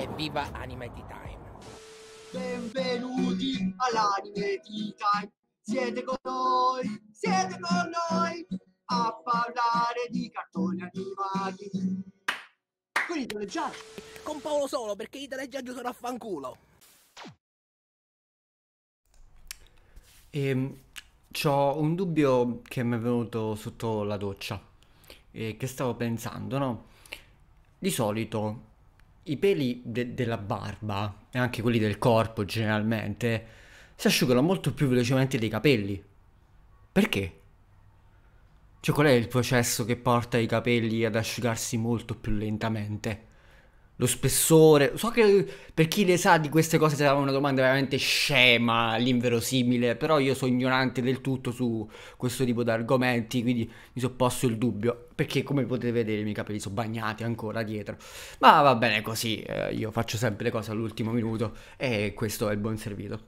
e viva Anime Time! Benvenuti all'Anime Time! Siete con noi, siete con noi a parlare di cartoni animati con Italo Giaggio! Con Paolo solo perché Italo e Giaggio sono affanculo! fanculo! Ehm, ho un dubbio che mi è venuto sotto la doccia e eh, che stavo pensando, no? Di solito i peli de- della barba e anche quelli del corpo generalmente si asciugano molto più velocemente dei capelli. Perché? Cioè qual è il processo che porta i capelli ad asciugarsi molto più lentamente? lo spessore. So che per chi ne sa di queste cose sarà una domanda veramente scema, l'inverosimile, però io sono ignorante del tutto su questo tipo di argomenti, quindi mi sono posto il dubbio, perché come potete vedere i miei capelli sono bagnati ancora dietro. Ma va bene così, eh, io faccio sempre le cose all'ultimo minuto e questo è il buon servito.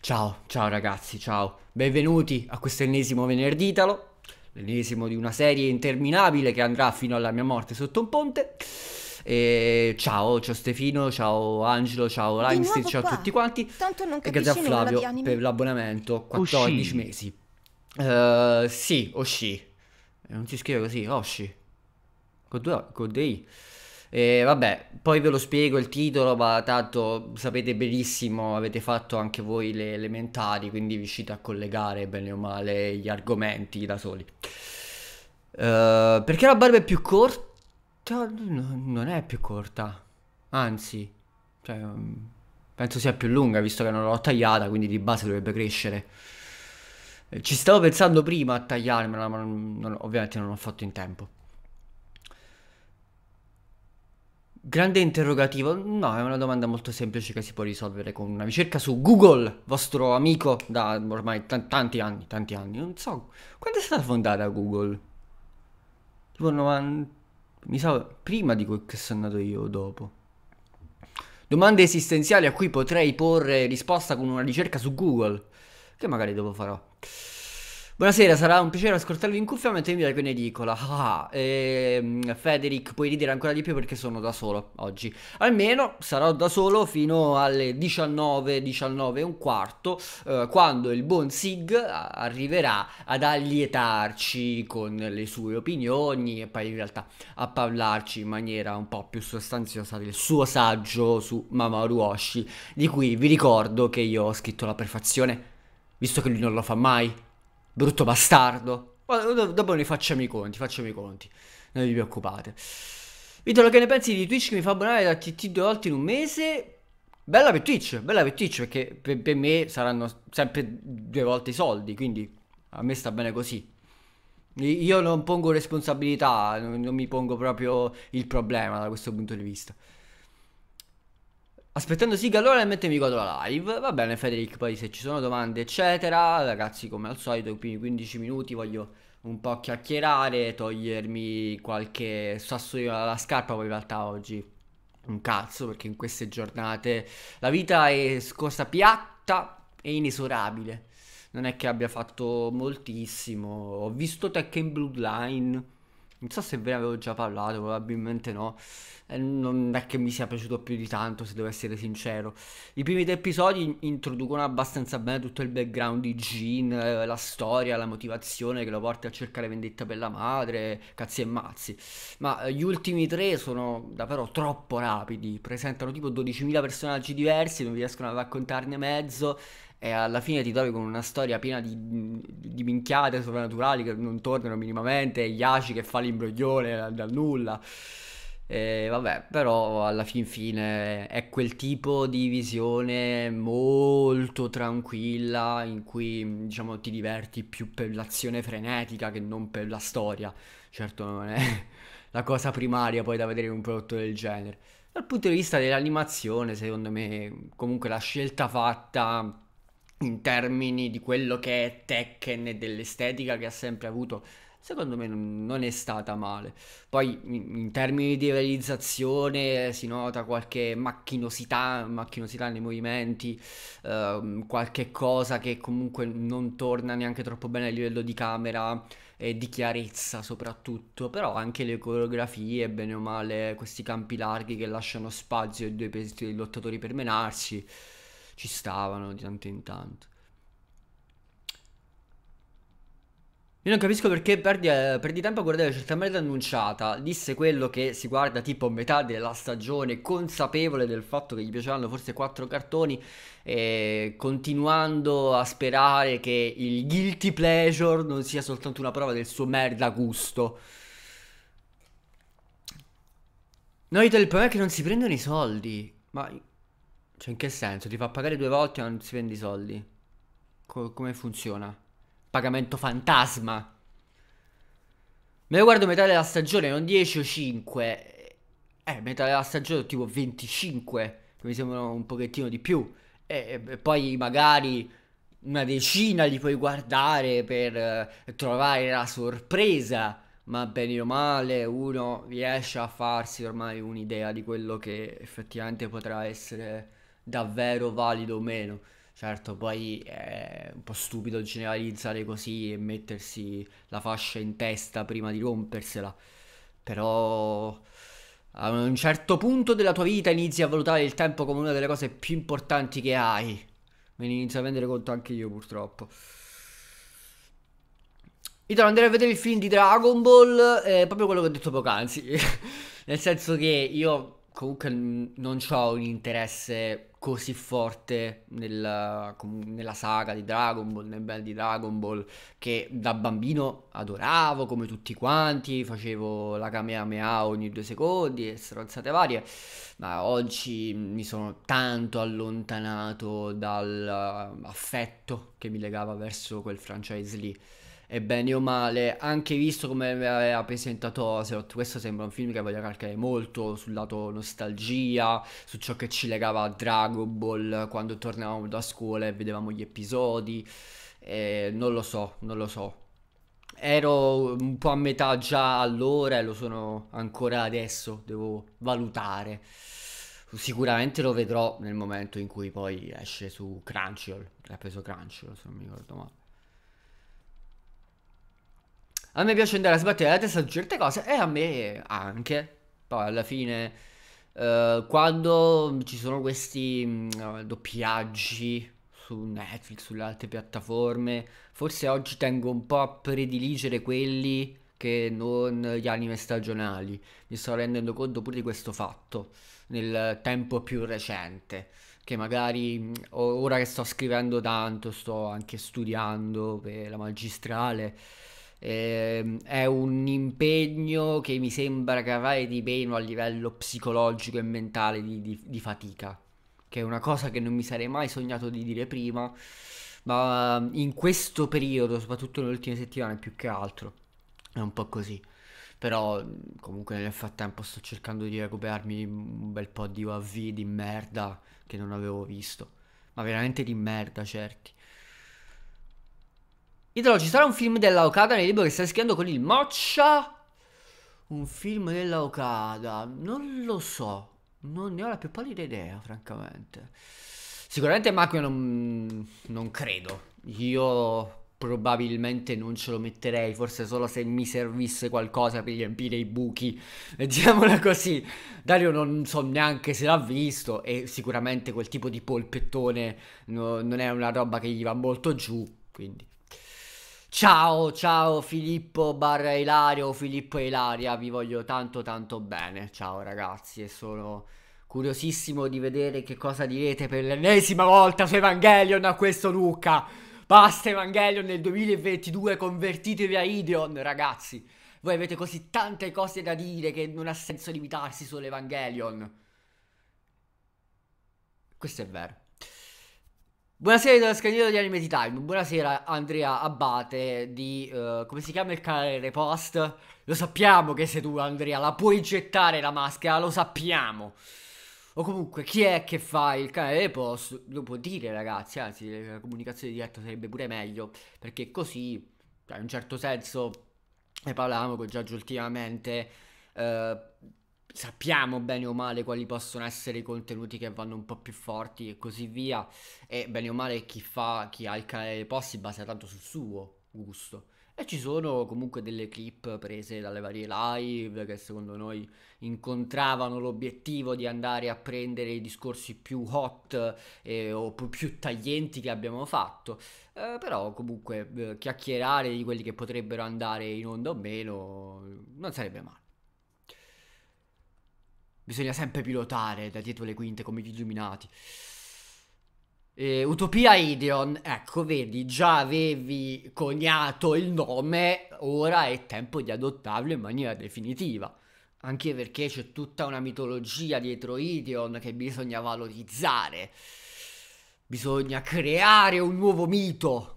Ciao, ciao ragazzi, ciao. Benvenuti a questo ennesimo venerditalo, l'ennesimo di una serie interminabile che andrà fino alla mia morte sotto un ponte. E ciao, ciao Stefano, ciao Angelo, ciao Limestick, ciao a tutti quanti. Tanto non e grazie a Flavio per l'abbonamento, 14 Ushi. mesi. Uh, sì, Oshi. Eh, non si scrive così, Oshi. Con due, con due I. E vabbè, poi ve lo spiego il titolo, ma tanto sapete benissimo, avete fatto anche voi le elementari, quindi riuscite a collegare bene o male gli argomenti da soli. Uh, perché la barba è più corta? Cioè, non è più corta, anzi, cioè, mm, penso sia più lunga visto che non l'ho tagliata, quindi di base dovrebbe crescere. Eh, ci stavo pensando prima a tagliarmela, ma non, non, ovviamente non ho fatto in tempo. Grande interrogativo? No, è una domanda molto semplice che si può risolvere con una ricerca su Google, vostro amico da ormai t- tanti anni, tanti anni. Non so, quando è stata fondata Google? Tipo 90 mi sa prima di quel che sono andato io dopo. Domande esistenziali a cui potrei porre risposta con una ricerca su Google, che magari dopo farò. Buonasera, sarà un piacere ascoltarvi in cuffia mentre mi dai in edicola. Ah, ehm, Federic, puoi ridere ancora di più perché sono da solo oggi. Almeno sarò da solo fino alle 19, 19 un quarto, eh, quando il buon Sig arriverà ad allietarci con le sue opinioni e poi in realtà a parlarci in maniera un po' più sostanziosa del suo saggio su Mamoru Oshii, di cui vi ricordo che io ho scritto la prefazione, visto che lui non lo fa mai brutto bastardo. Dopo ne facciamo i conti, facciamo i conti. Non vi preoccupate. Vito, che ne pensi di Twitch che mi fa abbonare da TT due volte in un mese? Bella per Twitch, bella per Twitch perché per, per, me saranno sempre due volte i soldi, quindi a me sta bene così. Io non pongo responsabilità, non, non mi pongo proprio il problema da questo punto di vista. Aspettando Siga allora e mettermi godo la live. Va bene Federic, poi se ci sono domande eccetera, ragazzi come al solito i primi 15 minuti voglio un po' chiacchierare, togliermi qualche sasso dalla scarpa, poi in realtà oggi un cazzo perché in queste giornate la vita è scorsa piatta e inesorabile. Non è che abbia fatto moltissimo. Ho visto Tekken Bloodline non so se ve ne avevo già parlato, probabilmente no. Eh, non è che mi sia piaciuto più di tanto, se devo essere sincero. I primi tre episodi introducono abbastanza bene tutto il background di Jean, eh, la storia, la motivazione che lo porta a cercare vendetta per la madre, cazzi e mazzi. Ma eh, gli ultimi tre sono davvero troppo rapidi, presentano tipo 12.000 personaggi diversi, non riescono a raccontarne mezzo e alla fine ti trovi con una storia piena di, di minchiate sovrannaturali che non tornano minimamente, gli aci che fa l'imbroglione dal nulla. E vabbè, però alla fin fine è quel tipo di visione molto tranquilla in cui diciamo ti diverti più per l'azione frenetica che non per la storia. Certo non è la cosa primaria poi da vedere in un prodotto del genere. Dal punto di vista dell'animazione, secondo me comunque la scelta fatta in termini di quello che è Tekken e dell'estetica che ha sempre avuto, secondo me non è stata male. Poi in termini di realizzazione si nota qualche macchinosità, macchinosità nei movimenti, ehm, qualche cosa che comunque non torna neanche troppo bene a livello di camera e di chiarezza soprattutto, però anche le coreografie, bene o male, questi campi larghi che lasciano spazio ai due dei lottatori per menarsi ci stavano di tanto in tanto. Io non capisco perché perdi, eh, perdi tempo a guardare certa merda annunciata. Disse quello che si guarda tipo a metà della stagione, consapevole del fatto che gli piaceranno forse quattro cartoni, eh, continuando a sperare che il guilty pleasure non sia soltanto una prova del suo merda gusto. No, il problema è che non si prendono i soldi. Ma cioè, in che senso? Ti fa pagare due volte e non si vende i soldi? Co- come funziona? Pagamento fantasma. Me lo guardo metà della stagione, non 10 o 5. Eh, metà della stagione tipo 25, che mi sembrano un pochettino di più. E, e poi magari una decina li puoi guardare per eh, trovare la sorpresa. Ma bene o male, uno riesce a farsi ormai un'idea di quello che effettivamente potrà essere davvero valido o meno. Certo, poi è un po' stupido generalizzare così e mettersi la fascia in testa prima di rompersela, però a un certo punto della tua vita inizi a valutare il tempo come una delle cose più importanti che hai. Me ne inizio a rendere conto anche io purtroppo. Io devo andare a vedere il film di Dragon Ball, eh, proprio quello che ho detto poc'anzi. Nel senso che io comunque non ho un interesse così forte nella, nella, saga di Dragon Ball, nel bel di Dragon Ball, che da bambino adoravo come tutti quanti, facevo la Kamehameha ogni due secondi e stronzate varie, ma oggi mi sono tanto allontanato dall'affetto uh, che mi legava verso quel franchise lì e bene o male, anche visto come aveva presentato Oserot, questo sembra un film che voglia calcare molto sul lato nostalgia, su ciò che ci legava a Dragon Ball quando tornavamo da scuola e vedevamo gli episodi. Eh, non lo so, non lo so. Ero un po' a metà già allora e lo sono ancora adesso, devo valutare. Sicuramente lo vedrò nel momento in cui poi esce su Crunchyroll, ha preso Crunchyroll se non mi ricordo male. A me piace andare a sbattere la testa su certe cose e a me anche. Poi alla fine, eh, quando ci sono questi mh, mm, doppiaggi su Netflix, sulle altre piattaforme, forse oggi tengo un po' a prediligere quelli che non gli anime stagionali. Mi sto rendendo conto pure di questo fatto nel tempo più recente che magari mm, ora che sto scrivendo tanto, sto anche studiando per la magistrale eh, è un impegno che mi sembra cavare di meno a livello psicologico e mentale di, di, di fatica, che è una cosa che non mi sarei mai sognato di dire prima, ma ehm, in questo periodo, soprattutto nelle ultime settimane più che altro, è un po' così però mhmm, comunque nel frattempo sto cercando di recuperarmi un bel po' di UAV di merda che non avevo visto, ma veramente di merda certi. Idro, ci sarà un film della Okada nel libro che stai scrivendo con il Moccia? Un film della Okada? Non lo so. Non ne ho la più pallida idea, francamente. Sicuramente Macchio non, non credo. Io probabilmente non ce lo metterei, forse solo se mi servisse qualcosa per riempire i buchi. Mettiamola così. Dario non so neanche se l'ha visto e sicuramente quel tipo di polpettone no, non è una roba che gli va molto giù, quindi Ciao, ciao Filippo barra Ilario, Filippo e Ilaria, vi voglio tanto tanto bene. Ciao ragazzi e sono curiosissimo di vedere che cosa direte per l'ennesima volta su Evangelion a questo Luca. Basta Evangelion nel 2022, convertitevi a Ideon ragazzi. Voi avete così tante cose da dire che non ha senso limitarsi sull'Evangelion. Questo è vero. Buonasera dalla scagliera di Anime Time, buonasera Andrea Abbate di... Uh, come si chiama il canale Repost? Lo sappiamo che sei tu Andrea, la puoi gettare la maschera, lo sappiamo! O comunque, chi è che fa il canale Repost? Lo può dire ragazzi, anzi la comunicazione diretta sarebbe pure meglio, perché così, cioè, in un certo senso, ne parlavamo con Giorgio ultimamente... Uh, sappiamo bene o male quali possono essere i contenuti che vanno un po' più forti e così via. E bene o male chi fa, chi ha il canale dei post si basa tanto sul suo gusto. E ci sono comunque delle clip prese dalle varie live che secondo noi incontravano l'obiettivo di andare a prendere i discorsi più hot eh, o più taglienti che abbiamo fatto. Eh, però comunque eh, chiacchierare di quelli che potrebbero andare in onda o meno eh, non sarebbe male. Bisogna sempre pilotare da dietro le quinte come gli illuminati. Eh, Utopia Ideon, ecco, vedi, già avevi coniato il nome, ora è tempo di adottarlo in maniera definitiva. Anche perché c'è tutta una mitologia dietro Ideon che bisogna valorizzare. Bisogna creare un nuovo mito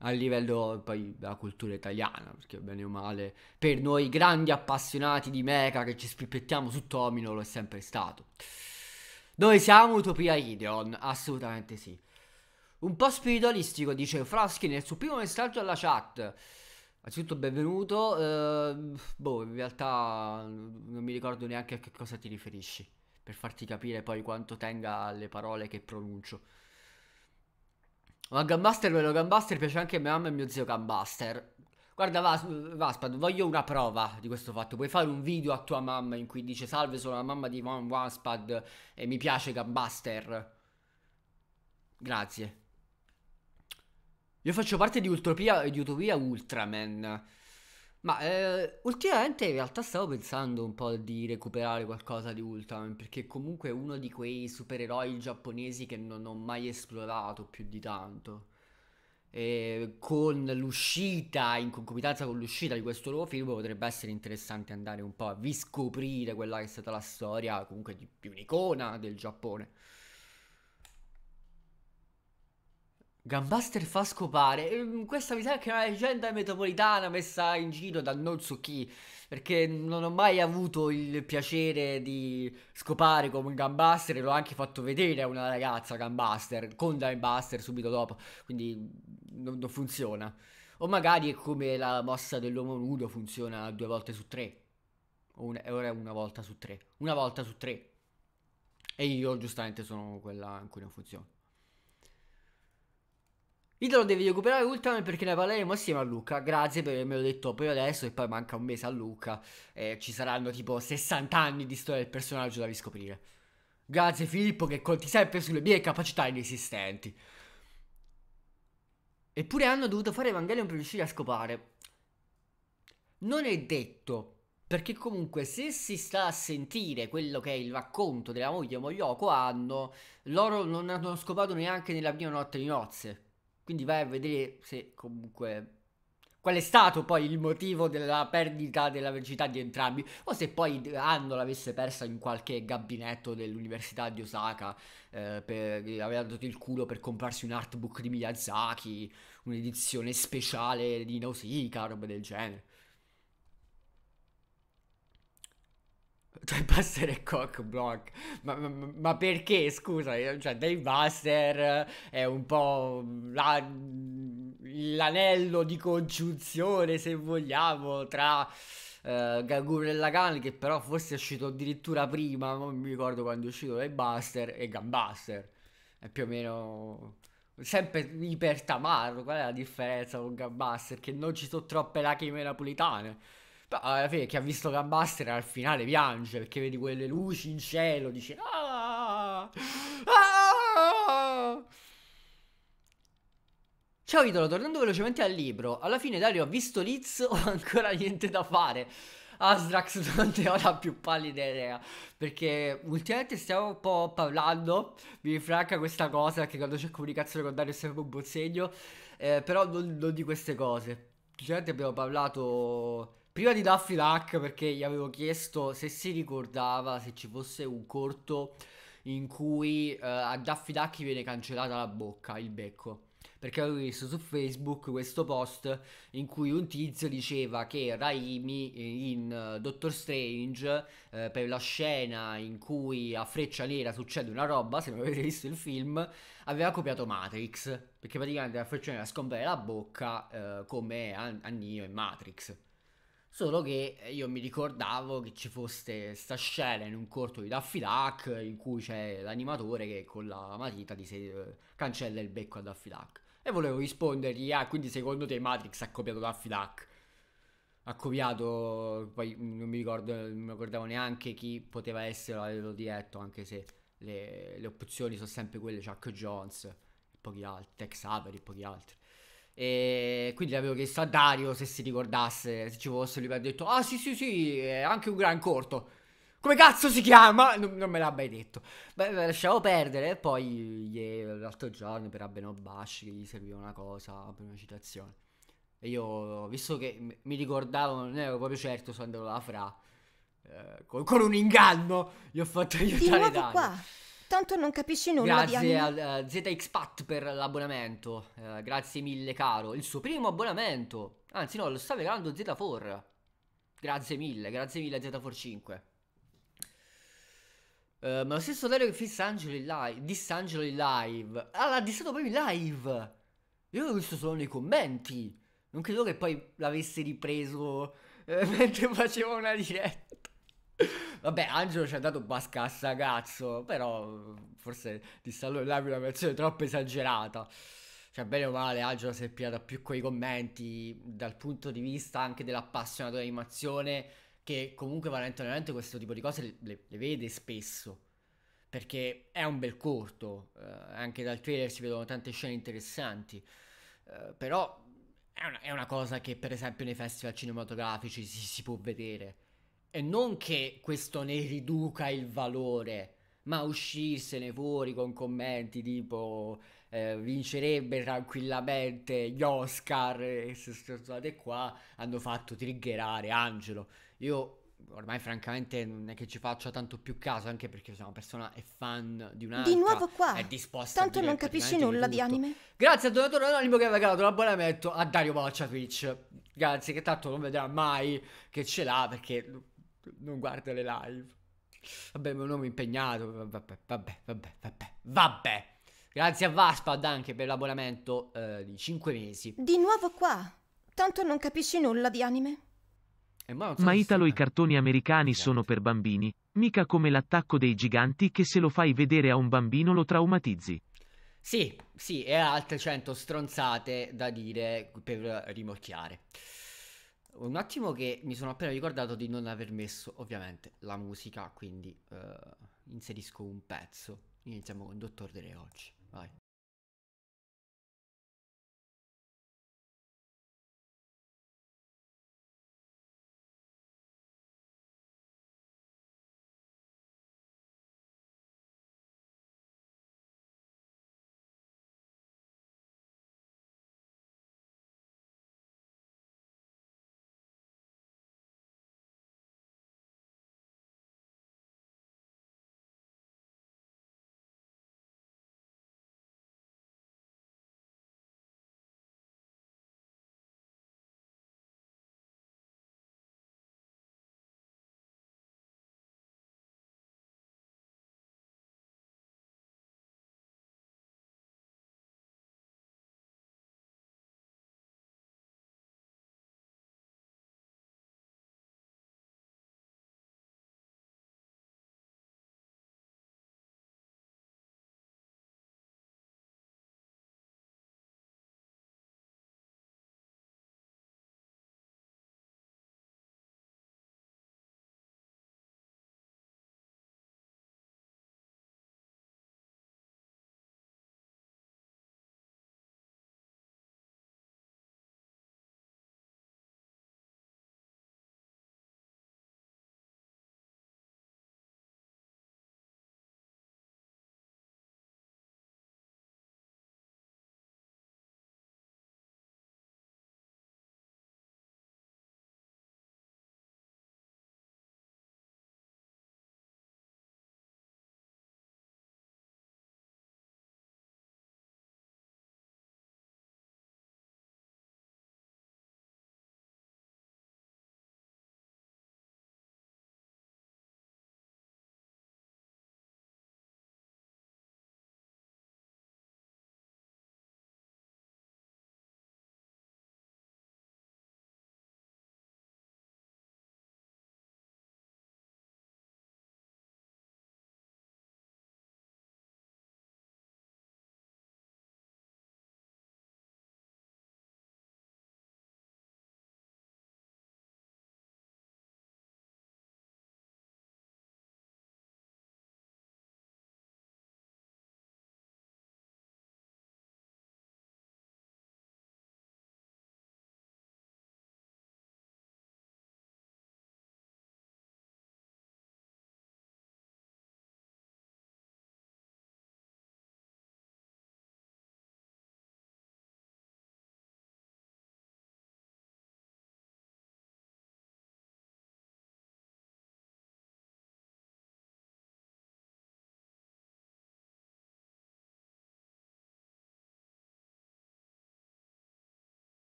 a livello poi della cultura italiana, perché bene o male, per noi grandi appassionati di mecha che ci sprippettiamo su Tomino lo è sempre stato. Noi siamo Utopia Ideon, assolutamente sì. Un po' spiritualistico, dice Fraschi nel suo primo messaggio alla chat. Anzitutto benvenuto, eh, boh, in realtà non mi ricordo neanche a che cosa ti riferisci, per farti capire poi quanto tenga alle parole che pronuncio. Ma Gambaster quello Gambaster piace anche a mia mamma e mio zio Gambaster. Guarda Vas Vaspad, voglio una prova di questo fatto. Puoi fare un video a tua mamma in cui dice salve sono la mamma di Van Vaspad e mi piace Gambaster. Grazie. Io faccio parte di Utopia, di Utopia Ultraman. Ma eh, ultimamente in realtà stavo pensando un po' di recuperare qualcosa di Ultraman, perché comunque è uno di quei supereroi giapponesi che non ho mai esplorato più di tanto. E con l'uscita, in concomitanza con l'uscita di questo nuovo film, potrebbe essere interessante andare un po' a riscoprire quella che è stata la storia comunque di più un'icona del Giappone. Gambaster fa scopare. Ehm, questa mi sa che è una leggenda metropolitana messa in giro da non so chi. Perché non ho mai avuto il piacere di scopare come un E L'ho anche fatto vedere a una ragazza Gambaster. Con Gambaster subito dopo. Quindi non, non funziona. O magari è come la mossa dell'uomo nudo funziona due volte su tre. O una, ora è una volta su tre. Una volta su tre. E io giustamente sono quella in cui non funziona. Io te lo devi recuperare Ultraman perché ne parleremo assieme a Luca. Grazie per avermelo detto proprio adesso e poi manca un mese a Luca. E ci saranno tipo 60 anni di storia del personaggio da riscoprire. Grazie Filippo che conti sempre sulle mie capacità inesistenti. Eppure hanno dovuto fare Evangelion per riuscire a scopare. Non è detto, perché comunque se si sta a sentire quello che è il racconto della moglie Moyoko hanno, loro non hanno scopato neanche nella prima notte di nozze. Quindi vai a vedere se comunque qual è stato poi il motivo della perdita della velocità di entrambi o se poi Anno l'avesse persa in qualche gabinetto dell'università di Osaka eh, aveva dato il culo per comprarsi un artbook di Miyazaki un'edizione speciale di Nausicaa roba del genere Cioè, Buster e Cockblock. Ma, ma, ma, perché, scusa? Cioè, Dave Buster è un po' l'anello di congiunzione, se vogliamo, tra... Uh, eh, Gagur e Lagan che però forse è uscito addirittura prima, non mi ricordo quando è uscito Buster e Gambuster. È più o meno sempre iper tamarro, qual è la differenza con Gambuster? Che non ci sono troppe lacrime napolitane alla fine chi ha visto Gambaster al finale piange perché vedi quelle luci in cielo, dice ah, ah! Ciao Italo, tornando velocemente al libro, alla fine Dario ha visto Liz, ho ancora niente da fare. Asdrax non ne ho la più pallida idea, perché ultimamente stiamo un po' parlando, mi rifranca questa cosa Perché quando c'è comunicazione con Dario è sempre un buon segno, eh, però non, non di queste cose. Ultimamente abbiamo parlato Prima di Daffy Duck perché gli avevo chiesto se si ricordava se ci fosse un corto in cui uh, a Daffy Duck viene cancellata la bocca, il becco. Perché avevo visto su Facebook questo post in cui un tizio diceva che Raimi in eh, Doctor Strange, uh, per la scena in cui a Freccia Nera succede una roba, se non avete visto il film, aveva copiato Matrix. Perché praticamente a Freccia Nera scompare la bocca come a, a Neo in Matrix. Solo che eh, io mi ricordavo che ci fosse sta scena in un corto di Daffy Duck in cui c'è l'animatore che con la matita se- cancella il becco a Daffy Duck. E volevo rispondergli, ah, quindi secondo te Matrix ha copiato Daffy Duck? Ha copiato, poi non mi ricordo, non mi ricordavo neanche chi poteva essere, l'avevo diretto, anche se le, le opzioni sono sempre quelle, Chuck Jones, e pochi altri, Tex Avery e pochi altri. E quindi avevo chiesto a Dario se si ricordasse, se ci fosse, lui mi ha detto, ah sì sì sì, è anche un gran corto. Come cazzo si chiama? Non, non me l'ha mai detto. Beh, lasciavo perdere, poi yeah, l'altro giorno per Abeno Bash che gli serviva una cosa, per una citazione. E io, visto che mi ricordavo, non ero proprio certo se andavo là fra, eh, con, con, un inganno, gli ho fatto aiutare Dario. Qua. Tanto non capisci nulla Grazie eh, a uh, ZXPAT per l'abbonamento. Uh, grazie mille, caro. Il suo primo abbonamento. Anzi, no, lo sta regalando Z4. Grazie mille, grazie mille a Z45. Uh, eh, ma lo stesso Dario che fissa Angelo in live. Angelo in live. Ah, l'ha dissato proprio in live. Io l'ho visto solo nei commenti. Non credo che poi l'avesse ripreso eh, mentre faceva una diretta. Vabbè, Angelo ci ha dato bascassa, cazzo, però forse ti Stallone è una versione troppo esagerata. Cioè, bene o male, Angelo si è piato più coi commenti dal punto di vista anche dell'appassionato di animazione, che comunque Valente questo tipo di cose le, le vede spesso. Perché è un bel corto, eh, anche dal trailer si vedono tante scene interessanti. Eh, però è una, è una, cosa che, per esempio, nei festival cinematografici si, si può vedere e non che questo ne riduca il valore, ma uscirsene fuori con commenti tipo eh, vincerebbe tranquillamente gli Oscar e se scusate qua hanno fatto triggerare Angelo. Io ormai francamente non è che ci faccia tanto più caso, anche perché sono una persona e fan di un'altra. Di nuovo qua. È disposta Tanto a non capisci nulla di, anime. Grazie a Donatore Anonimo che aveva regalato l'abbonamento a Dario Boccia Twitch. Grazie che tanto non vedrà mai che ce l'ha perché non guarda le live. Vabbè, ma un uomo impegnato. Vabbè, vabbè, vabbè, vabbè, vabbè. Grazie a Vaspad anche per l'abbonamento eh, di 5 mesi. Di nuovo qua. Tanto non capisci nulla di anime. Eh, ma, ma Italo i cartoni americani giganti. Esatto. sono per bambini, mica come l'attacco dei giganti che se lo fai vedere a un bambino lo traumatizzi. Sì, sì, e altre 100 stronzate da dire per rimorchiare un attimo che mi sono appena ricordato di non aver messo ovviamente la musica, quindi uh, inserisco un pezzo. Iniziamo con Dottor Dere oggi. Vai.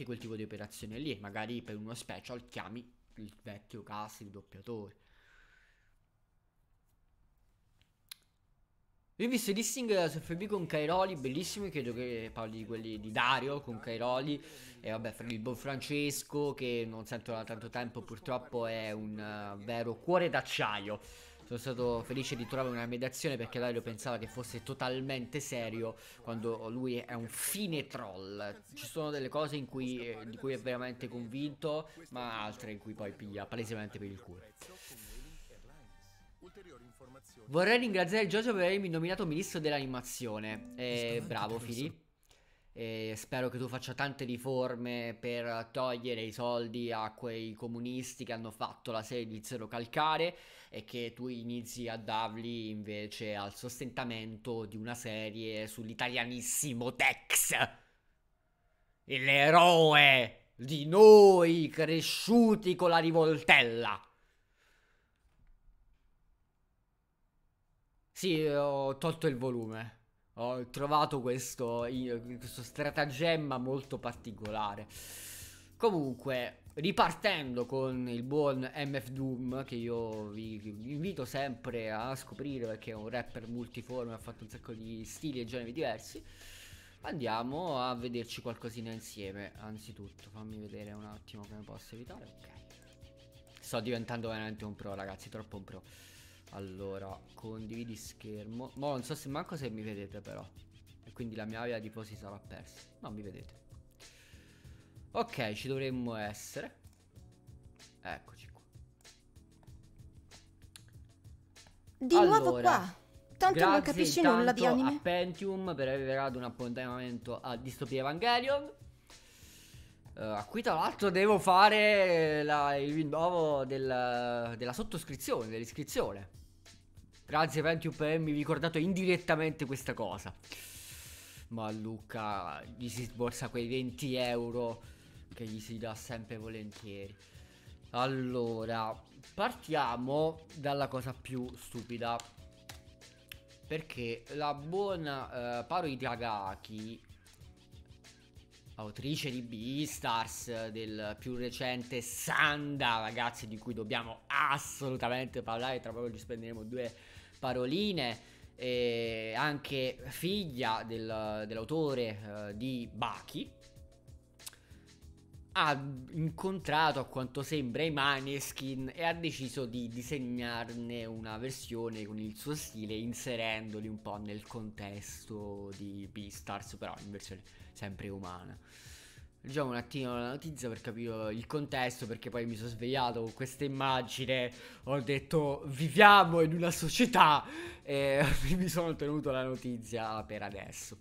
anche quel tipo di operazione lì. Magari per uno special chiami il vecchio cast, il doppiatore. Io ho visto i dissing della SFB con Cairoli, bellissimi, credo che parli di quelli di Dario con Cairoli e vabbè il buon Francesco che non sento da tanto tempo purtroppo è un uh, vero cuore d'acciaio. Sono stato felice di trovare una mediazione perché Dario pensava che fosse totalmente serio quando lui è un fine troll. Ci sono delle cose cui, eh, di cui è veramente convinto, ma altre in cui poi piglia palesemente per il culo. Vorrei ringraziare Giorgio per avermi nominato ministro dell'animazione. Eh, bravo Fili e spero che tu faccia tante riforme per togliere i soldi a quei comunisti che hanno fatto la serie di Zero Calcare e che tu inizi a darli invece al sostentamento di una serie sull'italianissimo Tex. L'eroe di noi cresciuti con la rivoltella. Sì, ho tolto il volume ho trovato questo, questo stratagemma molto particolare. Comunque, ripartendo con il buon MF Doom, che io vi invito sempre a scoprire perché è un rapper multiforme, ha fatto un sacco di stili e generi diversi. Andiamo a vederci qualcosina insieme. Anzitutto, fammi vedere un attimo come posso evitare. Ok. Sto diventando veramente un pro, ragazzi, troppo un pro. Allora, condividi schermo. Ma non so se manco se mi vedete però. E quindi la mia area di posi sarà persa. No, mi vedete. Ok, ci dovremmo essere. Eccoci qua. Di allora, nuovo qua. Tanto non capisci nulla di anime. a Pentium per aver dato un appuntamento a Distopia Evangelion. Uh, a cui tra l'altro devo fare la, il rinnovo del, della sottoscrizione, dell'iscrizione. Grazie Pentium per avermi ricordato indirettamente questa cosa. Ma Luca gli si sborsa quei 20 euro che gli si dà sempre volentieri. Allora, partiamo dalla cosa più stupida. Perché la buona eh, Paro Itagaki, autrice di Beastars, del più recente Sanda, ragazzi, di cui dobbiamo assolutamente parlare, tra poco ci spenderemo due paroline. E anche figlia del, dell'autore eh, di Baki ha incontrato a quanto sembra i Maneskin e ha deciso di disegnarne una versione con il suo stile inserendoli un po' nel contesto di Beastars, però in versione sempre umana. Leggiamo un attimo la notizia per capire il contesto, perché poi mi sono svegliato con questa immagine, ho detto viviamo in una società e mi sono tenuto la notizia per adesso.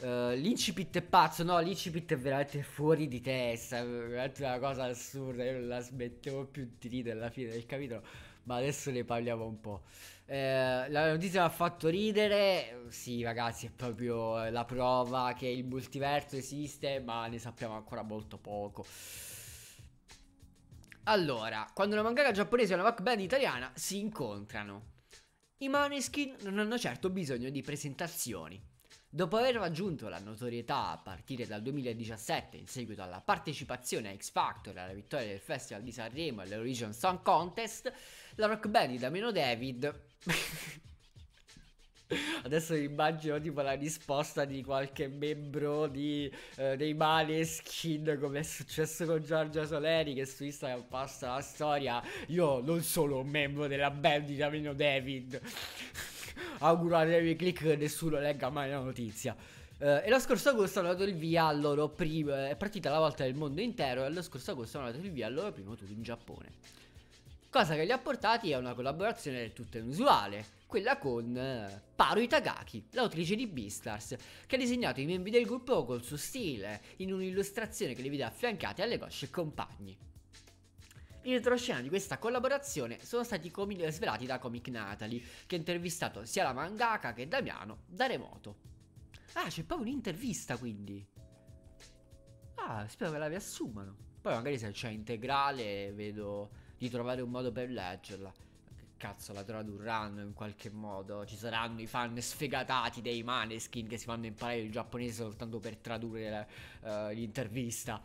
Uh, l'incipit è pazzo, no, l'incipit è veramente fuori di testa, è veramente una cosa assurda, io non la smettevo più di ridere alla fine del capitolo, ma adesso ne parliamo un po'. Eh, la notizia mi ha fatto ridere. Sì, ragazzi, è proprio la prova che il multiverso esiste, ma ne sappiamo ancora molto poco. Allora, quando una mangaka giapponese e una rock band italiana si incontrano, i Maneskin non hanno certo bisogno di presentazioni. Dopo aver raggiunto la notorietà a partire dal 2017 in seguito alla partecipazione a X Factor alla vittoria del Festival di Sanremo e all'Eurovision Song Contest, la rock band di Dameno David Adesso immagino tipo la risposta di qualche membro di, eh, dei Maneskin come è successo con Giorgia Soleri che su Instagram passa la storia Io non sono un membro della band di Davino David Auguro a David Click che nessuno legga mai la notizia eh, e lo scorso agosto hanno dato il via al loro primo. È partita la volta del mondo intero. E lo scorso agosto hanno dato il via al loro primo tour in Giappone cosa che li ha portati a una collaborazione del tutto inusuale, quella con eh, Paru Itagaki, l'autrice di Beastars, che ha disegnato i membri del gruppo col suo stile, in un'illustrazione che li vede affiancati alle Gosh e compagni. In retroscena di questa collaborazione sono stati comi- svelati da Comic Natalie, che ha intervistato sia la mangaka che Damiano da remoto. Ah, c'è proprio un'intervista quindi. Ah, spero che la riassumano. Poi magari se c'è integrale vedo di trovare un modo per leggerla. Che cazzo la tradurranno in qualche modo? Ci saranno i fan sfegatati dei maneskin che si fanno imparare il giapponese soltanto per tradurre la, uh, eh, l'intervista.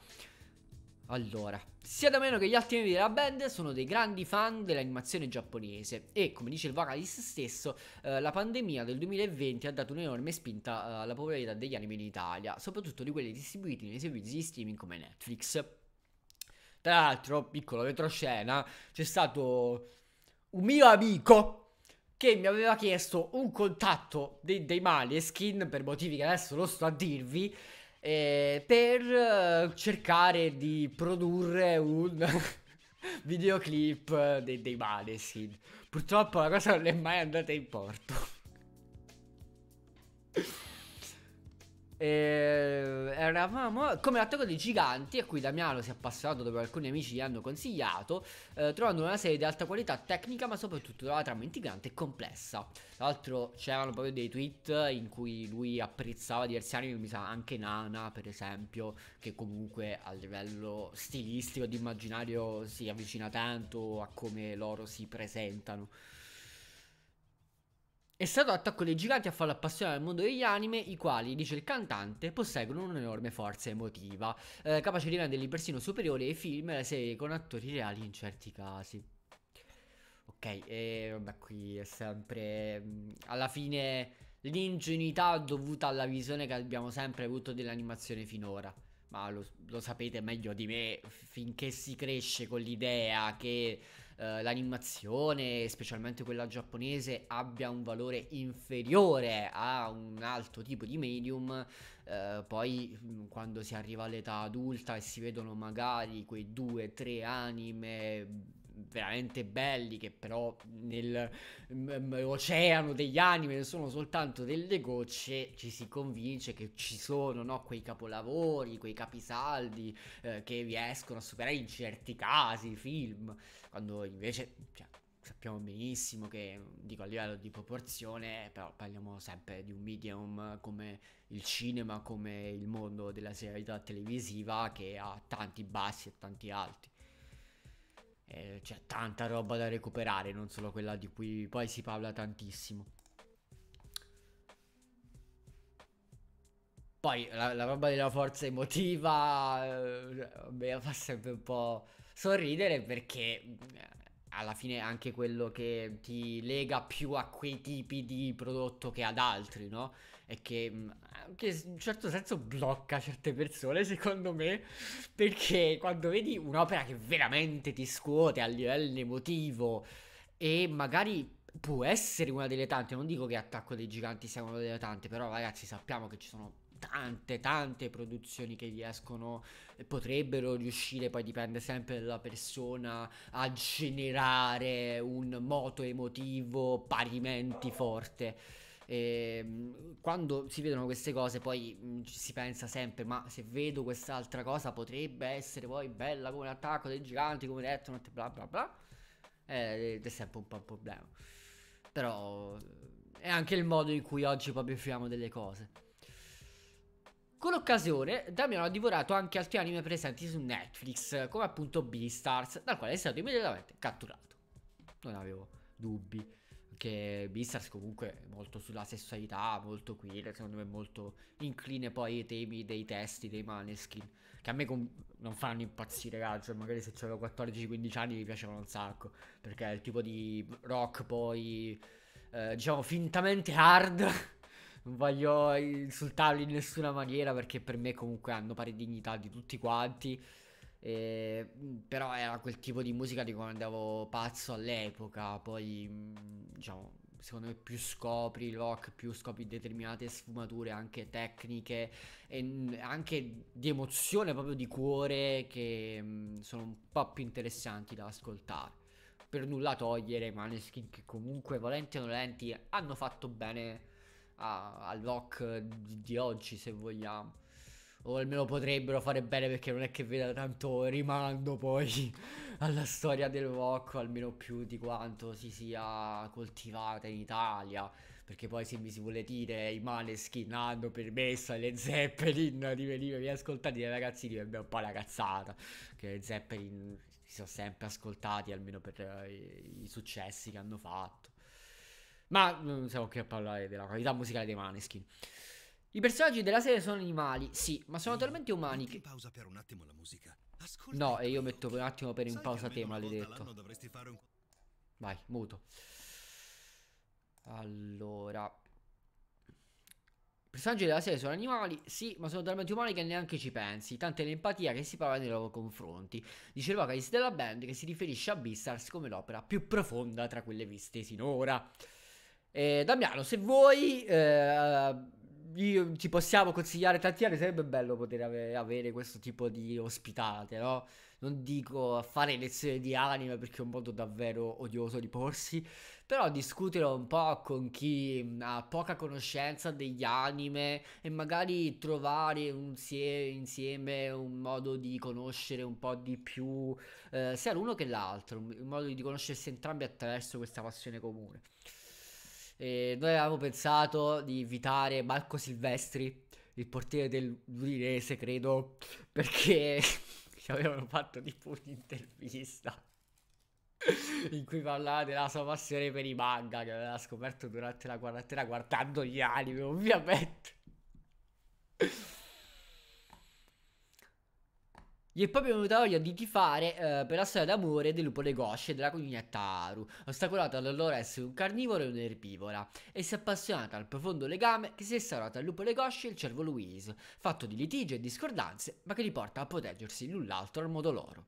Allora, sia da meno che gli altri membri della band sono dei grandi fan dell'animazione giapponese e, come dice il vocalist stesso, eh, la pandemia del 2020 ha dato un'enorme spinta eh, alla popolarità degli anime in Italia, soprattutto di quelli distribuiti nei servizi di streaming come Netflix. Tra l'altro, piccolo retroscena, c'è stato un mio amico che mi aveva chiesto un contatto dei, dei Skin per motivi che adesso non sto a dirvi, eh, per eh, cercare di produrre un videoclip dei, dei Skin. Purtroppo la cosa non è mai andata in porto. E ehm, eravamo come l'attacco dei giganti a cui Damiano si è appassionato dopo alcuni amici gli hanno consigliato eh, trovando una serie di alta qualità tecnica ma soprattutto dalla trama integrante e complessa tra l'altro c'erano proprio dei tweet in cui lui apprezzava diversi anime mi sa anche Nana per esempio che comunque a livello stilistico di immaginario si avvicina tanto a come loro si presentano è stato attacco dei giganti a farlo appassionare al mondo degli anime, i quali, dice il cantante, posseggono un'enorme forza emotiva, eh, capace di renderli persino superiori ai film e alle serie con attori reali in certi casi. Ok, e vabbè, qui è sempre mm, alla fine l'ingenuità dovuta alla visione che abbiamo sempre avuto dell'animazione finora. Ma lo, lo sapete meglio di me, finché si cresce con l'idea che eh, l'animazione, specialmente quella giapponese, abbia un valore inferiore a un altro tipo di medium, eh, poi mm, quando si arriva all'età adulta e si vedono magari quei due, tre anime veramente belli che però nell'oceano mm, mm, degli anime sono soltanto delle gocce, ci si convince che ci sono no, quei capolavori, quei capisaldi eh, che riescono a superare in certi casi i film, quando invece... Cioè, sappiamo benissimo che dico a livello di proporzione, però parliamo sempre di un medium come il cinema, come il mondo della serialità televisiva che ha tanti bassi e tanti alti. Eh, c'è tanta roba da recuperare, non solo quella di cui poi si parla tantissimo. Poi la, la roba della forza emotiva eh, la fa sempre un po' sorridere perché eh, alla fine è anche quello che ti lega più a quei tipi di prodotto che ad altri, no? e che, mm, che in un certo senso blocca certe persone, secondo me, perché quando vedi un'opera che veramente ti scuote a livello emotivo e magari può essere una delle tante, non dico che Attacco dei Giganti sia una delle tante, però ragazzi sappiamo che ci sono tante, tante produzioni che riescono e potrebbero riuscire, poi dipende sempre dalla persona, a generare un moto emotivo parimenti forte. E, ehm, quando si vedono queste cose poi mm, si pensa sempre, ma se vedo quest'altra cosa potrebbe essere poi bella come l'attacco dei giganti, come detto, bla bla bla. Eh, ed è sempre un po' un problema. Però eh, è anche il modo in cui oggi proprio pubblichiamo delle cose. Con l'occasione, Damiano ha divorato anche altri anime presenti su Netflix, come appunto Beastars, dal quale è stato immediatamente catturato. Non avevo dubbi che Beastars comunque è molto sulla sessualità, molto queer, secondo me molto incline poi ai temi dei testi, dei maneskin, che a me com- non fanno impazzire, ragazzi, cioè magari se avevo 14-15 anni mi piacevano un sacco, perché è il tipo di rock poi, eh, diciamo, fintamente hard, non voglio insultarli in nessuna maniera, perché per me comunque hanno pari dignità di tutti quanti, eh, però era quel tipo di musica di cui andavo pazzo all'epoca. Poi, mm, diciamo, secondo me più scopri rock, più scopri determinate sfumature anche tecniche e mm, anche di emozione proprio di cuore che mm, sono un po' più interessanti da ascoltare. Per nulla togliere Maneskin che comunque volenti o nolenti hanno fatto bene a, al rock di, di oggi se vogliamo o almeno potrebbero fare bene perché non è che veda tanto rimando poi alla storia del rock, almeno più di quanto si sia coltivata in Italia. Perché poi se mi si vuole dire i Maneskin hanno permesso alle Zeppelin di venire riascoltati dai ragazzini, è un po' la cazzata. Che le Zeppelin si sono sempre ascoltati almeno per i, eh, i successi che hanno fatto. Ma non mm, siamo qui a parlare della qualità musicale dei Maneskin. I personaggi della serie sono animali, sì, ma sono talmente umani che... No, e io metto un attimo per in pausa te, maledetto. Vai, muto. Allora... I personaggi della serie sono animali, sì, ma sono talmente umani che neanche ci pensi. Tanta l'empatia che si prova nei loro confronti. Dice il Vocalist della band che si riferisce a Beastars come l'opera più profonda tra quelle viste sinora. Eh, Damiano, se vuoi... Eh, io, ti possiamo consigliare tanti anni, sarebbe bello poter ave- avere questo tipo di ospitate, no? Non dico fare lezioni di anime perché è un modo davvero odioso di porsi, però discutere un po' con chi ha poca conoscenza degli anime e magari trovare un sie- insieme un modo di conoscere un po' di più eh, sia l'uno che l'altro, un modo di conoscersi entrambi attraverso questa passione comune eh, noi avevamo pensato di invitare Marco Silvestri, il portiere dell'Udinese, credo, perché ci avevano fatto tipo un'intervista in cui parlava della sua passione per i manga che aveva scoperto durante la quarantena guardando gli anime, ovviamente. Gli è proprio venuta voglia di tifare eh, per la storia d'amore del lupo Legoshi e della cognetta Aru, ostacolata dal loro essere un carnivoro e un'erbivora, e si è appassionata al profondo legame che si è instaurato al lupo le Legoshi e il cervo Louise, fatto di litigi e discordanze, ma che li porta a proteggersi l'un l'altro al modo loro.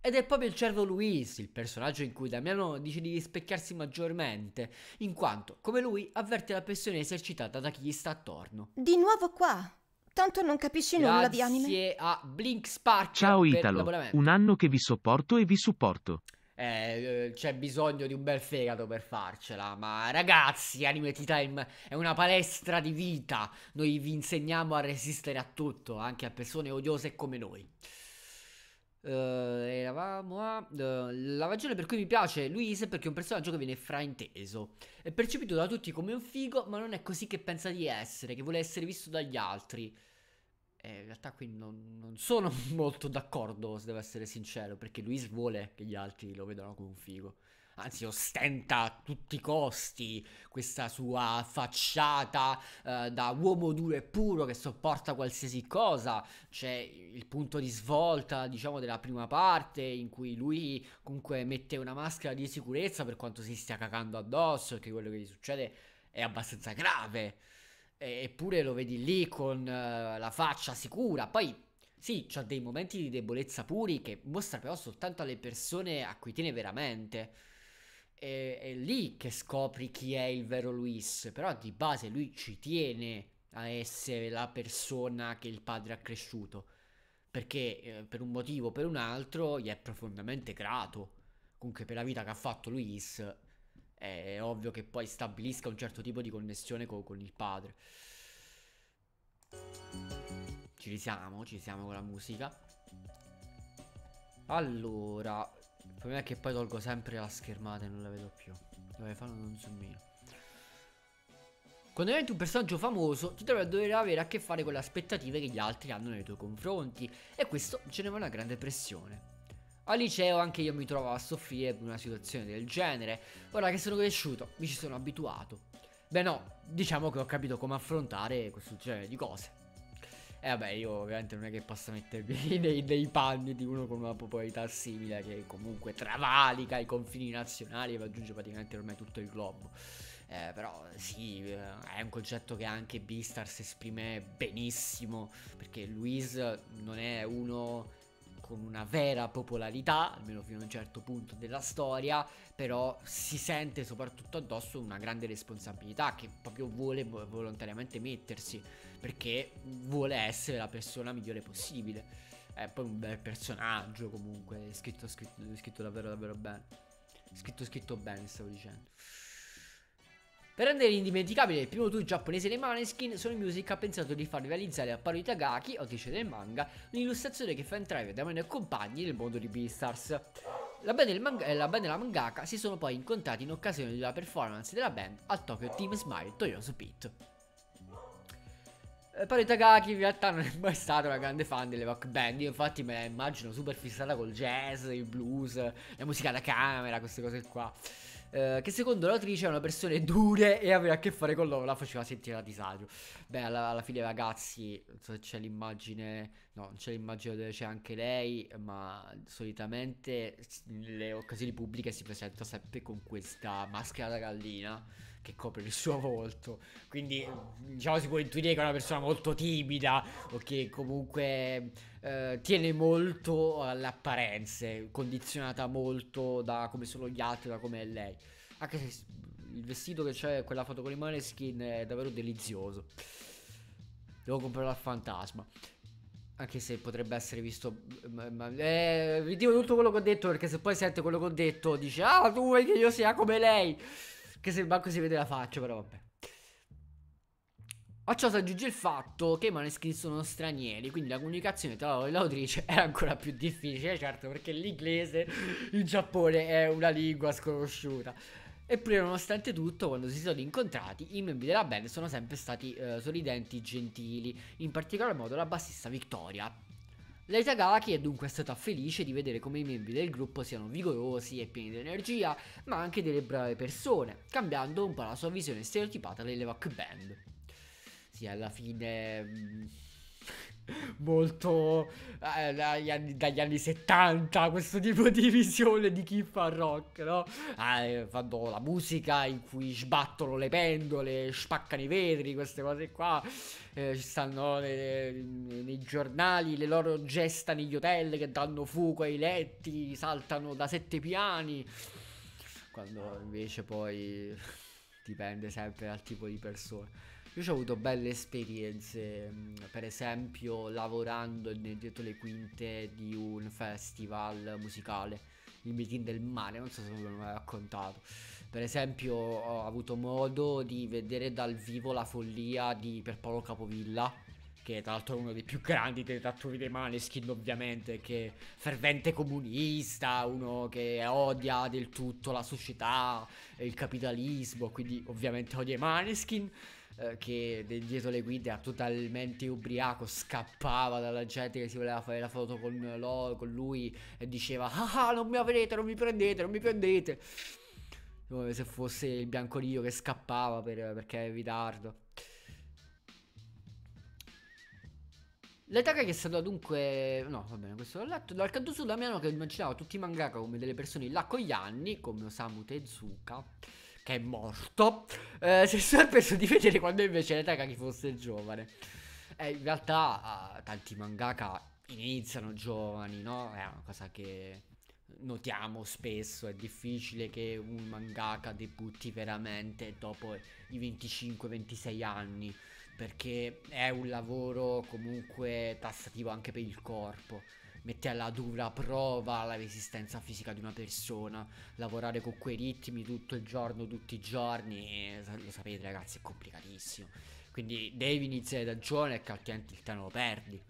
Ed è proprio il cervo Luis il personaggio in cui Damiano dice di rispecchiarsi maggiormente, in quanto, come lui, avverte la pressione esercitata da chi gli sta attorno. Di nuovo qua! Tanto non capisci Grazie nulla di anime. Grazie a Blink Spark. Ciao Italo, un anno che vi sopporto e vi supporto. Eh, eh, c'è bisogno di un bel fegato per farcela, ma ragazzi, Anime Tea Time è una palestra di vita. Noi vi insegniamo a resistere a tutto, anche a persone odiose come noi. Uh, eravamo a. Uh, la ragione per cui mi piace Luis è perché è un personaggio che viene frainteso. È percepito da tutti come un figo, ma non è così che pensa di essere, che vuole essere visto dagli altri. Eh, in realtà qui non, non, sono molto d'accordo, se devo essere sincero, perché Luis vuole che gli altri lo vedano come un figo anzi ostenta a tutti i costi questa sua facciata eh, da uomo duro e puro che sopporta qualsiasi cosa. C'è il punto di svolta, diciamo, della prima parte in cui lui comunque mette una maschera di sicurezza per quanto si stia cagando addosso, perché quello che gli succede è abbastanza grave. E- eppure lo vedi lì con uh, la faccia sicura. Poi sì, ha dei momenti di debolezza puri che mostra però soltanto alle persone a cui tiene veramente è, è lì che scopri chi è il vero Luis, però di base lui ci tiene a essere la persona che il padre ha cresciuto, perché eh, per un motivo o per un altro gli è profondamente grato, comunque per la vita che ha fatto Luis è ovvio che poi stabilisca un certo tipo di connessione con, con il padre. Ci siamo, ci siamo con la musica. Allora, problema è che poi tolgo sempre la schermata e non la vedo più. Dove fanno un zoomino. Quando diventi un personaggio famoso, ti trovi dover avere a che fare con le aspettative che gli altri hanno nei tuoi confronti, e questo genera una grande pressione. Al liceo anche io mi trovavo a soffrire per una situazione del genere. Ora che sono cresciuto, mi ci sono abituato. Beh no, diciamo che ho capito come affrontare questo genere di cose. E eh, vabbè, io ovviamente non è che possa mettermi nei, nei panni di uno con una popolarità simile che comunque travalica i confini nazionali e raggiunge praticamente ormai tutto il globo. Eh, però sì, eh, è un concetto che anche Beastars esprime benissimo, perché Luis non è uno con una vera popolarità, almeno fino a un certo punto della storia, però si sente soprattutto addosso una grande responsabilità che proprio vuole volontariamente mettersi perché vuole essere la persona migliore possibile. È poi un bel personaggio comunque, scritto, scritto, scritto davvero davvero bene. Scritto scritto bene, stavo dicendo. Per rendere indimenticabile il primo tour giapponese dei Maneskin, Sony Music ha pensato di far realizzare a Paru Itagaki, autrice del manga, un'illustrazione che fa entrare Damon e compagni nel mondo di Beastars. La band, manga- eh, la band e la mangaka si sono poi incontrati in occasione della performance della band al Tokyo Team Smile Toyosu Pit. Poi eh, però Itagaki in realtà non è mai stata una grande fan delle rock band. Io infatti me la immagino super fissata col jazz, il blues, la musica da camera, queste cose qua. Eh, che secondo l'autrice erano persone dure e aveva a che fare con loro, la faceva sentire a disagio. Beh, alla, alla fine, ragazzi, non so se c'è l'immagine, no, non c'è l'immagine dove c'è anche lei, ma solitamente nelle occasioni pubbliche si presenta sempre con questa maschera da gallina che copre il suo volto. Quindi, diciamo, si può intuire che è una persona molto timida o che comunque eh, tiene molto alle apparenze, condizionata molto da come sono gli altri, da come è lei. Anche se il vestito che c'è, quella foto con le maneskin è davvero delizioso. Devo comprare al fantasma. Anche se potrebbe essere visto. Ma, eh, vi dico tutto quello che ho detto perché se poi sente quello che ho detto, dice: Ah, tu vuoi che io sia come lei? Che se il banco si vede la faccia, però vabbè. A ciò si aggiunge il fatto che i maneskin sono stranieri, quindi la comunicazione tra loro e l'autrice è ancora più difficile, certo, perché l'inglese in Giappone è una lingua sconosciuta. Eppure, nonostante tutto, quando si sono incontrati, i membri della band sono sempre stati eh, sorridenti e gentili, in particolar modo la bassista Victoria. Leitagaki è dunque stata felice di vedere come i membri del gruppo siano vigorosi e pieni di energia, ma anche delle brave persone, cambiando un po' la sua visione stereotipata delle rock band. Sì, alla fine mm, molto eh, dagli, anni, dagli, anni, 70 questo tipo di visione di chi fa rock no? Ah, eh, fanno la musica in cui sbattono le pendole spaccano i vetri queste cose qua eh, ci stanno le, eh, nei giornali le loro gesta negli hotel che danno fuoco ai letti saltano da sette piani quando invece poi dipende sempre dal tipo di persona io ho avuto belle esperienze, mm, per esempio lavorando dietro le quinte di un festival musicale, il Meeting del Mare, non so se ve l'ho mai raccontato. Per esempio ho avuto modo di vedere dal vivo la follia di Pierpaolo Capovilla, che tra l'altro è uno dei più grandi dei trattori dei Maneskin ovviamente, che è fervente comunista, uno che odia del tutto la società, e il capitalismo, quindi ovviamente odia i Maneskin, eh, che dietro le guide era totalmente ubriaco, scappava dalla gente che si voleva fare la foto con, eh, lo, con lui e diceva ah, ah non mi avete, non mi prendete, non mi prendete come se fosse il biancolino che scappava per, perché è in ritardo. L'attacca che è stata dunque... No, va bene, questo l'ho letto. Dal canto su Damiano che immaginava tutti i mangaka come delle persone là con gli anni, come Osamu Tezuka che è morto, eh, si è sorpreso di vedere quando invece era Takagi fosse giovane. Eh, in realtà eh, tanti mangaka iniziano giovani, no? È una cosa che notiamo spesso, è difficile che un mangaka debutti veramente dopo i 25-26 anni, perché è un lavoro comunque tassativo anche per il corpo mette alla dura prova la resistenza fisica di una persona. Lavorare con quei ritmi tutto il giorno, tutti i giorni, lo sapete ragazzi, è complicatissimo. Quindi devi iniziare da giovane perché altrimenti il tempo lo perdi.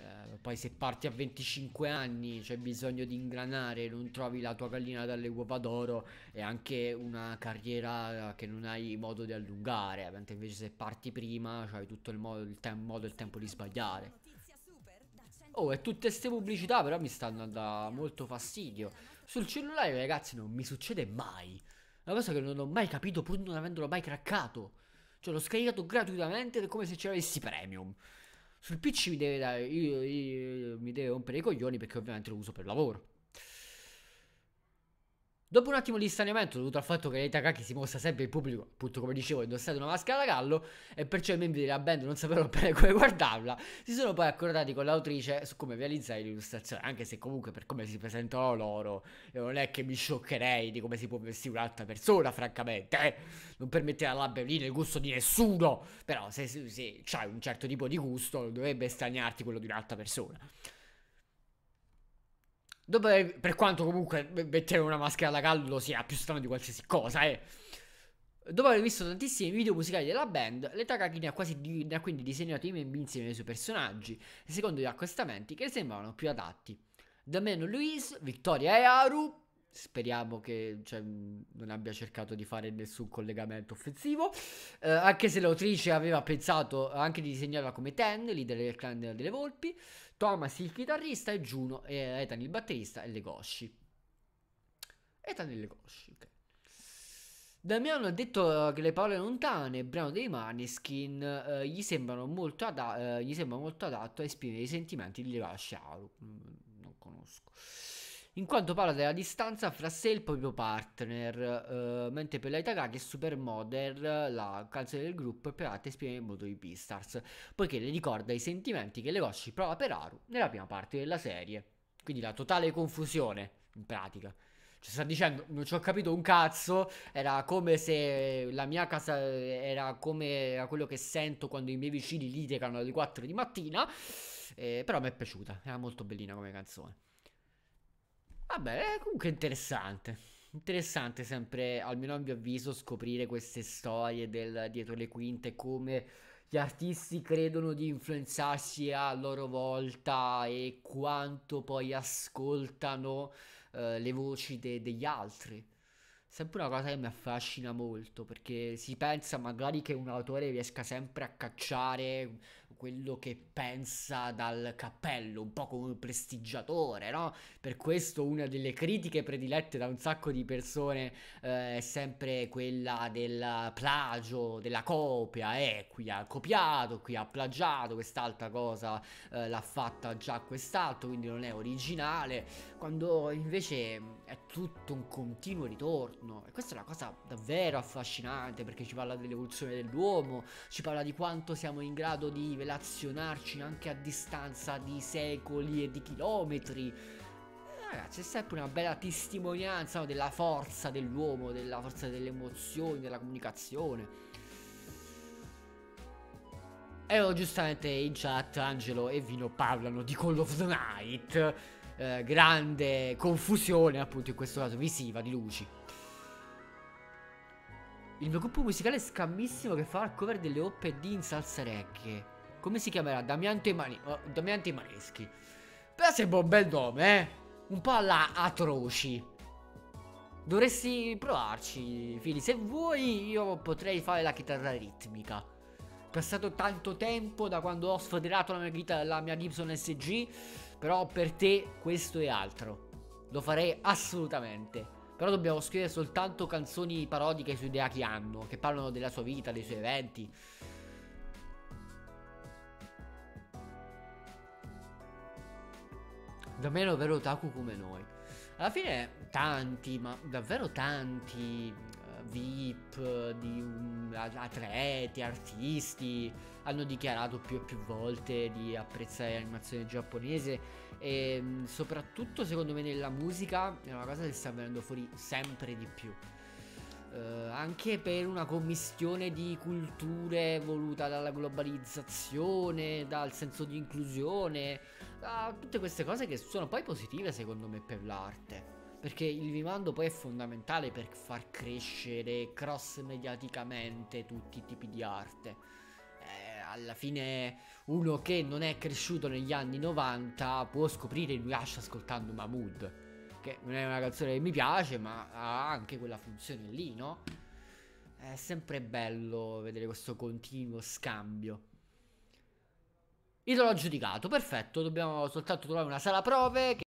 Eh, poi se parti a 25 anni c'è bisogno di ingranare, non trovi la tua gallina dalle uova d'oro è anche una carriera che non hai modo di allungare, eh, mentre invece se parti prima c'hai tutto il, modo, il, te- modo e il tempo di sbagliare. Oh, e tutte queste pubblicità però mi stanno dando molto fastidio. Sul cellulare, ragazzi, non mi succede mai. Una cosa che non ho mai capito pur non avendolo mai craccato. Cioè, l'ho scaricato gratuitamente come se ce l'avessi premium. Sul PC mi deve dare. Io, io, io, mi deve rompere i coglioni perché ovviamente lo uso per lavoro. Dopo un attimo di distanziamento, dovuto al fatto che Takaki si mostra sempre in pubblico, appunto come dicevo, indossate una maschera da gallo, e perciò i membri della band non sapevano bene come guardarla, si sono poi accordati con l'autrice su come realizzare l'illustrazione, anche se comunque per come si presentano loro, eh, non è che mi scioccherei di come si può vestire un'altra persona, francamente, eh? non permetterà alla Berlina il gusto di nessuno, però se, se, se hai un certo tipo di gusto non dovrebbe stagnarti quello di un'altra persona. Dovrei, eh, per quanto comunque mettere una maschera da caldo sia più strano di qualsiasi cosa, eh. Dopo aver visto tantissimi video musicali della band, l'età ne ha, quasi ha quindi disegnato i membri insieme ai suoi personaggi, secondo gli accostamenti che sembravano più adatti. Dameno Luis, Victoria e Aru, speriamo che cioè, non abbia cercato di fare nessun collegamento offensivo, eh, anche se l'autrice aveva pensato anche di disegnarla come Ten, leader del clan delle volpi, Thomas il chitarrista e Juno e Ethan il batterista e Legoshi. Ethan e Legoshi, ok. Damiano ha detto che le parole lontane, brano dei Maneskin, eh, gli, sembrano molto ada- eh, gli sembra molto adatto a esprimere i sentimenti di Legoshi Aru. Mm, non conosco in quanto parla della distanza fra sé e il proprio partner, uh, mentre per la Itagaki è Supermodel, la canzone del gruppo, e per Arte esprime il modo di Beastars, poiché le ricorda i sentimenti che Legoshi prova per Aru nella prima parte della serie. Quindi la totale confusione, in pratica. Cioè, sta dicendo, non ci ho capito un cazzo. Era come se la mia casa era come era quello che sento quando i miei vicini litigano alle 4 di mattina. Eh, però mi è piaciuta, era molto bellina come canzone. Vabbè, eh, comunque interessante. Interessante sempre, almeno a mio avviso, scoprire queste storie del dietro le quinte, come gli artisti credono di influenzarsi a loro volta e quanto poi ascoltano eh, le voci de- degli altri. Sempre una cosa che mi affascina molto, perché si pensa magari che un autore riesca sempre a cacciare quello che pensa dal cappello, un po' come un prestigiatore, no? Per questo una delle critiche predilette da un sacco di persone eh, è sempre quella del plagio, della copia, eh, qui ha copiato, qui ha plagiato, quest'altra cosa eh, l'ha fatta già quest'altro, quindi non è originale, quando invece è tutto un continuo ritorno. E questa è una cosa davvero affascinante perché ci parla dell'evoluzione dell'uomo, ci parla di quanto siamo in grado di velare relazionarci anche a distanza di secoli e di chilometri. Ragazzi, è sempre una bella testimonianza no, della forza dell'uomo, della forza delle emozioni, della comunicazione. E giustamente in chat Angelo e Vino parlano di Call of the Night. Eh, grande confusione appunto in questo caso visiva di luci. Il mio gruppo musicale è scammissimo che fa il cover delle OPD in salsa reggae. Come si chiamerà? Damianto Imani oh, Però sembra un bel nome eh Un po' alla atroci Dovresti provarci Fili Se vuoi io potrei fare la chitarra ritmica Passato tanto tempo da quando ho sfoderato la mia, guitar- la mia Gibson SG Però per te questo è altro Lo farei assolutamente però dobbiamo scrivere soltanto canzoni parodiche su idea che hanno, che parlano della sua vita, dei suoi eventi. davvero vero otaku come noi. Alla fine tanti, ma davvero tanti uh, eh, VIP eh, di um, atleti, artisti hanno dichiarato più e più volte di apprezzare l'animazione giapponese e mm, soprattutto secondo me nella musica è una cosa che sta venendo fuori sempre di più. Uh, anche per una commistione di culture voluta dalla globalizzazione, dal senso di inclusione, a ah, tutte queste cose che sono poi positive secondo me per l'arte. Perché il rimando poi è fondamentale per far crescere cross mediaticamente tutti i tipi di arte. Eh, alla fine uno che non è cresciuto negli anni 90 può scoprire il Inuyasha ascoltando Mahmood. Che non è una canzone che mi piace, ma ha anche quella funzione lì, no? È sempre bello vedere questo continuo scambio. Io l'ho giudicato, perfetto, dobbiamo soltanto trovare una sala prove Che...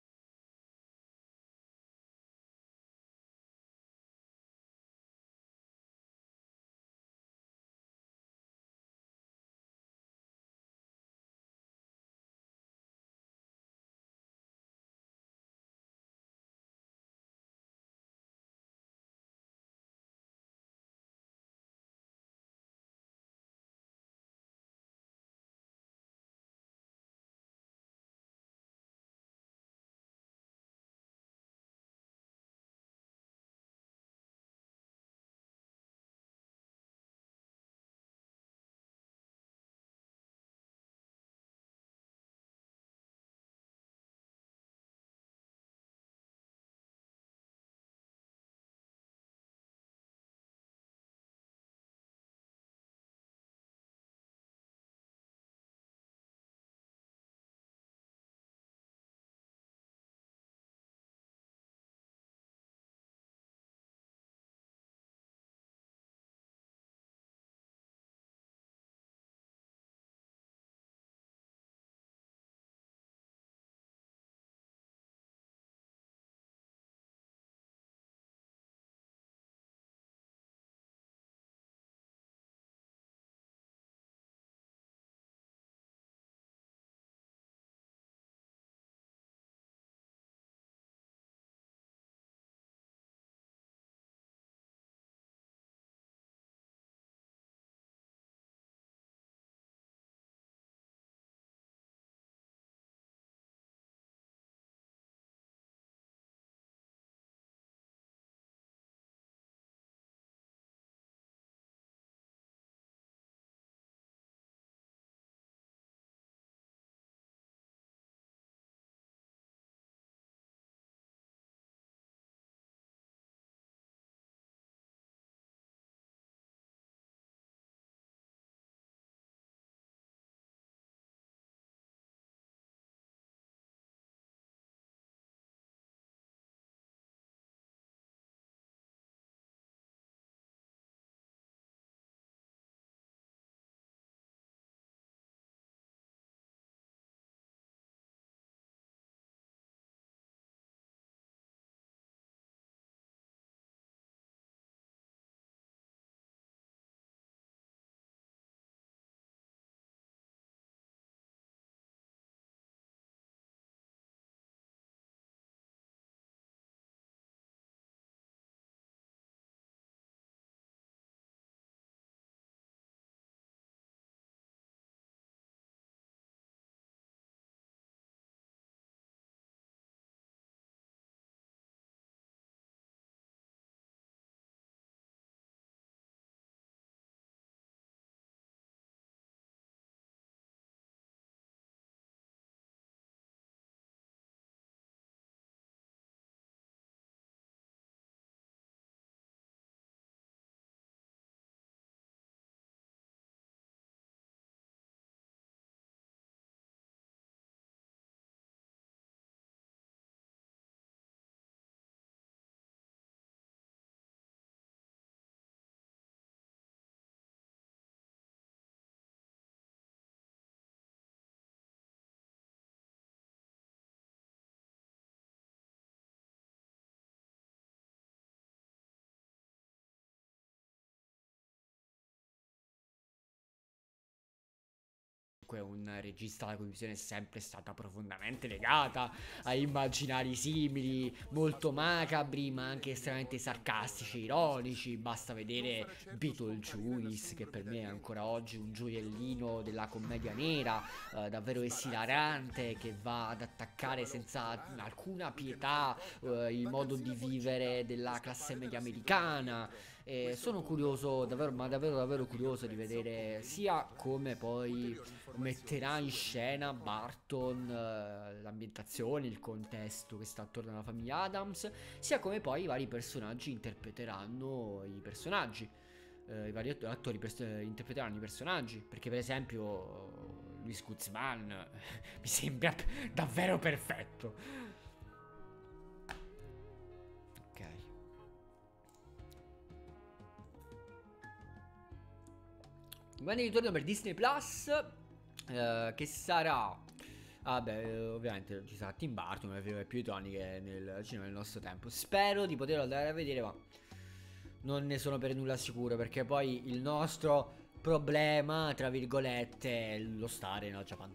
comunque un regista la cui visione è sempre stata profondamente legata a immaginari simili, molto macabri, ma anche estremamente sarcastici, e ironici. Basta vedere Beetlejuice, che per me è ancora oggi un gioiellino della commedia nera, eh, davvero esilarante, che va ad attaccare senza alcuna pietà eh, il modo di vivere della classe media americana. E sono curioso, davvero, ma davvero davvero curioso di vedere sia come poi metterà in scena Barton eh, l'ambientazione, il contesto che sta attorno alla famiglia Adams, sia come poi i vari personaggi interpreteranno i personaggi. Eh, I vari attori pers- interpreteranno i personaggi. Perché, per esempio, Luis Guzman mi sembra davvero perfetto. Grande ritorno per Disney Plus eh, che sarà Vabbè, ah eh, ovviamente ci sarà Tim Burton, una delle più iconiche nel cinema del nostro tempo. Spero di poterlo andare a vedere, ma non ne sono per nulla sicuro, perché poi il nostro problema, tra virgolette, è lo stare in no? Japan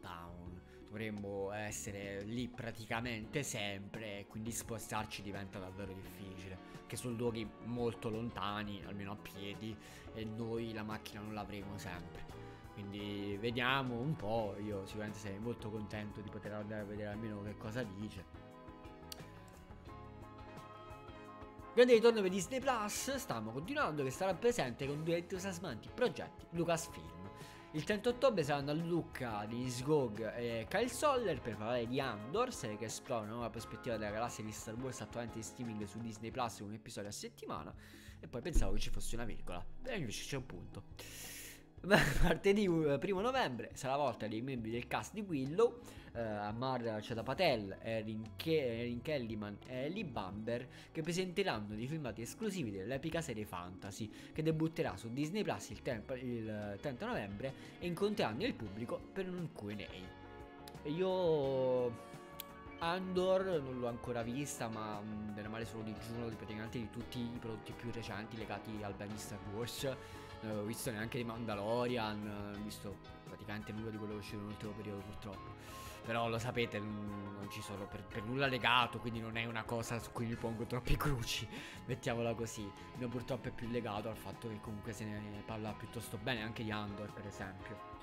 dovremmo essere lì praticamente sempre e quindi spostarci diventa davvero difficile, che sono luoghi molto lontani, almeno a piedi, e noi la macchina non l'avremo sempre. Quindi vediamo un po', io sicuramente sarei molto contento di poter andare a vedere almeno che cosa dice. Grande ritorno per Disney Plus, stiamo continuando che sarà presente con due entusiasmanti progetti Lucasfilm. Il 30 ottobre saranno a Lucca di Sgog e Kyle Soller per parlare di Andor, serie che esplora una nuova prospettiva della galassia di Star Wars attualmente in streaming su Disney Plus con un episodio a settimana. E poi pensavo che ci fosse una virgola, e invece c'è un punto. martedì 1 eh, novembre sarà la volta dei membri del cast di Willow, eh, Amar Chatapatel, Erin, Ke- Erin Kellyman e Lee Bamber, che presenteranno dei filmati esclusivi dell'epica serie fantasy che debutterà su Disney Plus il, temp- il 30 novembre e incontreranno il pubblico per un QA. Io. Andor non l'ho ancora vista, ma mm, bene male solo digiuno praticamente di tutti i prodotti più recenti legati al bene Star Wars. Ho visto neanche di Mandalorian, ho eh, visto praticamente nulla di quello che è uscito nell'ultimo periodo purtroppo. Però lo sapete, non ci sono per, per, nulla legato, quindi non è una cosa su cui mi pongo troppi cruci, mettiamola così. Il purtroppo è più legato al fatto che comunque se ne parla piuttosto bene anche di Andor per esempio.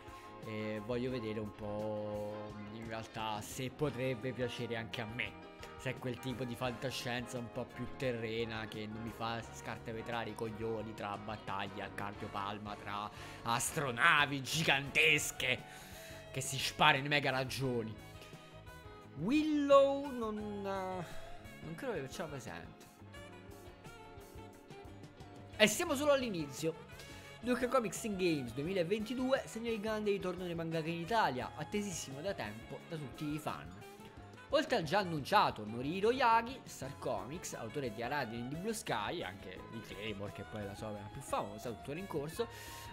E voglio vedere un po' in realtà se potrebbe piacere anche a me se è quel tipo di fantascienza un po' più terrena che non mi fa scartavetrare i coglioni tra battaglia al cardiopalma, tra astronavi gigantesche che si sparano mega ragioni. Willow non... Eh, non credo che ce la presente. E siamo solo all'inizio. Duke Comics in Games 2022 segnò il grande ritorno dei mangaka in Italia, attesissimo da tempo da tutti i fan. Oltre al già annunciato Noriro Yagi, Star Comics, autore di in The Blue Sky, anche di Claymore, che poi è la sua opera più famosa, tuttora in corso,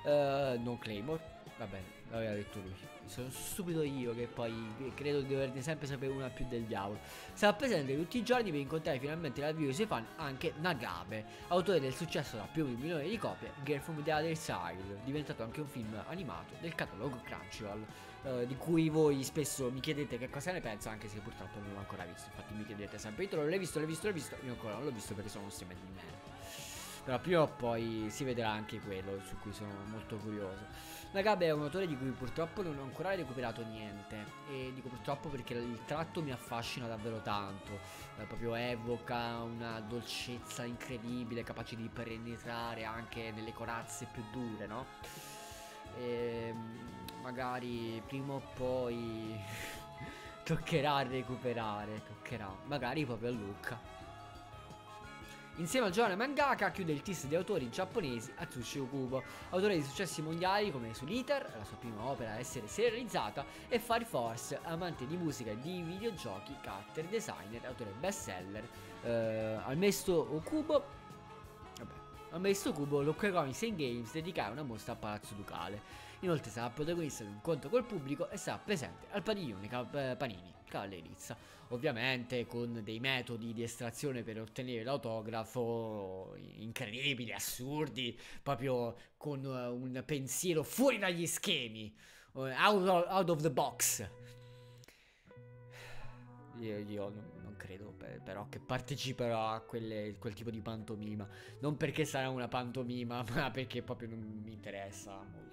eh, non Claymore, vabbè, l'aveva detto lui. Sono stupido io che poi credo di doverne sempre sapere una più del diavolo. Sarà presente tutti i giorni per incontrare finalmente la view e suoi fan anche Nagabe, autore del successo da più di un milione di copie, Girl from the Other Side, diventato anche un film animato del catalogo Crunchyroll. Eh, di cui voi spesso mi chiedete che cosa ne penso, anche se purtroppo non l'ho ancora visto. Infatti mi chiedete sempre, io l'ho visto, l'ho visto, l'ho visto, io ancora non l'ho visto perché sono un streamer di merda. Però prima o poi si vedrà anche quello su cui sono molto curioso. Nagabe è un autore di cui purtroppo non ho ancora recuperato niente. E dico purtroppo perché il tratto mi affascina davvero tanto. Eh, proprio evoca una dolcezza incredibile, capace di penetrare anche nelle corazze più dure, no? E, ehm, magari prima o poi toccherà recuperare, toccherà magari proprio a Luca. Insieme a giovane mangaka chiude il test di autori giapponesi Atsushi Okubo, autore di successi mondiali come Suliter, la sua prima opera a essere serializzata, e Fire Force, amante di musica e di videogiochi, cutter, designer, autore bestseller. Eh, al mesto Okubo, vabbè, al mesto Okubo, l'Okkagami 6 Games dedicare una mostra a Palazzo Ducale. Inoltre sarà protagonista di un conto col pubblico e sarà presente al padiglione Cap- eh, Panini, Cavallerizza, ovviamente con dei metodi di estrazione per ottenere l'autografo incredibili, assurdi, proprio con eh, un pensiero fuori dagli schemi, eh, out of, out of the box. Io, io non, non, credo però che parteciperò a quelle, quel tipo di pantomima. Non perché sarà una pantomima, ma perché proprio non mi interessa molto.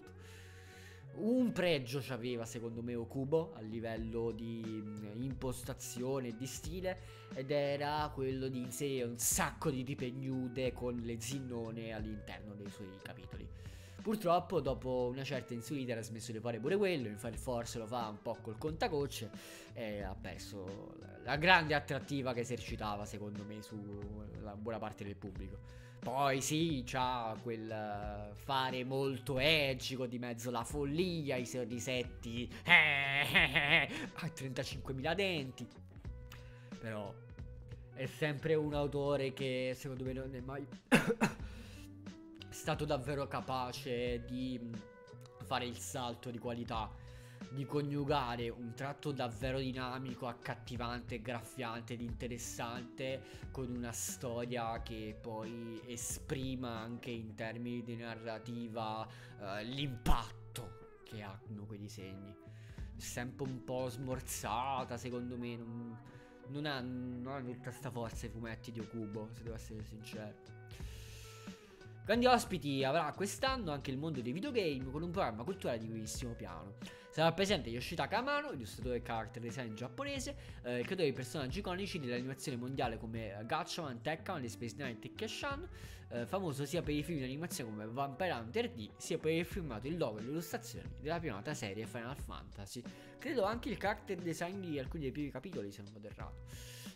Un pregio c'aveva secondo me Okubo a livello di mm, impostazione e di stile ed era quello di inserire un sacco di tipe nude con le zinnone all'interno dei suoi capitoli. Purtroppo dopo una certa insulita ha smesso di fare pure quello, in Fire Force lo fa un po' col contagocce e ha perso la grande attrattiva che esercitava secondo me su buona parte del pubblico. Poi sì, c'ha quel eh, fare molto edgico di mezzo la follia, i sorrisetti a 35.000 denti. Però è sempre un autore che secondo me non è mai stato davvero capace di mm, fare il salto di qualità di coniugare un tratto davvero dinamico, accattivante, graffiante ed interessante con una storia che poi esprima anche in termini di narrativa eh, l'impatto che hanno quei disegni. Sempre un po' smorzata, secondo me. Non, non, ha, non ha tutta sta forza i fumetti di Okubo, se devo essere sincero. Grandi ospiti avrà quest'anno anche il mondo dei videogame con un programma culturale di primissimo piano. Sarà presente Yoshita Kamano, illustratore character design giapponese, eh, creatore di personaggi iconici dell'animazione mondiale come eh, Gatchaman, Tekkan, The Space Nine e Keshan, eh, famoso sia per i film di animazione come Vampire Hunter D, sia per il filmato, il logo e le illustrazioni della più nota serie Final Fantasy. Credo anche il character design di alcuni dei primi capitoli, se non vado errato.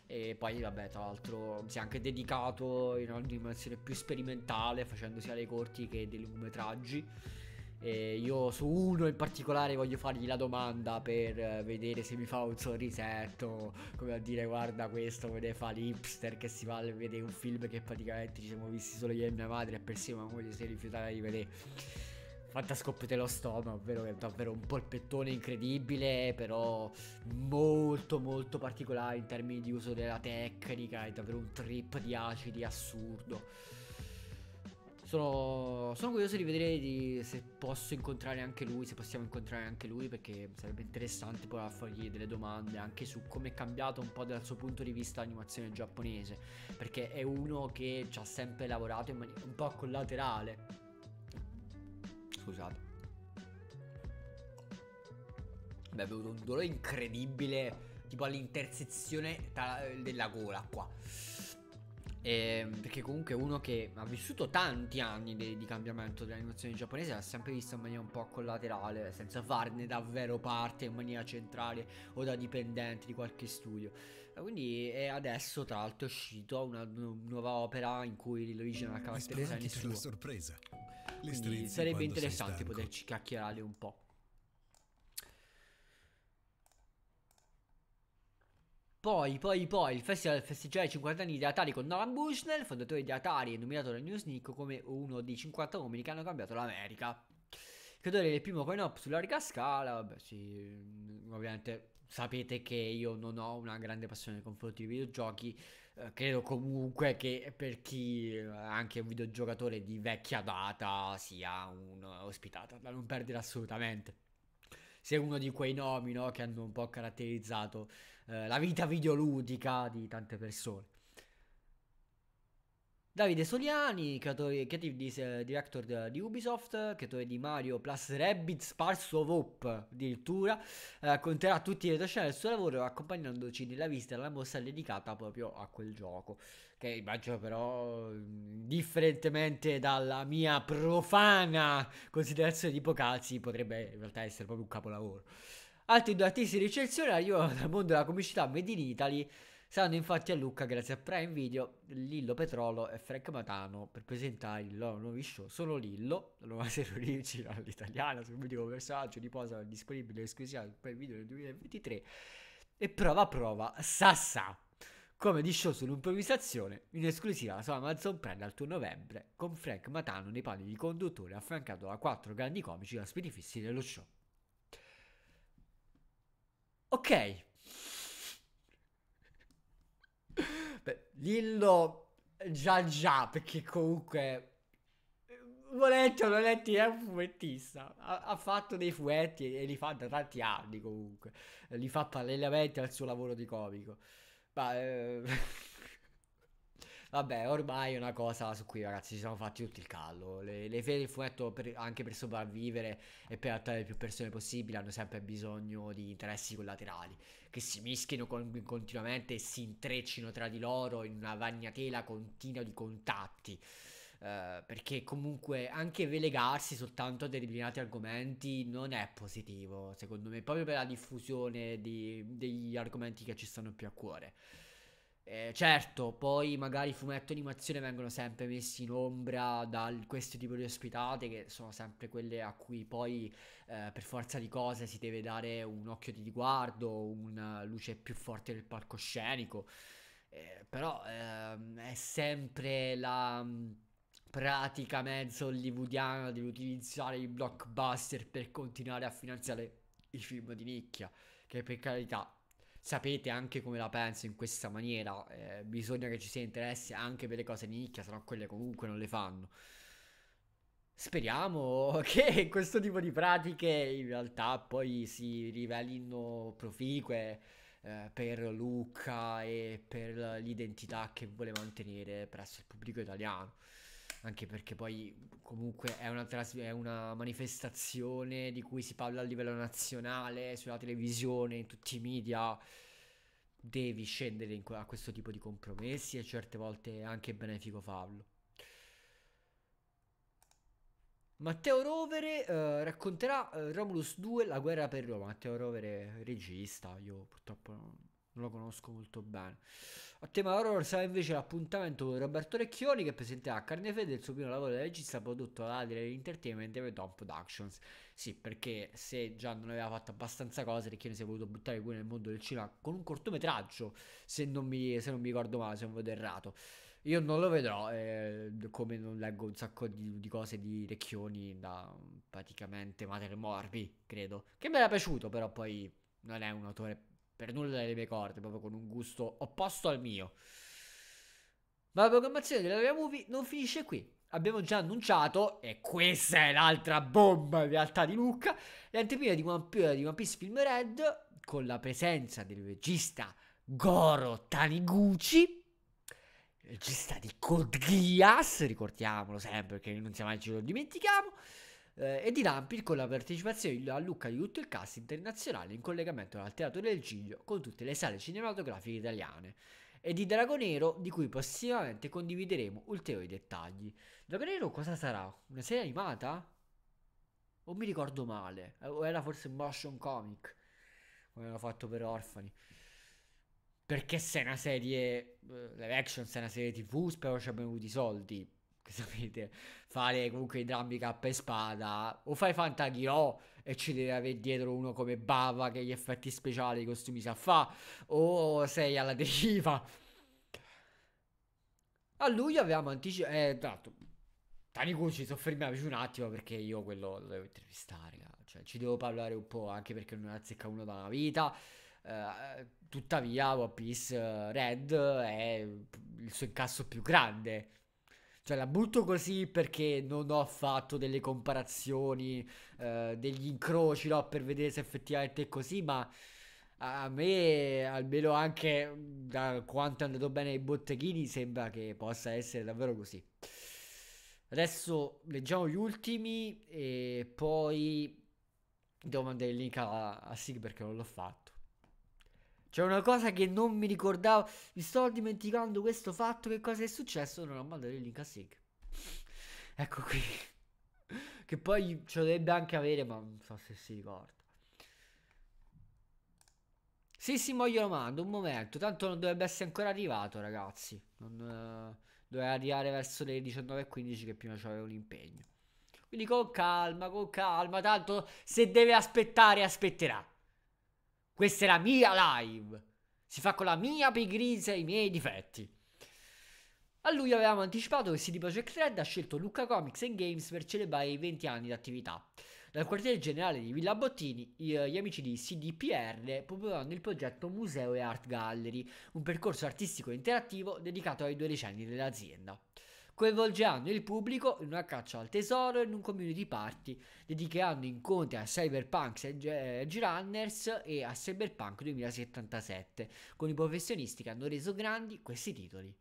E poi, vabbè, tra l'altro si è anche dedicato in un'animazione più sperimentale, facendo sia dei corti che dei lungometraggi. E io su uno in particolare voglio fargli la domanda per eh, vedere se mi fa un sorrisetto, come a dire guarda questo me ne fa l'hipster che si va a vedere un film che praticamente ci siamo visti solo io e mia madre e persino mia moglie si è rifiutata di vedere. Fatta scoppete lo stomaco, ovvero è davvero un polpettone incredibile, però molto molto particolare in termini di uso della tecnica, è davvero un trip di acidi assurdo. Sono, sono curioso di vedere di, se posso incontrare anche lui, se possiamo incontrare anche lui, perché sarebbe interessante poi fargli delle domande anche su come è cambiato un po' dal suo punto di vista l'animazione giapponese, perché è uno che ci ha sempre lavorato in maniera un po' collaterale. Scusate. Beh, avevo un dolore incredibile, tipo all'intersezione della gola qua. Eh, perché comunque uno che ha vissuto tanti anni di, di cambiamento dell'animazione giapponese l'ha sempre vista in maniera un po' collaterale, senza farne davvero parte in maniera centrale o da dipendente di qualche studio. Quindi è adesso tra l'altro è uscito una nu- nuova opera in cui l'original character design è suo. sarebbe interessante poterci chiacchierare un po'. Poi, poi, poi, il festival festeggerà i 50 anni di Atari con Nolan Bushnell, fondatore di Atari e nominato dal da Newsnick come uno dei 50 uomini che hanno cambiato l'America. Credo Creatore il primo coin-op su larga scala, vabbè sì, mm, ovviamente sapete che io non ho una grande passione nei confronti dei videogiochi, eh, credo comunque che per chi è eh, anche un videogiocatore di vecchia data sia un ospitato da non perdere assolutamente. Se uno di quei nomi no, che hanno un po' caratterizzato eh, la vita videoludica di tante persone. Davide Soliani, creatore, creative director di Ubisoft, creatore di Mario Plus Rabbit sparso VOP addirittura, eh, conterà tutti i retroscena del suo lavoro accompagnandoci nella visita della mossa dedicata proprio a quel gioco, che immagino però, mm, differentemente dalla mia profana considerazione di poc'anzi, potrebbe in realtà essere proprio un capolavoro. Altri due artisti di ricercionari dal mondo della comicità Made in Italy saranno infatti a Lucca grazie a Prime Video, Lillo Petrolo e Frank Matano per presentare il loro nuovo show Solo Lillo, la nuova serie originale italiana sul video personaggio di posa disponibile esclusiva su Prime Video del 2023 e prova a prova Sassa come di show sull'improvvisazione in esclusiva su Amazon Prime dal 2 novembre con Frank Matano nei panni di conduttore affiancato da quattro grandi comici ospiti fissi dello show. Ok. Beh, Lillo già già, perché comunque... Voletti o Noletti è un fumettista, ha, ha, fatto dei fumetti e, e, li fa da tanti anni comunque, li fa parallelamente al suo lavoro di comico. Ma... Eh... Vabbè, ormai è una cosa su cui ragazzi ci siamo fatti tutto il callo. Le, le ferie del fumetto, per, anche per sopravvivere e per attrarre più persone possibile, hanno sempre bisogno di interessi collaterali che si mischino con, continuamente e si intreccino tra di loro in una vagnatela continua di contatti. Uh, perché comunque anche relegarsi soltanto a determinati argomenti non è positivo, secondo me, proprio per la diffusione di, degli argomenti che ci stanno più a cuore. Eh, certo, poi magari fumetto e animazione vengono sempre messi in ombra da questo tipo di ospitate, che sono sempre quelle a cui poi eh, per forza di cose si deve dare un occhio di riguardo, una luce più forte del palcoscenico. Eh, però ehm, è sempre la mm, pratica mezzo hollywoodiana di utilizzare i blockbuster per continuare a finanziare i film di nicchia, che per carità sapete anche come la penso in questa maniera, eh, bisogna che ci sia interesse anche per le cose di nicchia, se no quelle comunque non le fanno. Speriamo che questo tipo di pratiche in realtà poi si rivelino proficue eh, per Luca e per l'identità che vuole mantenere presso il pubblico italiano anche perché poi comunque è una, tras- è una, manifestazione di cui si parla a livello nazionale, sulla televisione, in tutti i media, devi scendere que- a questo tipo di compromessi e certe volte è anche benefico farlo. Matteo Rovere eh, racconterà eh, Romulus 2, la guerra per Roma. Matteo Rovere, regista, io purtroppo non, non lo conosco molto bene. A tema horror sarà invece l'appuntamento con Roberto Recchioni che presenterà a carne fede il suo primo lavoro da regista prodotto da Adrian Entertainment e Tom Productions. Sì, perché se già non aveva fatto abbastanza cose, Recchioni si è voluto buttare qui nel mondo del cinema con un cortometraggio, se non mi, se non mi ricordo male, se non vedo errato. Io non lo vedrò, eh, come non leggo un sacco di, di, cose di Recchioni da praticamente Mater Morbi, credo. Che mi era piaciuto, però poi non è un autore per nulla dalle mie corde, proprio con un gusto opposto al mio. Ma la programmazione della Rea Movie non finisce qui. Abbiamo già annunciato, e questa è l'altra bomba in realtà di Lucca, l'anteprima di One, Piece, eh, di One Piece Film Red con la presenza del regista Goro Taniguchi, regista di Code Geass, ricordiamolo sempre perché non siamo mai ce lo dimentichiamo, eh, e di Lampir con la partecipazione a Lucca di tutto il cast internazionale in collegamento al Teatro del Giglio con tutte le sale cinematografiche italiane e di Dragonero di cui prossimamente condivideremo ulteriori dettagli. Dragonero cosa sarà? Una serie animata? O mi ricordo male? Eh, o era forse un motion comic? Come hanno fatto per orfani? Perché se è una serie... Eh, live action, se è una serie tv, spero ci abbiano avuto i soldi che sapete fare comunque i drammi cappa e spada, o fai Fantaghiro e ci devi avere dietro uno come Bava che gli effetti speciali, i costumi sa fa, o sei alla deriva. A lui avevamo anticipato... Eh, tra tanto, Taniguchi, soffermiamoci un attimo perché io quello lo devo intervistare, cioè ci devo parlare un po' anche perché non azzecca uno dalla vita. Uh, tuttavia One Piece eh, Red è il suo incasso più grande cioè la butto così perché non ho fatto delle comparazioni, eh, degli incroci, no, per vedere se effettivamente è così, ma a me, almeno anche da quanto è andato bene ai botteghini, sembra che possa essere davvero così. Adesso leggiamo gli ultimi e poi devo mandare il link a, a Sig perché non l'ho fatto. C'è una cosa che non mi ricordavo. Mi sto dimenticando questo fatto. Che cosa è successo? Non ho mandato il link a Sig. Ecco qui. Che poi ce lo dovrebbe anche avere, ma non so se si ricorda. Sì, sì, ma glielo mando. Un momento. Tanto non dovrebbe essere ancora arrivato, ragazzi. Non, eh, doveva arrivare verso le 19.15 che prima c'avevo un impegno. Quindi con calma, con calma. Tanto se deve aspettare, aspetterà. Questa è la mia live. Si fa con la mia pigrizia e i miei difetti. A lui avevamo anticipato che CD Projekt Red ha scelto Luca Comics and Games per celebrare i 20 anni di attività. Dal quartiere generale di Villa Bottini, gli amici di CDPR promuoveranno il progetto Museo e Art Gallery, un percorso artistico interattivo dedicato ai due decenni dell'azienda coinvolgeranno il pubblico in una caccia al tesoro e in un community party, dedicheranno incontri a Cyberpunk Edge eh, Runners e a Cyberpunk 2077, con i professionisti che hanno reso grandi questi titoli.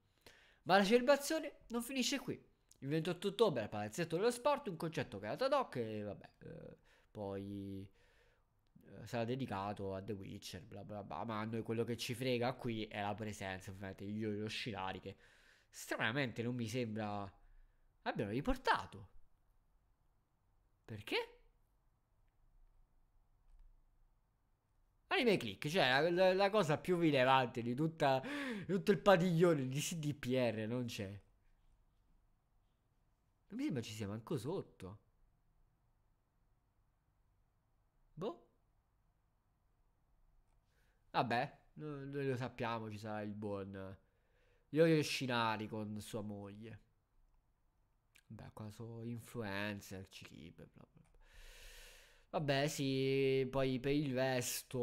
Ma la celebrazione non finisce qui. Il 28 ottobre al Palazzetto dello Sport un concerto creato ad hoc e vabbè, eh, poi eh, sarà dedicato a The Witcher, bla bla bla, ma a noi quello che ci frega qui è la presenza ovviamente di Yoyo Shirari che stranamente non mi sembra abbiano riportato. Perché? Anime Click, cioè la, la, la cosa più rilevante di tutta, tutto il padiglione di CDPR non c'è. Non mi sembra ci sia manco sotto. Boh. Vabbè, noi, noi lo sappiamo, ci sarà il buon Yoshinari con sua moglie. Beh, qua sono influencer, Cilibe, bla bla Vabbè, sì, poi per il resto,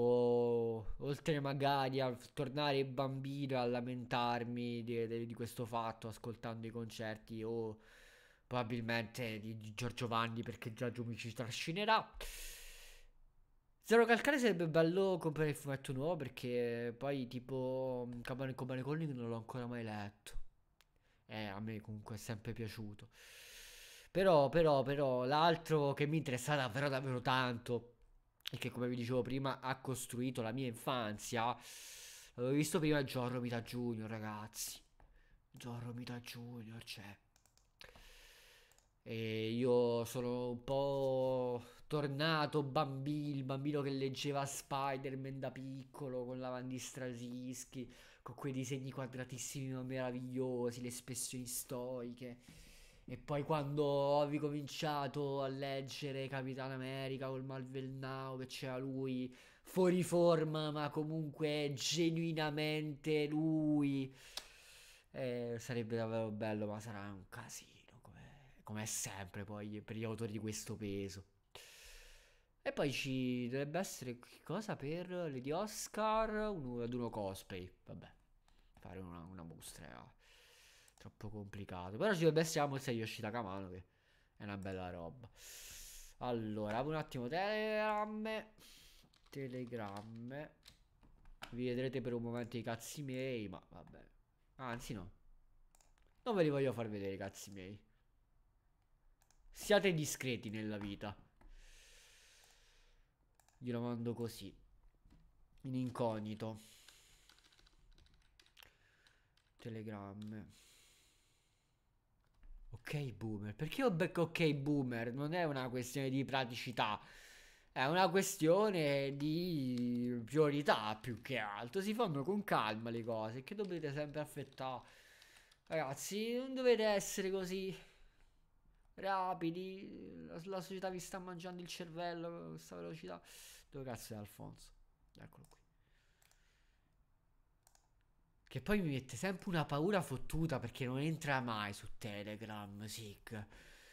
oltre magari a tornare bambino a lamentarmi di, di, di questo fatto ascoltando i concerti o probabilmente di, di Giorgio Vanni perché Giorgio mi ci trascinerà. Zero Calcare sarebbe bello comprare il fumetto nuovo perché poi tipo Cabane con Maniconic non l'ho ancora mai letto. Eh, a me comunque è sempre piaciuto. Però, però, però, l'altro che mi interessa davvero, davvero tanto e che come vi dicevo prima ha costruito la mia infanzia, l'avevo visto prima Giorno Mita Junior, ragazzi. Giorno Mita Junior, Cioè. E io sono un po' Tornato, bambino, il bambino che leggeva Spider-Man da piccolo con la Van di Strasinski, con quei disegni quadratissimi ma meravigliosi, le espressioni stoiche. E poi quando ho ricominciato a leggere Capitan America col Marvel Now, che c'era lui fuori forma, ma comunque genuinamente lui. Eh, sarebbe davvero bello, ma sarà un casino, come, è sempre poi per gli autori di questo peso. E poi ci dovrebbe essere cosa per Lady Oscar, un, ad uno cosplay, vabbè, fare una, una mostra era eh, troppo complicato. Però ci dovrebbe essere la mostra di Yoshida Kamano che è una bella roba. Allora, un attimo, telegramme, telegramme, vi vedrete per un momento i cazzi miei, ma vabbè, ah, anzi no, non ve li voglio far vedere i cazzi miei. Siate discreti nella vita glielo mando così in incognito telegram ok boomer perché ho becco ok boomer non è una questione di praticità è una questione di priorità più che altro si fanno con calma le cose che dovete sempre affettare ragazzi non dovete essere così rapidi, la, la, società vi sta mangiando il cervello con questa velocità. Dove cazzo è Alfonso? Eccolo qui. Che poi mi mette sempre una paura fottuta perché non entra mai su Telegram, sic.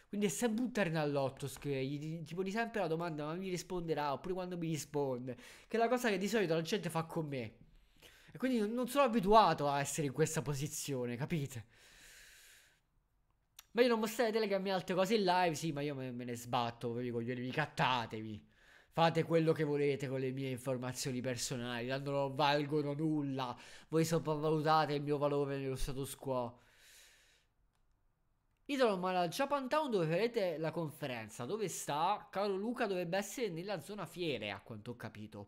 Quindi è sempre un terno all'otto, scrive, gli, gli poni sempre la domanda ma mi risponderà oppure quando mi risponde, che è la cosa che di solito la gente fa con me. E quindi non sono abituato a essere in questa posizione, capite? Ma io non mostrare telecam e altre cose in live, sì, ma io me, me ne sbatto, voi coglioni, vi cattatevi. Fate quello che volete con le mie informazioni personali, tanto non valgono nulla. Voi sopravvalutate il mio valore nello status quo. Idolo, ma la Japan Town dove farete la conferenza? Dove sta? Caro Luca dovrebbe essere nella zona fiere, a quanto ho capito.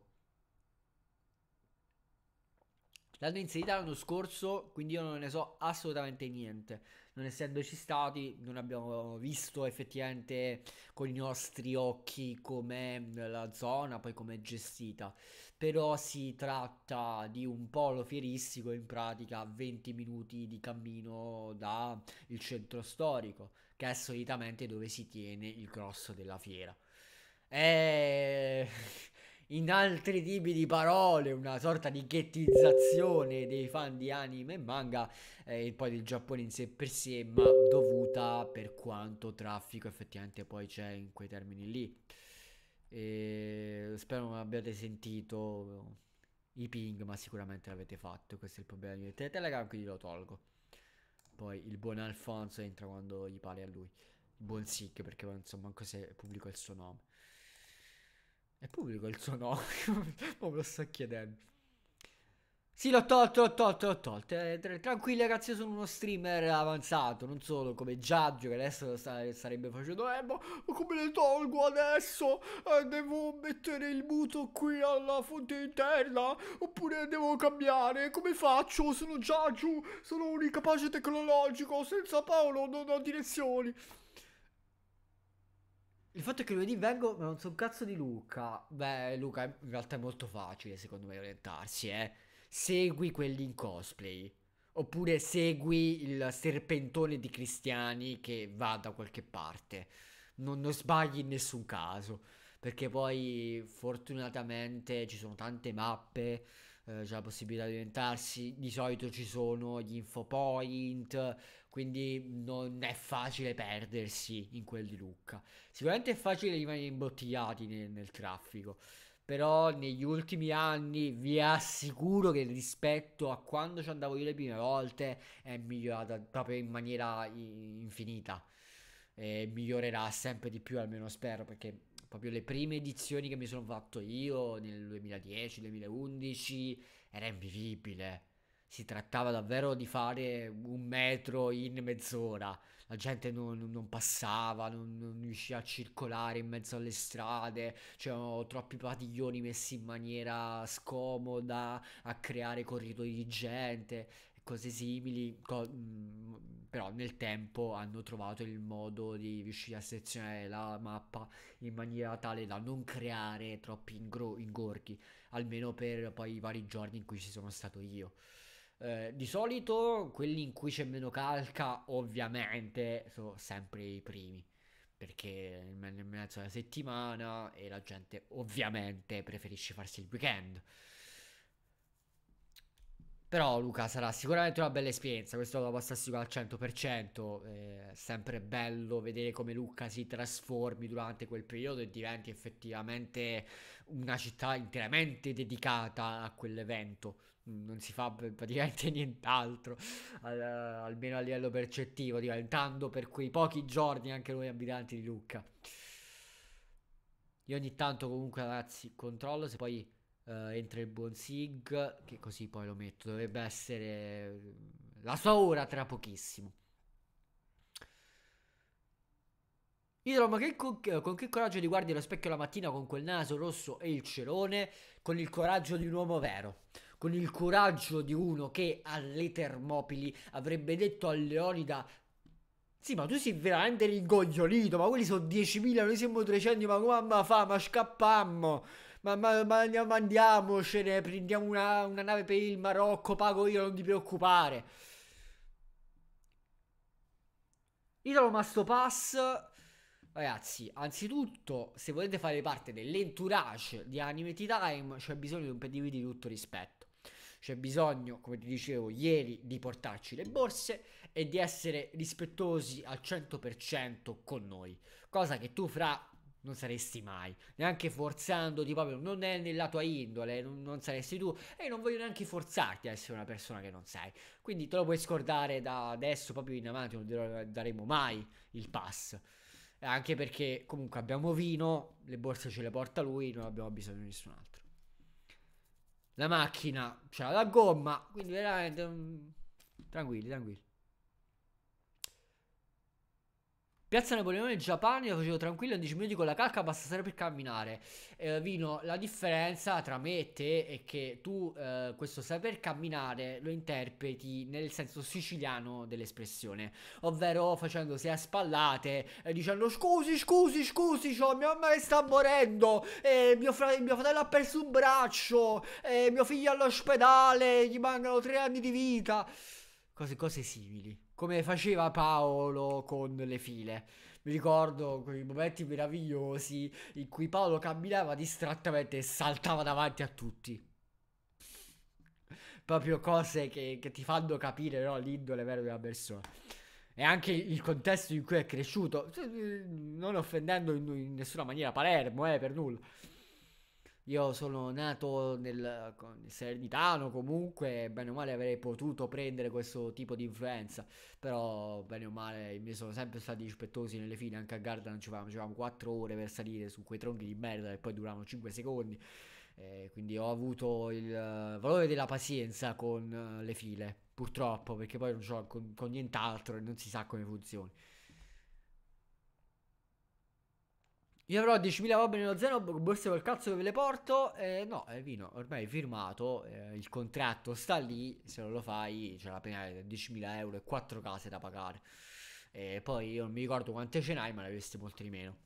L'hanno inserita l'anno scorso, quindi io non ne so assolutamente niente non essendoci stati, non abbiamo visto effettivamente con i nostri occhi com'è la zona, poi com'è gestita. Però si tratta di un polo fieristico in pratica 20 minuti di cammino dal centro storico, che è solitamente dove si tiene il grosso della fiera. E eh, in altri tipi di parole, una sorta di ghettizzazione dei fan di anime e manga eh, e poi del Giappone in sé per sé, ma dovuta per quanto traffico effettivamente poi c'è in quei termini lì. E spero non abbiate sentito i ping, ma sicuramente l'avete fatto. Questo è il problema di Telegram, quindi lo tolgo. Poi il buon Alfonso entra quando gli pare a lui. Il buon Sick, perché insomma, anche se pubblico il suo nome. È pubblico il suo nome? Ma me lo sto chiedendo. Sì, l'ho tolto, l'ho tolto, l'ho tolto. Eh, tranquilli ragazzi, sono uno streamer avanzato, non solo come Giaggio che adesso sta, starebbe facendo Eh, ma come le tolgo adesso? Eh, devo mettere il muto qui alla fonte interna? Oppure devo cambiare? Come faccio? Sono Giaggio, sono un incapace tecnologico, senza Paolo non ho direzioni. Il fatto è che lunedì vengo, ma non so un cazzo di Luca. Beh, Luca, in realtà è molto facile, secondo me, orientarsi, eh. Segui quelli in cosplay. Oppure segui il serpentone di cristiani che va da qualche parte. Non, non sbagli in nessun caso. Perché poi, fortunatamente, ci sono tante mappe. Eh, c'è la possibilità di orientarsi. Di solito ci sono gli info point quindi non è facile perdersi in quel di Lucca. Sicuramente è facile rimanere imbottigliati nel, nel traffico, però negli ultimi anni vi assicuro che rispetto a quando ci andavo io le prime volte è migliorata proprio in maniera infinita e migliorerà sempre di più, almeno spero, perché proprio le prime edizioni che mi sono fatto io nel 2010-2011 era invivibile si trattava davvero di fare un metro in mezz'ora. La gente non, non passava, non, non, riusciva a circolare in mezzo alle strade, c'erano troppi padiglioni messi in maniera scomoda a creare corridoi di gente e cose simili, co- mm, però nel tempo hanno trovato il modo di riuscire a selezionare la mappa in maniera tale da non creare troppi ingro- ingorghi, almeno per poi i vari giorni in cui ci sono stato io. Eh, di solito quelli in cui c'è meno calca ovviamente sono sempre i primi perché nel mezzo della settimana e la gente ovviamente preferisce farsi il weekend. Però Luca sarà sicuramente una bella esperienza, questo lo posso assicurare al 100%, eh, è sempre bello vedere come Luca si trasformi durante quel periodo e diventi effettivamente una città interamente dedicata a quell'evento, non si fa praticamente nient'altro, al, almeno a livello percettivo, diventando per quei pochi giorni anche noi abitanti di Lucca. Io ogni tanto comunque ragazzi controllo se poi uh, entra il buon SIG, che così poi lo metto, dovrebbe essere la sua ora tra pochissimo. Idro, ma che con, con, che coraggio ti guardi allo specchio la mattina con quel naso rosso e il cerone, con il coraggio di un uomo vero? con il coraggio di uno che alle Termopili avrebbe detto a Leonida sì, ma tu sei veramente ringoglionito, ma quelli sono 10.000, noi siamo 300, ma come fa? Ma scappammo, ma, ma, ma andiamocene, prendiamo una, una nave per il Marocco, pago io, non ti preoccupare. Italo Mastopass, ragazzi, anzitutto, se volete fare parte dell'entourage di Anime Time, c'è bisogno di un pedigree di tutto rispetto. C'è bisogno, come ti dicevo ieri, di portarci le borse e di essere rispettosi al 100% con noi, cosa che tu fra non saresti mai, neanche forzandoti proprio, non è nella tua indole, eh, non, non, saresti tu e non voglio neanche forzarti a essere una persona che non sei. Quindi te lo puoi scordare da adesso proprio in avanti, non daremo mai il pass. Anche perché comunque abbiamo vino, le borse ce le porta lui, non abbiamo bisogno di nessun altro la macchina c'ha la gomma, quindi veramente... Tranquilli, tranquilli. Piazza Napoleone Giappone lo facevo tranquillo in 10 minuti con la calca, basta stare per camminare. Eh, Vino, la differenza tra me e te è che tu eh, questo saper camminare lo interpreti nel senso siciliano dell'espressione, ovvero facendosi a spallate e eh, dicendo scusi, scusi, scusi, cioè, mia mamma sta morendo, eh, mio, fratello, mio, fratello ha perso un braccio, mio figlio all'ospedale, gli mancano tre anni di vita, cose, cose simili come faceva Paolo con le file. Mi ricordo quei momenti meravigliosi in cui Paolo camminava distrattamente e saltava davanti a tutti. Proprio cose che, che ti fanno capire no, l'indole vera di una persona. E anche il contesto in cui è cresciuto, cioè, non offendendo in, in nessuna maniera Palermo, eh, per nulla. Io sono nato nel, nel Salernitano, comunque, bene o male avrei potuto prendere questo tipo di influenza, però bene o male mi sono sempre stati rispettosi nelle fine, anche a Garda non ci facevamo, ci facevamo 4 ore per salire su quei tronchi di merda che poi duravano 5 secondi, eh, quindi ho avuto il uh, valore della pazienza con uh, le file, purtroppo, perché poi non c'ho con, con nient'altro e non si sa come funzioni. Io avrò 10.000 robe nello zero, borse col cazzo che ve le porto. Eh, no, è vino, ormai è firmato, eh, il contratto sta lì, se non lo fai c'è la penale di 10.000 euro e 4 case da pagare. E poi io non mi ricordo quante ce n'hai, ma ne avresti molte di meno.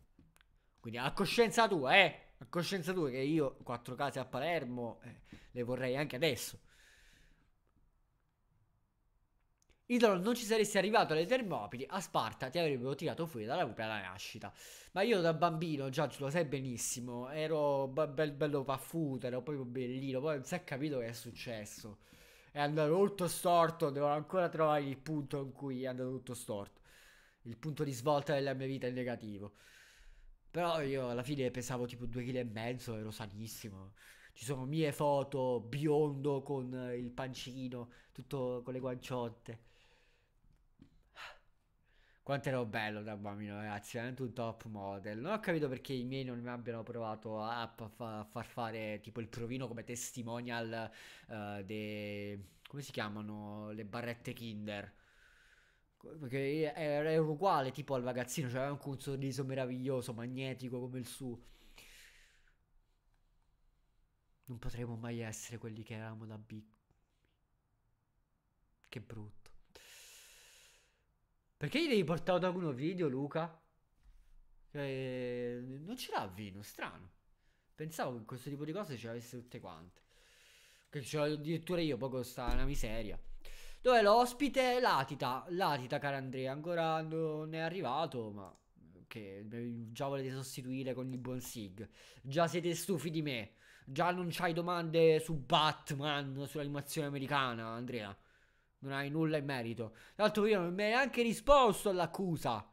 Quindi a coscienza tua, eh! A coscienza tua che io 4 case a Palermo eh, le vorrei anche adesso. Italo non ci saresti arrivato alle Termopili, a Sparta ti avrebbero tirato fuori dalla propria alla nascita. Ma io da bambino, già lo sai benissimo, ero be- be- bello paffuto, ero proprio bellino, poi non si è capito che è successo. È andato tutto storto, devo ancora trovare il punto in cui è andato tutto storto. Il punto di svolta della mia vita in negativo. Però io alla fine pesavo tipo 2,5 kg ero sanissimo ci sono mie foto biondo con il pancino, tutto con le guanciotte. Quanto ero bello da bambino, ragazzi, veramente un top model. Non ho capito perché i miei non mi abbiano provato a, a, a far fare tipo il provino come testimonial uh, eh, dei... come si chiamano? Le barrette Kinder. Perché era, uguale tipo al ragazzino, cioè aveva anche un sorriso meraviglioso, magnetico come il suo. Non potremo mai essere quelli che eravamo da B. Che brutto. Perché gli devi portare da alcun video, Luca? Cioè, non ce l'ha vino, strano. Pensavo che questo tipo di cose ce l'avesse tutte quante. Che ce l'ho addirittura io, poco sta una miseria. Dov'è l'ospite? Latita, latita, cara Andrea. Ancora non è arrivato, ma che già volete sostituire con il buon Sig. Già siete stufi di me. Già non c'hai domande su Batman, sull'animazione americana, Andrea. Non hai nulla in merito. Tra l'altro io non mi hai neanche risposto all'accusa.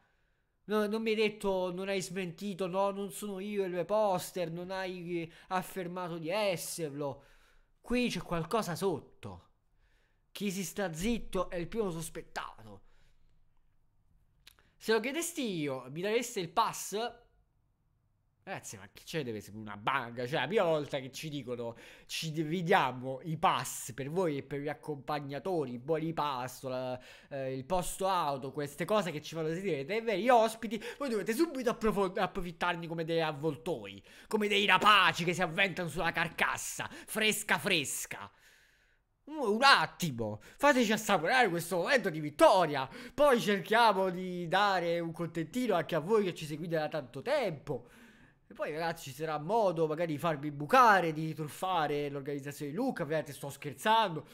No, non mi hai detto, non hai smentito, no, non sono io il poster, non hai eh, affermato di esserlo. Qui c'è qualcosa sotto. Chi si sta zitto è il primo sospettato. Se lo chiedessi io, mi dareste il pass? Ragazzi, ma che c'è deve essere una banca? Cioè, la prima volta che ci dicono ci dividiamo i pass per voi e per gli accompagnatori, i buoni pasto, la, eh, il posto auto, queste cose che ci fanno sentire dei veri ospiti, voi dovete subito approf- approfittarne come dei avvoltoi, come dei rapaci che si avventano sulla carcassa, fresca fresca. Un attimo, fateci assaporare questo momento di vittoria. Poi cerchiamo di dare un contentino anche a voi che ci seguite da tanto tempo poi ragazzi ci sarà modo magari di farvi bucare, di truffare l'organizzazione di Luca, ovviamente sto scherzando,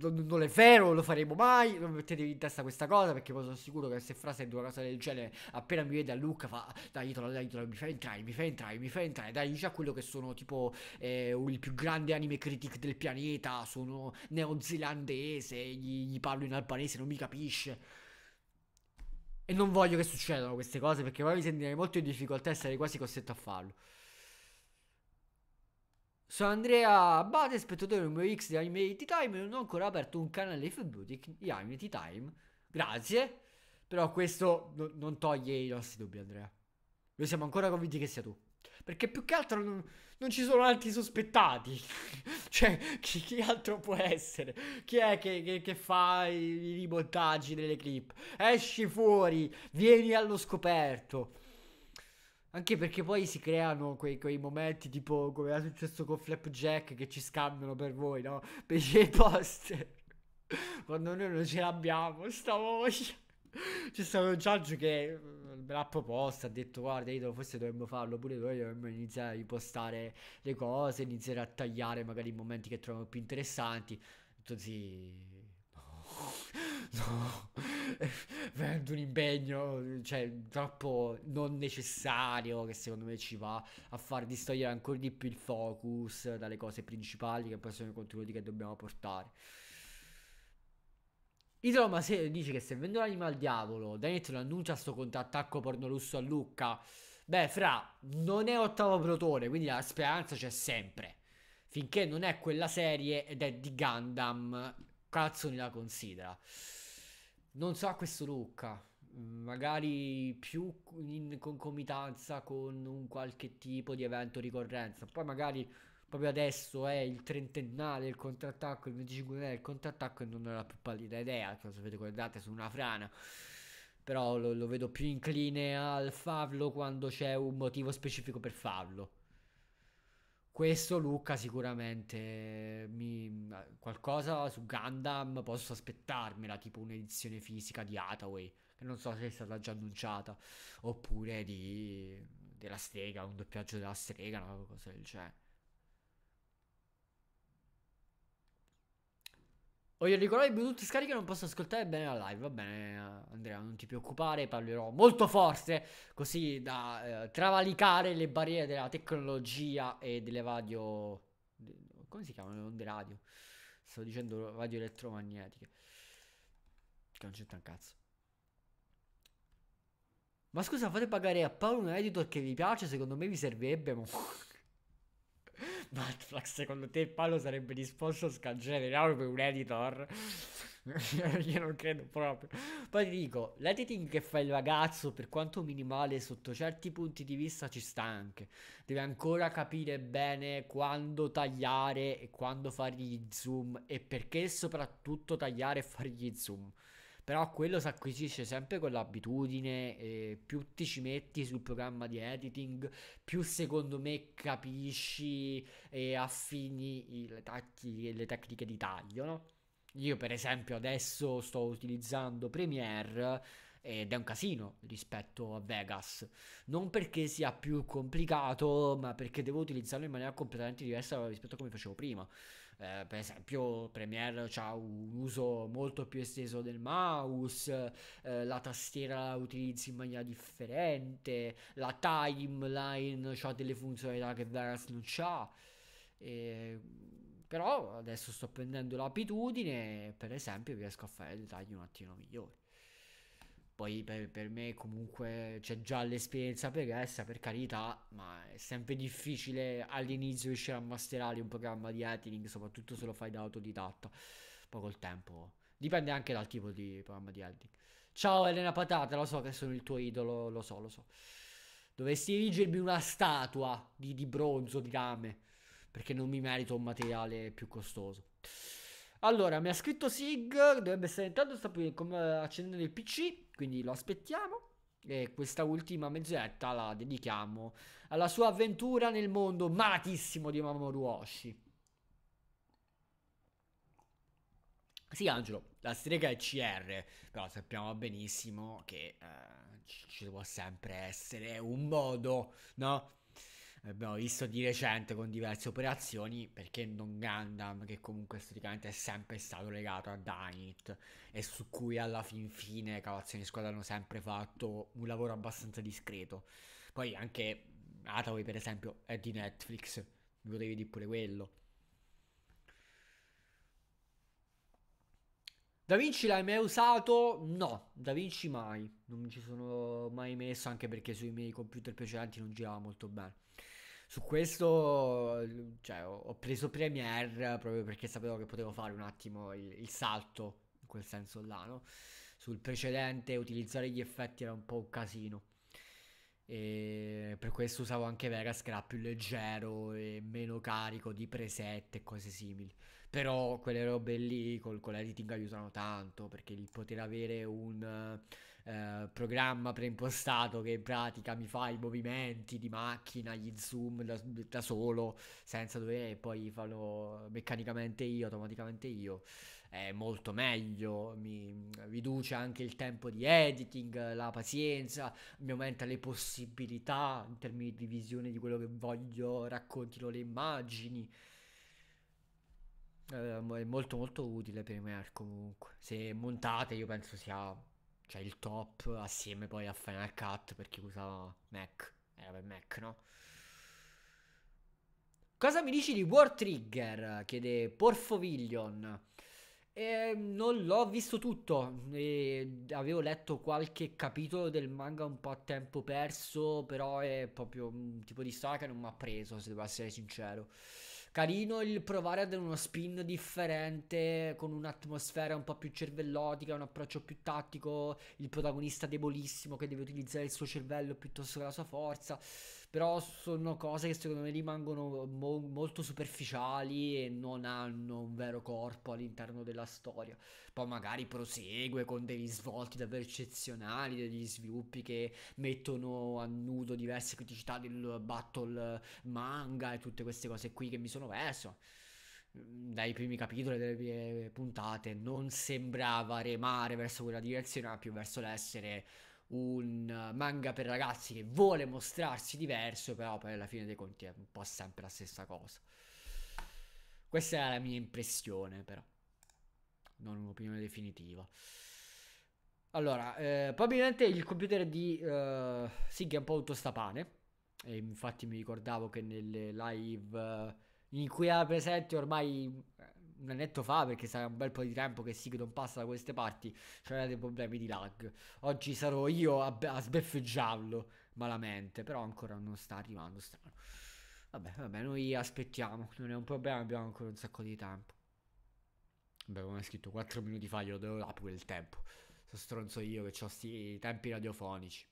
non, non, è vero, non lo faremo mai, non mettetevi in testa questa cosa perché poi sono sicuro che se frase una cosa del genere appena mi vede a Luca fa dai Italo, dai Italo, mi fa entrare, mi fa entrare, mi fa entrare, dai dice a quello che sono tipo eh, il più grande anime critic del pianeta, sono neozelandese, gli, gli parlo in albanese, non mi capisce. E non voglio che succedano queste cose perché poi mi sentirei molto in difficoltà e sarei quasi costretto a farlo. Sono Andrea Bate, spettatore numero X di Anime IT Time. Non ho ancora aperto un canale Facebook di Anime Time. Grazie. Però questo no, non toglie i nostri dubbi, Andrea. Noi siamo ancora convinti che sia tu. Perché più che altro non, non ci sono altri sospettati. cioè, chi, chi, altro può essere? Chi è che, che, che fa i, i ribontaggi delle clip? Esci fuori, vieni allo scoperto. Anche perché poi si creano quei, quei, momenti tipo come è successo con Flapjack che ci scambiano per voi, no? Per i poster. Quando noi non ce l'abbiamo, sta voglia. C'è stato un judge che mm, me l'ha proposto ha detto guarda io forse dovremmo farlo pure noi, dovremmo iniziare a ripostare le cose, iniziare a tagliare magari i momenti che troviamo più interessanti. Ho sì, no, vendo un impegno cioè, troppo non necessario che secondo me ci va a far distogliere ancora di più il focus dalle cose principali che poi sono i contenuti che dobbiamo portare. Italo Maseo dice che se vendo l'anima al diavolo, Danet lo annuncia sto contrattacco porno lusso a Lucca. Beh, fra, non è ottavo protone, quindi la speranza c'è sempre. Finché non è quella serie ed è di Gundam, cazzo ne la considera. Non so a questo Lucca, magari più in concomitanza con un qualche tipo di evento ricorrenza. Poi magari proprio adesso è il trentennale del contrattacco, il 25 del contrattacco e non ho la più pallida idea, non sapete guardate su una frana. Però lo, lo, vedo più incline al farlo quando c'è un motivo specifico per farlo. Questo Luca sicuramente mi, qualcosa su Gundam posso aspettarmela, tipo un'edizione fisica di Hathaway, che non so se è stata già annunciata, oppure di della strega, un doppiaggio della strega, una cosa del genere. Voglio ricordare i Bluetooth scarica non posso ascoltare bene la live. Va bene, Andrea, non ti preoccupare, parlerò molto forte, così da eh, travalicare le barriere della tecnologia e delle radio... Come si chiamano le onde radio? Sto dicendo radio elettromagnetiche. Che non c'entra un cazzo. Ma scusa, fate pagare a Paolo un editor che vi piace? Secondo me vi servirebbe. Mo- Batflax, secondo te Paolo sarebbe disposto a scaggiare Leao per un editor? Io non credo proprio. Poi ti dico, l'editing che fa il ragazzo, per quanto minimale sotto certi punti di vista, ci sta anche. Deve ancora capire bene quando tagliare e quando fargli gli zoom e perché soprattutto tagliare e fargli gli zoom. Però quello si acquisisce sempre con l'abitudine, eh, più ti ci metti sul programma di editing, più secondo me capisci e affini i, le, tacchi, le tecniche di taglio, no? Io per esempio adesso sto utilizzando Premiere ed è un casino rispetto a Vegas. Non perché sia più complicato, ma perché devo utilizzarlo in maniera completamente diversa rispetto a come facevo prima eh, per esempio Premiere ha un uso molto più esteso del mouse, eh, la tastiera la utilizzi in maniera differente, la timeline ha delle funzionalità che Veras non ha. E... però adesso sto prendendo l'abitudine, e per esempio riesco a fare il taglio un attimo migliore. Poi per, per me comunque c'è già l'esperienza pregressa, per carità, ma è sempre difficile all'inizio riuscire a masterare un programma di editing, soprattutto se lo fai da autodidatta. Poi col tempo. Dipende anche dal tipo di programma di editing. Ciao Elena Patata, lo so che sono il tuo idolo, lo so, lo so. Dovresti erigermi una statua di, di bronzo, di rame, perché non mi merito un materiale più costoso. Allora, mi ha scritto Sig, dovrebbe stare entrando, sta accendendo il PC, quindi lo aspettiamo. E questa ultima mezz'etta la dedichiamo alla sua avventura nel mondo malatissimo di Mamoru Oshi. Sì, Angelo, la strega è CR, però sappiamo benissimo che eh, ci, ci può sempre essere un modo, no? abbiamo visto di recente con diverse operazioni, perché non Gundam, che comunque storicamente è sempre stato legato a Dynit e su cui alla fin fine Cavazioni Squadra hanno sempre fatto un lavoro abbastanza discreto. Poi anche Ataway, per esempio, è di Netflix, mi potevi dire pure quello. Da Vinci l'hai mai usato? No, Da Vinci mai. Non mi ci sono mai messo anche perché sui miei computer precedenti non girava molto bene. Su questo cioè, ho, preso Premiere proprio perché sapevo che potevo fare un attimo il, il salto, in quel senso là, no? Sul precedente utilizzare gli effetti era un po' un casino. E per questo usavo anche Vegas che era più leggero e meno carico di preset e cose simili. Però quelle robe lì col, con l'editing aiutano tanto perché il poter avere un eh, programma preimpostato che in pratica mi fa i movimenti di macchina, gli zoom da, da solo, senza dover poi farlo meccanicamente io, automaticamente io è molto meglio, mi riduce anche il tempo di editing, la pazienza, mi aumenta le possibilità in termini di visione di quello che voglio, raccontino le immagini. Eh, è molto molto utile per me comunque. Se montate io penso sia cioè il top assieme poi a Final Cut per chi usa Mac, era per Mac, no? Cosa mi dici di War Trigger? chiede Porfoviglion. Eh, non l'ho visto tutto, eh, avevo letto qualche capitolo del manga un po' a tempo perso, però è proprio un tipo di storia che non mi ha preso, se devo essere sincero. Carino il provare ad uno spin differente, con un'atmosfera un po' più cervellotica, un approccio più tattico, il protagonista debolissimo che deve utilizzare il suo cervello piuttosto che la sua forza. Però sono cose che secondo me rimangono mo- molto superficiali e non hanno un vero corpo all'interno della storia. Poi magari prosegue con degli svolti davvero eccezionali, degli sviluppi che mettono a nudo diverse criticità del battle manga e tutte queste cose qui che mi sono perso mm, dai primi capitoli delle prime puntate non sembrava remare verso quella direzione, ma più verso l'essere un manga per ragazzi che vuole mostrarsi diverso, però poi alla fine dei conti è un po' sempre la stessa cosa. Questa è la mia impressione, però. Non un'opinione definitiva. Allora, eh, probabilmente il computer di eh, Sig è un po' autostapane. E infatti mi ricordavo che nelle live eh, in cui era presente ormai eh, un annetto fa, perché sarà un bel po' di tempo che sì non passa da queste parti, c'erano dei problemi di lag. Oggi sarò io a, a sbeffeggiarlo malamente, però ancora non sta arrivando, strano. Vabbè, vabbè, noi aspettiamo, non è un problema, abbiamo ancora un sacco di tempo. Vabbè, come è scritto 4 minuti fa, glielo devo dare pure il tempo. Sono stronzo io che ho sti tempi radiofonici.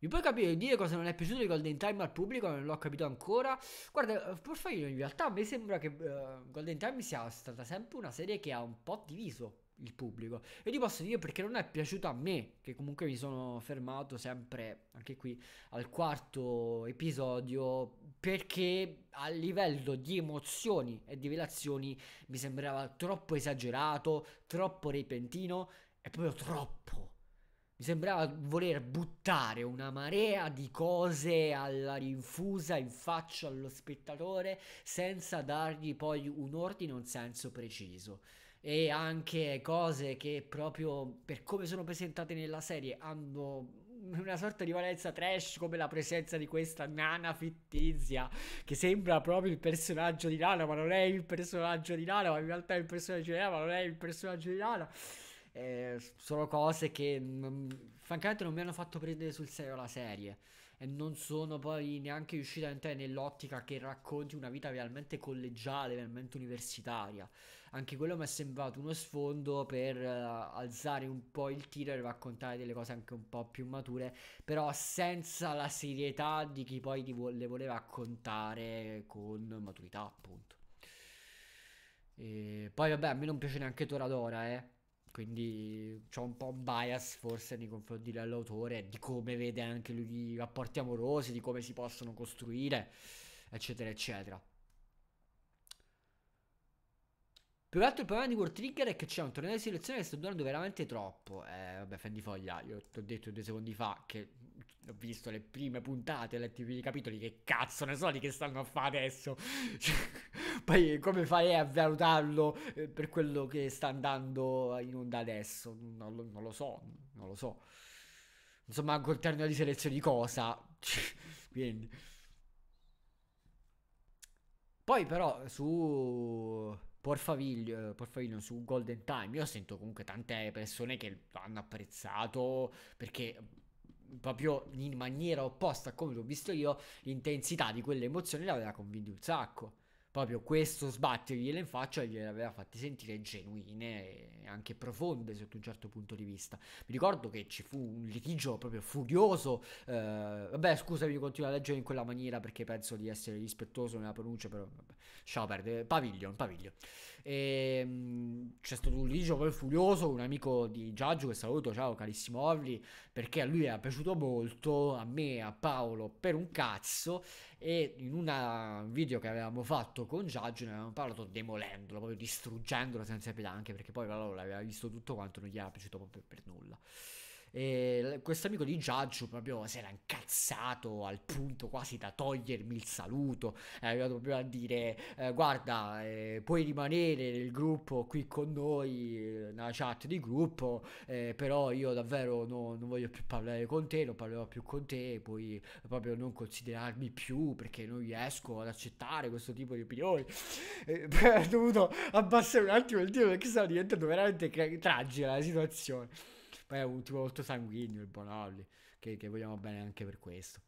Mi puoi capire dire cosa non è piaciuto di Golden Time al pubblico? Non l'ho capito ancora. Guarda, eh, Porfaino in realtà a me sembra che uh, Golden Time sia stata sempre una serie che ha un po' diviso il pubblico. E ti posso dire perché non è piaciuta a me, che comunque mi sono fermato sempre, anche qui, al quarto episodio, perché a livello di emozioni e di relazioni mi sembrava troppo esagerato, troppo repentino e proprio troppo mi sembrava voler buttare una marea di cose alla rinfusa in faccia allo spettatore senza dargli poi un ordine, un senso preciso. E anche cose che proprio per come sono presentate nella serie hanno una sorta di valenza trash come la presenza di questa nana fittizia che sembra proprio il personaggio di Nana ma non è il personaggio di Nana ma in realtà è il personaggio di Nana ma non è il personaggio di Nana eh, sono cose che mh, francamente non mi hanno fatto prendere sul serio la serie e non sono poi neanche riuscito a entrare nell'ottica che racconti una vita realmente collegiale, realmente universitaria. Anche quello mi è sembrato uno sfondo per eh, alzare un po' il tiro e raccontare delle cose anche un po' più mature, però senza la serietà di chi poi vo- le voleva raccontare con maturità, appunto. E poi vabbè, a me non piace neanche Toradora, eh quindi ho un po' un bias forse nei confronti dell'autore, di come vede anche lui i rapporti amorosi, di come si possono costruire, eccetera, eccetera. Più che altro il problema di World Trigger è che c'è un torneo di selezione che sta durando veramente troppo. Eh, vabbè, fendi foglia, io ti ho detto due secondi fa che ho visto le prime puntate, ho letto i primi capitoli, che cazzo ne so di che stanno a fare adesso. poi come fai a valutarlo eh, per quello che sta andando in onda adesso? Non lo, non lo so, non lo so. Insomma, col termine di selezione di cosa? Quindi... Poi però su... Porfaviglio, eh, Porfaviglio su Golden Time. Io sento comunque tante persone che l'hanno apprezzato perché proprio in maniera opposta a come l'ho visto io, l'intensità di quell'emozione l'aveva convinto un sacco proprio questo sbattergliele in faccia gliel'aveva fatte sentire genuine e anche profonde sotto un certo punto di vista. Mi ricordo che ci fu un litigio proprio furioso. Eh, vabbè, scusami, continuo a leggere in quella maniera perché penso di essere rispettoso nella pronuncia, però vabbè, lasciamo perdere. Pavilion, Pavilion. E, ehm, mh, c'è stato un litigio proprio furioso. Un amico di Giaggio che saluto, ciao carissimo Orli, perché a lui era piaciuto molto, a me, a Paolo, per un cazzo e in un video che avevamo fatto con Giaggio ne avevamo parlato demolendolo, proprio distruggendolo senza pietà, anche perché poi Valor l'aveva visto tutto quanto non gli era piaciuto proprio per nulla. E questo amico di Giaggio proprio si era incazzato al punto quasi da togliermi il saluto. È arrivato proprio a dire: eh, Guarda, eh, puoi rimanere nel gruppo qui con noi, eh, nella chat di gruppo, eh, però io davvero no, non voglio più parlare con te, non parlerò più con te, puoi proprio non considerarmi più perché non riesco ad accettare questo tipo di opinioni. Eh, ho dovuto abbassare un attimo il tiro perché stava diventando veramente tragica la situazione. Poi è un tipo molto sanguigno il Bonalli, che, che vogliamo bene anche per questo.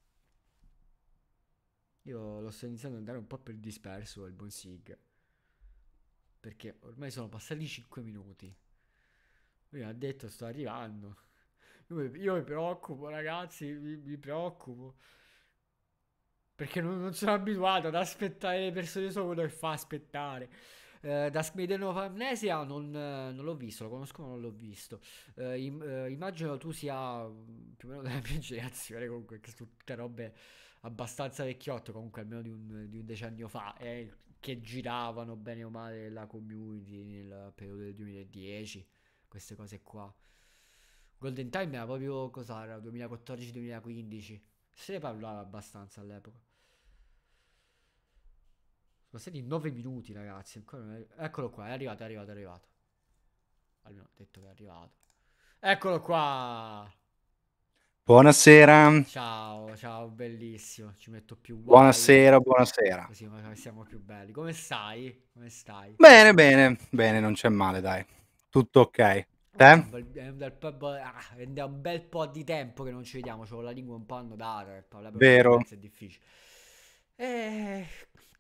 Io lo sto iniziando ad andare un po' per disperso il buon Sig. Perché ormai sono passati 5 minuti. Lui mi ha detto sto arrivando. Io, mi preoccupo ragazzi, mi, mi preoccupo. Perché non, non, sono abituato ad aspettare le persone, solo quello che fa aspettare. Eh, Dusk Maiden of Amnesia non, eh, non, l'ho visto, lo conosco ma non l'ho visto. Eh, im- eh, immagino tu sia mm, più o meno della mia generazione, comunque, che su tutte robe abbastanza vecchiotte, comunque almeno di un, di un decennio fa, eh, che giravano bene o male la community nel periodo del 2010, queste cose qua. Golden Time era proprio cos'era? 2014-2015. Se ne parlava abbastanza all'epoca. Sono stati 9 minuti, ragazzi. Ancora non è... Eccolo qua, è arrivato, è arrivato, è arrivato. Almeno ho detto che è arrivato. Eccolo qua. Buonasera. Ciao, ciao, bellissimo. Ci metto più guai. Buonasera, buonasera. Così ma siamo più belli. Come stai? Come stai? Bene, bene, bene, non c'è male, dai. Tutto ok. Te? È un, bel, ah, un bel po' di tempo che non ci vediamo, C'ho la lingua un po' andata. Eh, Vero. È difficile. E eh,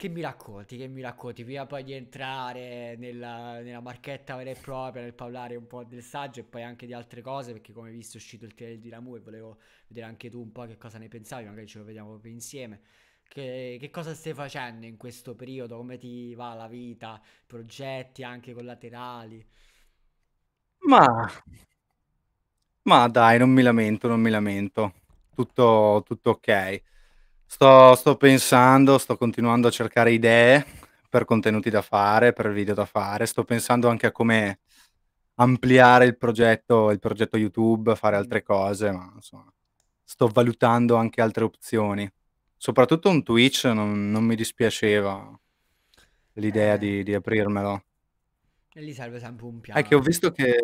che mi racconti, che mi racconti, prima poi di entrare nella, nella, marchetta vera e propria, nel parlare un po' del saggio e poi anche di altre cose, perché come hai visto è uscito il trailer di Ramu e volevo vedere anche tu un po' che cosa ne pensavi, magari ce lo vediamo proprio insieme. Che, che, cosa stai facendo in questo periodo? Come ti va la vita? Progetti anche collaterali? Ma, ma dai, non mi lamento, non mi lamento. Tutto, tutto ok. Sto, sto pensando, sto continuando a cercare idee per contenuti da fare, per video da fare. Sto pensando anche a come ampliare il progetto, il progetto YouTube, fare mm. altre cose, ma insomma, sto valutando anche altre opzioni. Soprattutto un Twitch non, non mi dispiaceva l'idea eh. di, di, aprirmelo. E lì serve sempre un piano. È che ho visto che...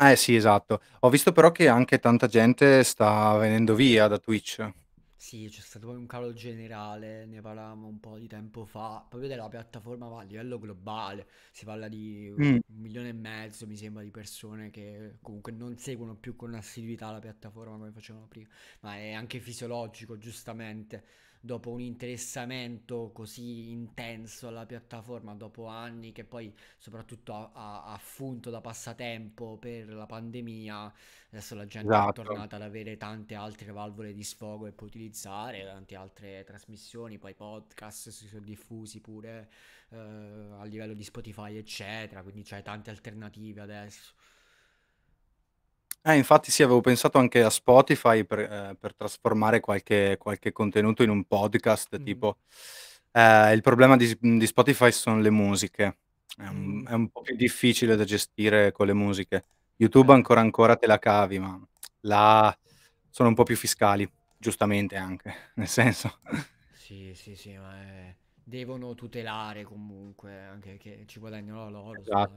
Eh sì, esatto. Ho visto però che anche tanta gente sta venendo via da Twitch. Sì, c'è stato poi un calo generale, ne parlavamo un po' di tempo fa, proprio della piattaforma ma a livello globale, si parla di Mm. un milione e mezzo, mi sembra, di persone che comunque non seguono più con assiduità la piattaforma come facevano prima, ma è anche fisiologico, giustamente dopo un interessamento così intenso alla piattaforma, dopo anni che poi soprattutto ha, affunto da passatempo per la pandemia, adesso la gente esatto. è tornata ad avere tante altre valvole di sfogo e può utilizzare, tante altre trasmissioni, poi podcast si sono diffusi pure eh, a livello di Spotify, eccetera, quindi c'è tante alternative adesso. Eh, infatti sì, avevo pensato anche a Spotify per, eh, per trasformare qualche, qualche, contenuto in un podcast, mm. tipo eh, il problema di, di, Spotify sono le musiche, è un, è un, po' più difficile da gestire con le musiche. Eh. YouTube ancora ancora te la cavi, ma là sono un po' più fiscali, giustamente anche, nel senso. Sì, sì, sì, ma è devono tutelare comunque, anche che ci guadagnano loro esatto.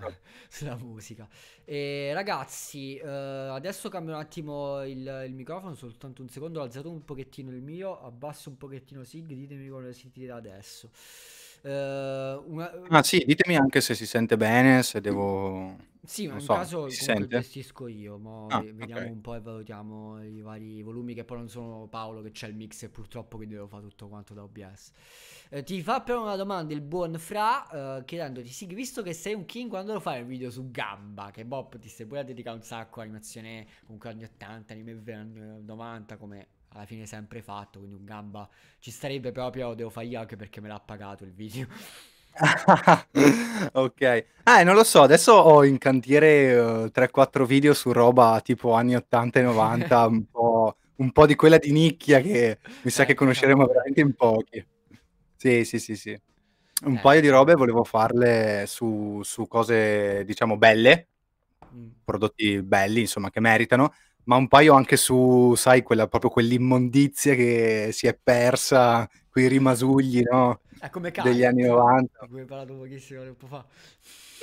sulla, sulla, musica. E ragazzi, eh, adesso cambio un attimo il, il, microfono, soltanto un secondo, ho alzato un pochettino il mio, abbasso un pochettino Sig, ditemi come lo sentite adesso. Ehm, una... Ah mhmm, sì, ditemi anche se si sente bene, se devo... Sì, ma in so, caso si comunque gestisco io, ah, vediamo okay. un po' e valutiamo i vari volumi che poi non sono Paolo che c'è il mix e purtroppo quindi devo fare tutto quanto da OBS. Eh, ti fa però una domanda il buon Fra eh, chiedendoti, sì, visto che sei un king, quando lo fai un video su Gamba? Che Bob ti stai pure a dedicare un sacco a animazione comunque anni 80, anime 90 come alla fine sempre fatto, quindi un gamba ci starebbe proprio, devo fargli anche perché me l'ha pagato il video. ok, eh, non lo so, adesso ho in cantiere uh, eh, 3-4 video su roba tipo anni 80 e 90, un, po', un po', di quella di nicchia che mi sa eh, che ecco. conosceremo cavolo. veramente in pochi. Sì, sì, sì, sì. Un eh. paio di robe volevo farle su, su cose, diciamo, belle, mm. prodotti belli, insomma, che meritano, ma un paio anche su, sai, quella, proprio quell'immondizia che si è persa, quei rimasugli, no? È come Kite, degli anni 90. Come parlato pochissimo tempo fa.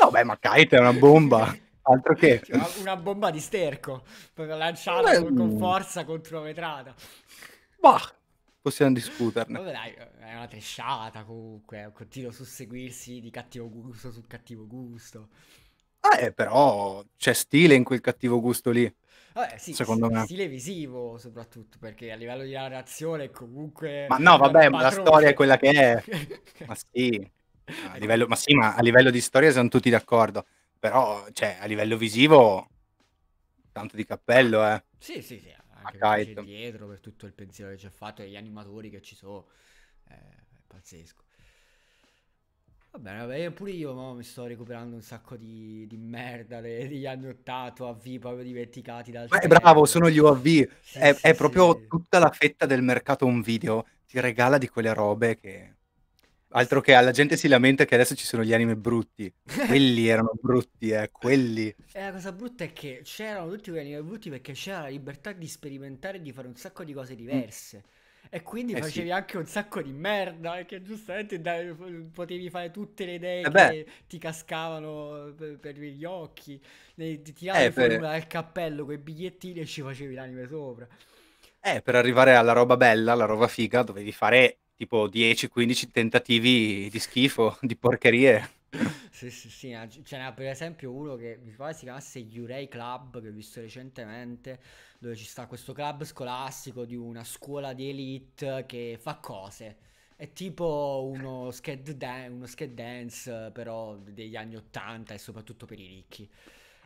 No, beh, ma Kite è una bomba. altro che cioè, una, bomba di sterco lanciata beh... con mm. forza contro la vetrata. Bah, possiamo discuterne. Vabbè, dai, è una tresciata comunque, è un continuo susseguirsi di cattivo gusto su cattivo gusto. Eh, però c'è stile in quel cattivo gusto lì. Vabbè, sì, secondo me. Stile visivo soprattutto, perché a livello di narrazione comunque... Ma no, vabbè, ma la storia è quella che è. ma sì. A livello, ma sì, ma a livello di storia siamo tutti d'accordo. Però, cioè, a livello visivo, tanto di cappello, eh. Sì, sì, sì. Anche dietro per tutto il pensiero che ci ha fatto e gli animatori che ci sono. è eh, pazzesco. Va bene, vabbè, pure io mo, mi sto recuperando un sacco di, di merda degli anni 80 UAV proprio dimenticati dal Beh, tempo. bravo, sono gli UAV. Sì, è, è, proprio sì. tutta la fetta del mercato un video. Ti regala di quelle robe che... Altro che alla gente si lamenta che adesso ci sono gli anime brutti. Quelli erano brutti, eh, quelli. E la cosa brutta è che c'erano tutti quegli anime brutti perché c'era la libertà di sperimentare e di fare un sacco di cose mm. diverse. E quindi eh facevi sì. anche un sacco di merda, perché giustamente dai, potevi fare tutte le idee eh che ti cascavano per, per gli occhi, ti tiravi eh, fuori per... dal cappello quei bigliettini e ci facevi l'anime sopra. Eh, per arrivare alla roba bella, alla roba figa, dovevi fare tipo 10-15 tentativi di schifo, di porcherie sì, sì, sì, ah, ce n'è per esempio uno che mi pare si chiamasse Yurei Club, che ho visto recentemente, dove ci sta questo club scolastico di una scuola di elite che fa cose. È tipo uno sked, dan- uno skate dance, però degli anni 80 e soprattutto per i ricchi.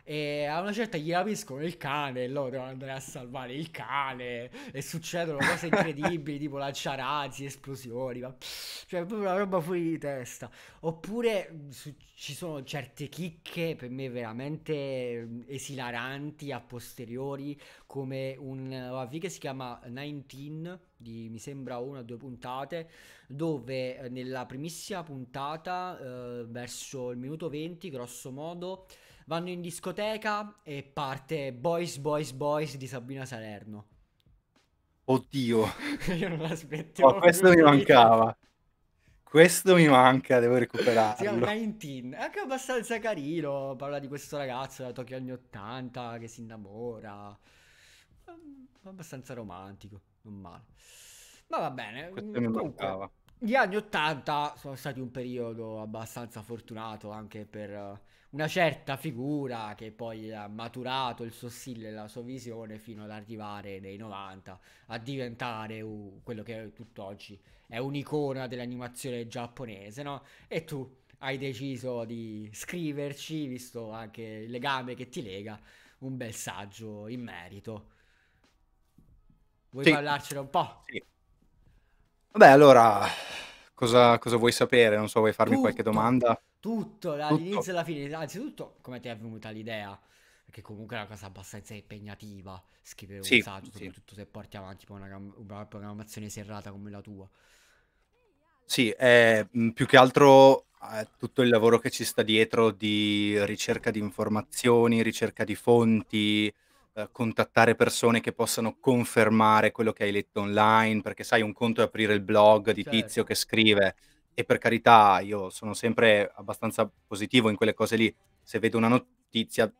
E a una certa gli rapiscono il cane e loro devono andare a salvare il cane e succedono cose incredibili tipo lanciarazzi, esplosioni, ma... cioè proprio una roba fuori di testa. Oppure su... ci sono certe chicche per me veramente esilaranti a posteriori come un OAV che si chiama 19 di, mi sembra una o due puntate, dove eh, nella primissima puntata, eh, verso il minuto 20, grosso modo, Vanno in discoteca e parte Boys, Boys, Boys di Sabina Salerno. Oddio. Io non l'aspettavo. Oh, questo mi mancava. Questo mi manca, devo recuperarlo. Sì, 19, anche abbastanza carino. Parla di questo ragazzo da Tokyo anni 80 che si innamora. Ehm, abbastanza romantico, non male. Ma va bene. Questo mm, Gli anni 80 sono stati un periodo abbastanza fortunato anche per una certa figura che poi ha maturato il suo stile e la sua visione fino ad arrivare nei 90 a diventare uh, quello che è tutt'oggi è un'icona dell'animazione giapponese, no? E tu hai deciso di scriverci, visto anche il legame che ti lega, un bel saggio in merito. Vuoi sì. parlarcene un po'? Sì. Vabbè, allora, Cosa, cosa, vuoi sapere? Non so, vuoi farmi tutto, qualche domanda? Tutto, dall'inizio tutto. alla fine. Anzitutto, come ti è venuta l'idea? Perché comunque è una cosa abbastanza impegnativa scrivere un sì, saggio, sì. soprattutto se porti avanti una, una programmazione serrata come la tua. Sì, è, mm, più che altro eh, tutto il lavoro che ci sta dietro di ricerca di informazioni, ricerca di fonti, eh, contattare persone che possano confermare quello che hai letto online, perché sai, un conto è aprire il blog di certo. tizio che scrive e per carità io sono sempre abbastanza positivo in quelle cose lì, se vedo una notizia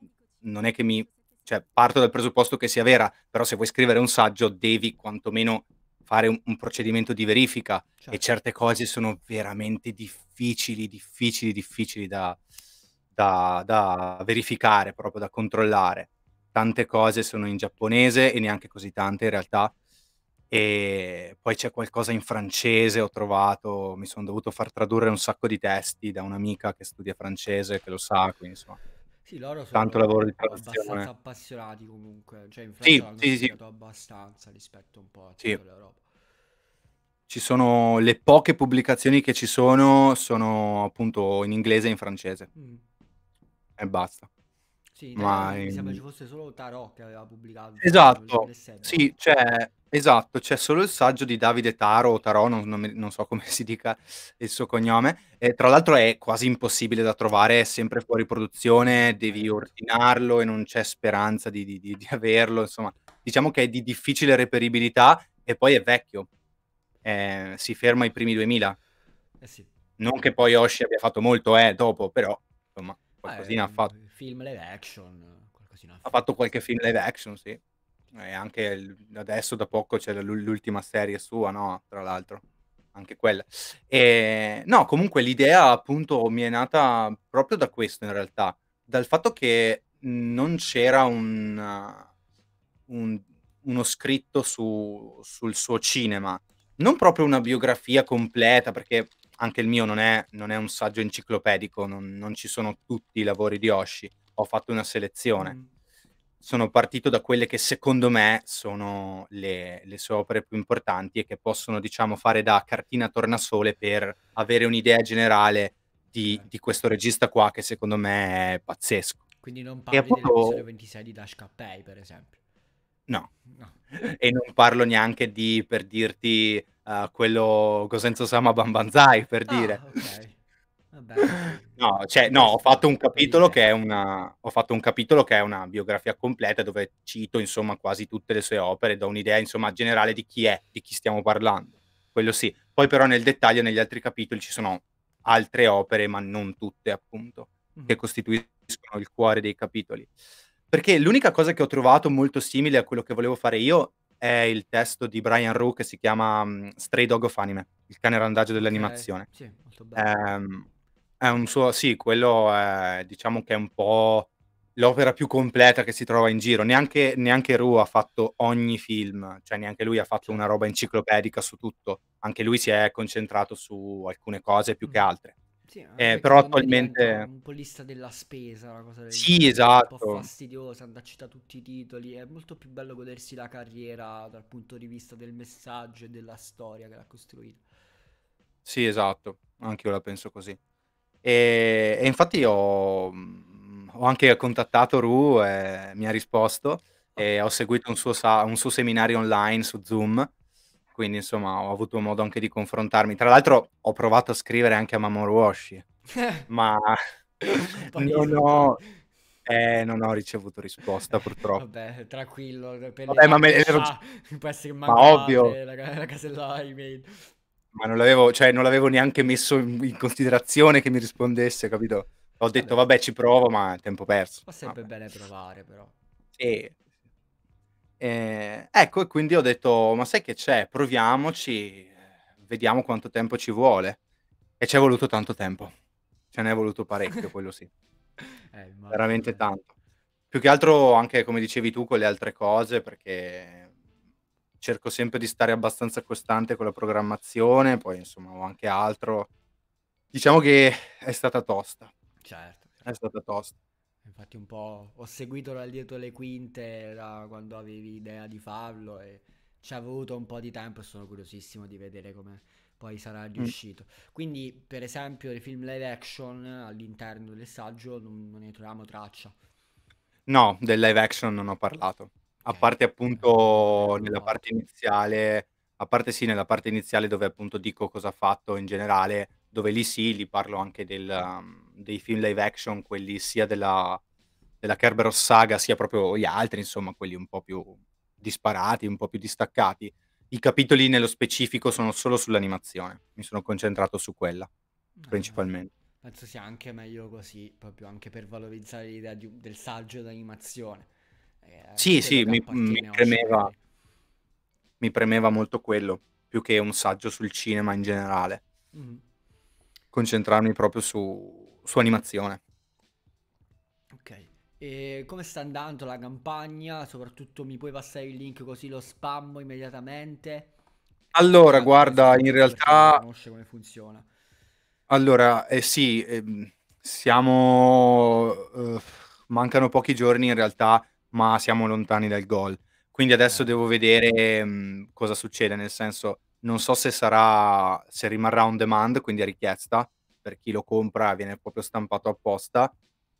non è che mi... cioè parto dal presupposto che sia vera, però se vuoi scrivere un saggio devi quantomeno fare un, un procedimento di verifica certo. e certe cose sono veramente difficili, difficili, difficili da, da, da verificare, proprio da controllare tante cose sono in giapponese e neanche così tante in realtà. E poi c'è qualcosa in francese, ho trovato, mi sono dovuto far tradurre un sacco di testi da un'amica che studia francese, che lo sa, quindi insomma. Sì, loro sono tanto lavoro di traduzione. abbastanza appassionati comunque, cioè in Francia sì, sì, sì. abbastanza rispetto un po' a tutta sì. l'Europa. Ci sono le poche pubblicazioni che ci sono, sono appunto in inglese e in francese. Mm. E basta. Sì, ma mi sembra ci fosse solo Tarot che aveva pubblicato. Esatto, sì, c'è, esatto, c'è solo il saggio di Davide Taro, o Tarot, non, non, non, so come si dica il suo cognome. E, tra l'altro è quasi impossibile da trovare, è sempre fuori produzione, devi eh, certo. ordinarlo e non c'è speranza di, di, di, di averlo, insomma. Diciamo che è di difficile reperibilità e poi è vecchio, eh, si ferma ai primi 2000. Eh sì. Non che poi Oshi abbia fatto molto eh, dopo, però insomma eh, qualcosina ha fatto film live action. Ha fatto qualche film live action, sì. E anche l- adesso da poco c'è l'ultima serie sua, no? Tra l'altro, anche quella. E, no, comunque l'idea appunto mi è nata proprio da questo in realtà, dal fatto che non c'era un, un, uno scritto su, sul suo cinema. Non proprio una biografia completa, perché anche il mio non è, non è un saggio enciclopedico, non, non, ci sono tutti i lavori di Oshi, ho fatto una selezione. Mm. Sono partito da quelle che secondo me sono le, le, sue opere più importanti e che possono, diciamo, fare da cartina tornasole per avere un'idea generale di, di questo regista qua che secondo me è pazzesco. Quindi non parli dell'episodio 26 di Dash Cappei, per esempio. No. no. e non parlo neanche di, per dirti, uh, quello Cosenzo Sama Bambanzai per ah, dire. Okay. Vabbè, no, cioè, no, ho fatto un capitolo che è una ho fatto un capitolo che è una biografia completa dove cito insomma quasi tutte le sue opere, do un'idea insomma generale di chi è, di chi stiamo parlando. Quello sì. Poi però nel dettaglio negli altri capitoli ci sono altre opere, ma non tutte, appunto, mm-hmm. che costituiscono il cuore dei capitoli. Perché l'unica cosa che ho trovato molto simile a quello che volevo fare io è il testo di Brian Roo che si chiama um, Stray Dog of Anime, il cane randaggio dell'animazione. Eh, sì, molto bello. È, ehm, è un suo, sì, quello è, diciamo che è un po' l'opera più completa che si trova in giro. Neanche, neanche Roo ha fatto ogni film, cioè neanche lui ha fatto una roba enciclopedica su tutto. Anche lui si è concentrato su alcune cose più mm. che altre. Sì, eh, eh però attualmente... Un po' lista della spesa, una cosa del Sì, genere, esatto. Un po' esatto. fastidiosa, andarci da tutti i titoli. È molto più bello godersi la carriera dal punto di vista del messaggio e della storia che l'ha costruita. Sì, esatto. Anche io la penso così. E, e infatti ho, mm, ho, anche contattato Ru e mi ha risposto. Okay. E ho seguito un suo, un suo seminario online su Zoom quindi insomma ho avuto modo anche di confrontarmi. Tra l'altro ho provato a scrivere anche a Mamoru Oshii, ma non ho... Eh, non ho ricevuto risposta purtroppo. Vabbè, tranquillo. Vabbè, ma me... ah, può essere mancate, ma ovvio. La, la casella email. Ma non l'avevo, cioè, non l'avevo neanche messo in considerazione che mi rispondesse, capito? Ho detto, vabbè, vabbè ci provo, ma tempo perso. Fa sempre vabbè. bene provare, però. Sì, eh, ecco, e quindi ho detto, ma sai che c'è? Proviamoci, eh, vediamo quanto tempo ci vuole. E ci è voluto tanto tempo. Ce n'è voluto parecchio, quello sì. Eh, Veramente tanto. Più che altro anche, come dicevi tu, con le altre cose, perché cerco sempre di stare abbastanza costante con la programmazione, poi insomma ho anche altro. Diciamo che è stata tosta. Certo. È certo. stata tosta. Infatti un po' ho seguito da dietro le quinte da quando avevi idea di farlo e ci ha voluto un po' di tempo e sono curiosissimo di vedere come poi sarà mm. riuscito. Mm. Quindi per esempio dei film live action all'interno del saggio non, non ne troviamo traccia. No, del live action non ho parlato. Okay. A parte appunto nella parte iniziale, a parte sì nella parte iniziale dove appunto dico cosa ha fatto in generale, dove lì sì, lì parlo anche del... Um, dei film live action, quelli sia della, della Kerberos saga, sia proprio gli altri, insomma, quelli un po' più disparati, un po' più distaccati. I capitoli nello specifico sono solo sull'animazione, mi sono concentrato su quella ah, principalmente. Penso sia anche meglio così, proprio anche per valorizzare l'idea di, del saggio d'animazione. Eh, sì, sì, mi, mi, premeva, mi, premeva, molto quello, più che un saggio sul cinema in generale. Mm-hmm. Concentrarmi proprio su, su animazione. Ok. E come sta andando la campagna? Soprattutto mi puoi passare il link così lo spammo immediatamente. Allora, Anche guarda, in realtà... Conosce come funziona. Allora, eh sì, eh, siamo... Eh, mancano pochi giorni in realtà, ma siamo lontani dal gol. Quindi adesso eh. devo vedere mh, ehm, cosa succede, nel senso, non so se sarà, se rimarrà on demand, quindi a richiesta, per chi lo compra viene proprio stampato apposta,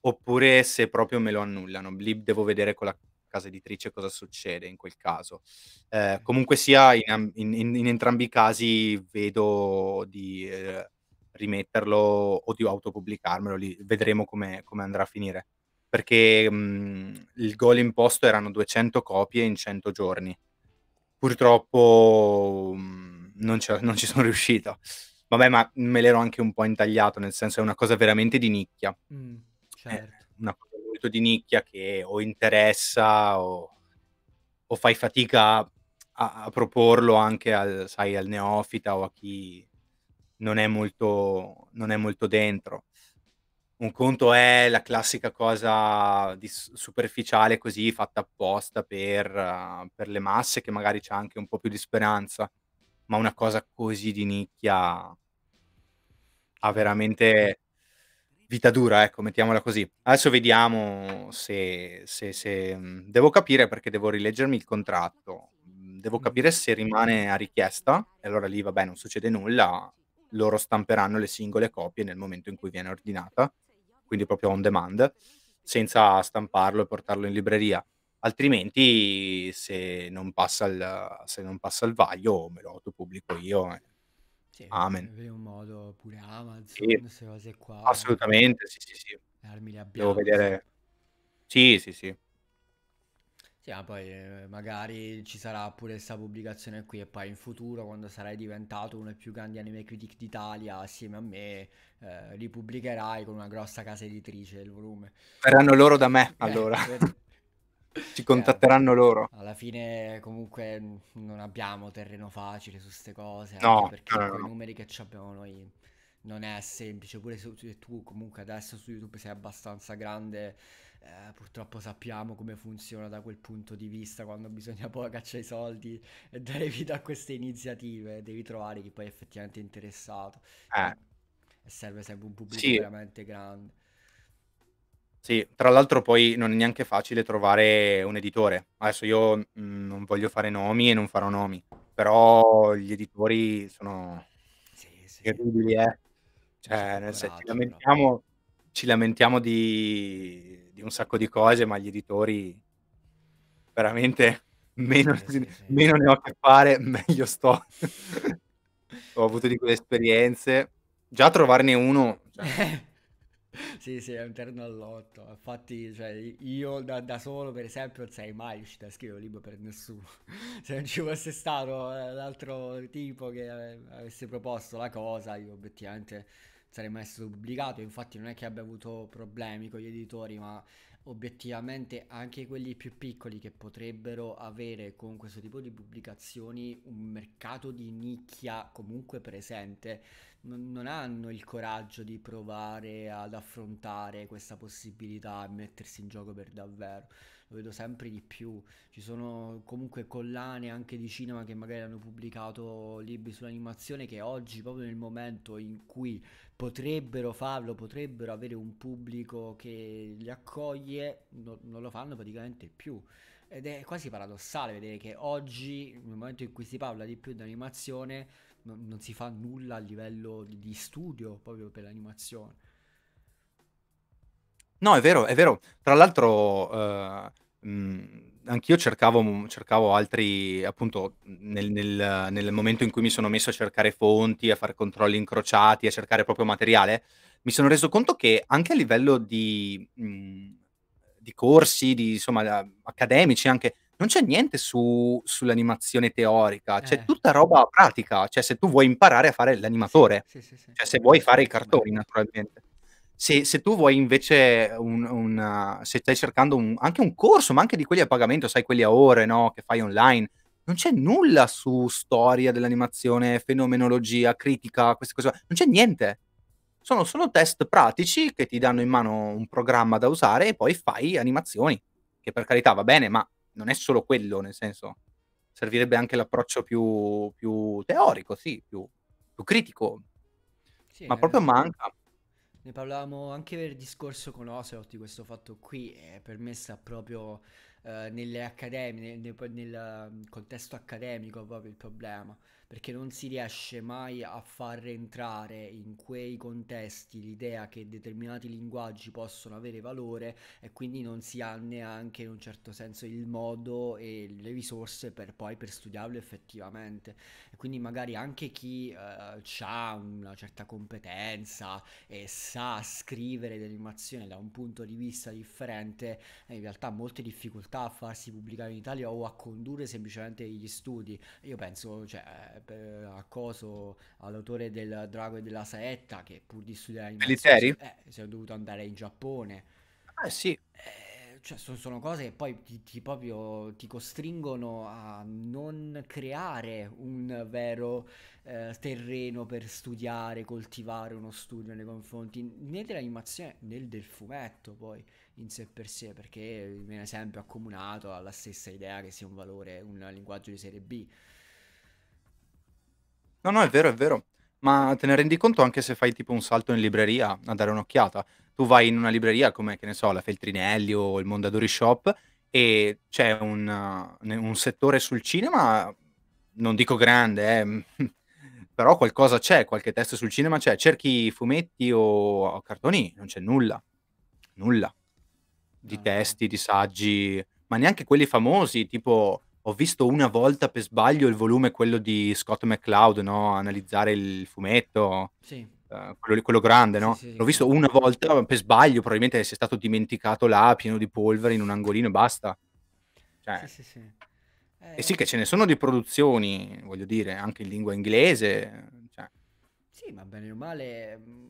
oppure se proprio me lo annullano. Lì devo vedere con la casa editrice cosa succede in quel caso. Eh, comunque sia, in, in, in, entrambi i casi vedo di eh, rimetterlo o di autopubblicarmelo, lì vedremo come, come andrà a finire. Perché mh, mm, il goal imposto erano 200 copie in 100 giorni. Purtroppo mh, mm, non, non ci sono riuscito. Vabbè, ma me l'ero anche un po' intagliato, nel senso è una cosa veramente di nicchia. Mm, certo. una cosa molto di nicchia che o interessa o, o fai fatica a, a, proporlo anche al, sai, al neofita o a chi non è molto, non è molto dentro un conto è la classica cosa superficiale così fatta apposta per, eh, per, le masse che magari c'è anche un po' più di speranza, ma una cosa così di nicchia ha veramente vita dura, ecco, mettiamola così. Adesso vediamo se, se, se mm, devo capire perché devo rileggermi il contratto. Mm, devo capire se rimane a richiesta, e allora lì vabbè, non succede nulla. Loro stamperanno le singole copie nel momento in cui viene ordinata, quindi proprio on demand, senza stamparlo e portarlo in libreria. Altrimenti, se non passa il, non passa il vaglio, me lo autopubblico io sì, Amen. in un modo pure Amazon, Sì. queste cose qua, Assolutamente, sì, sì, sì. armi le Devo abbiamo, insomma. vedere. Sì, sì, sì. Sì, ma poi eh, magari ci sarà pure questa pubblicazione qui e poi in futuro, quando sarai diventato uno dei più grandi anime critic d'Italia, assieme a me, eh, ripubblicherai con una grossa casa editrice il volume. Verranno loro da me, eh, allora. vedi? Ci contatteranno eh, loro. Alla fine, comunque, non abbiamo terreno facile su queste cose. No, perché eh, no, no. con i numeri che abbiamo noi non è semplice. Pure se tu, comunque, adesso su YouTube sei abbastanza grande. Eh, purtroppo sappiamo come funziona da quel punto di vista quando bisogna poi cacciare i soldi e dare vita a queste iniziative. Devi trovare chi poi è effettivamente interessato. Eh. E serve sempre un pubblico sì. veramente grande. Sì, tra l'altro poi non è neanche facile trovare un editore. Adesso io mh, mhmm, non voglio fare nomi e non farò nomi, però gli editori sono Sì, sì. terribili, eh. Cioè, nel senso, ci lamentiamo, ci lamentiamo di, di un sacco di cose, ma gli editori veramente meno, Sì, sì, sì. meno ne ho a che fare, meglio sto. Ho avuto di quelle esperienze. Già trovarne uno, cioè, sì, sì, è un terno all'otto. Infatti, cioè, io da, da, solo, per esempio, non sarei mai riuscito a scrivere un libro per nessuno. Se non ci fosse stato l'altro eh, tipo che avesse proposto la cosa, io obiettivamente non sarei mai stato pubblicato. Infatti, non è che abbia avuto problemi con gli editori, ma obiettivamente anche quelli più piccoli che potrebbero avere con questo tipo di pubblicazioni un mercato di nicchia comunque presente non, hanno il coraggio di provare ad affrontare questa possibilità e mettersi in gioco per davvero. Lo vedo sempre di più. Ci sono comunque collane anche di cinema che magari hanno pubblicato libri sull'animazione che oggi, proprio nel momento in cui potrebbero farlo, potrebbero avere un pubblico che li accoglie, no, non lo fanno praticamente più. Ed è quasi paradossale vedere che oggi, nel momento in cui si parla di più di animazione, non, non si fa nulla a livello di, di studio proprio per l'animazione. No, è vero, è vero. Tra l'altro, eh, mh, mm, anch'io cercavo, cercavo, altri, appunto, nel, nel, nel, momento in cui mi sono messo a cercare fonti, a fare controlli incrociati, a cercare proprio materiale, mi sono reso conto che anche a livello di, mh, mm, di corsi, di, insomma, accademici, anche non c'è niente su, sull'animazione teorica, c'è eh. tutta roba pratica, cioè se tu vuoi imparare a fare l'animatore, sì, sì, sì, cioè se vuoi fare i cartoni naturalmente. Se, se tu vuoi invece, un, un, se stai cercando un, anche un corso, ma anche di quelli a pagamento, sai, quelli a ore no, che fai online, non c'è nulla su storia dell'animazione, fenomenologia, critica, queste cose, non c'è niente. Sono solo test pratici che ti danno in mano un programma da usare e poi fai animazioni, che per carità va bene, ma non è solo quello, nel senso, servirebbe anche l'approccio più, più teorico, sì, più, più critico, sì, ma proprio eh, manca. Ne parlavamo anche del discorso con Oselot di questo fatto qui, è per me sta proprio eh, nelle accademie, nel, nel, nel, contesto accademico proprio il problema perché non si riesce mai a far rientrare in quei contesti l'idea che determinati linguaggi possono avere valore e quindi non si ha neanche in un certo senso il modo e le risorse per poi per studiarlo effettivamente e quindi magari anche chi eh, ha una certa competenza e sa scrivere l'animazione da un punto di vista differente eh, in realtà ha molte difficoltà a farsi pubblicare in Italia o a condurre semplicemente gli studi io penso cioè eh, per, eh, a coso all'autore del Drago e della Saetta che pur di studiare animazione eh, si è dovuto andare in Giappone. Eh sì. Eh, cioè, sono, sono, cose che poi ti, ti, proprio, ti, costringono a non creare un vero eh, terreno per studiare, coltivare uno studio nei confronti né dell'animazione né del fumetto poi in sé per sé, perché viene sempre accomunato alla stessa idea che sia un valore, un linguaggio di serie B. No, no, è vero, è vero. Ma te ne rendi conto anche se fai tipo un salto in libreria a dare un'occhiata. Tu vai in una libreria come, che ne so, la Feltrinelli o il Mondadori Shop e c'è un, uh, un settore sul cinema, non dico grande, eh, però qualcosa c'è, qualche testo sul cinema c'è. Cerchi fumetti o, cartoni, non c'è nulla. Nulla. Di ah. testi, di saggi, ma neanche quelli famosi, tipo ho visto una volta per sbaglio il volume, quello di Scott McCloud, no? Analizzare il fumetto. Sì. eh, Quello, quello grande, no? sì, L'ho visto una volta per sbaglio, probabilmente si è stato dimenticato là, pieno di polvere in un angolino e basta. Cioè sì, Cioè, sì, sì. e sì eh. che ce ne sono di produzioni, voglio dire, anche in lingua inglese. Cioè, sì, ma bene o male, mm,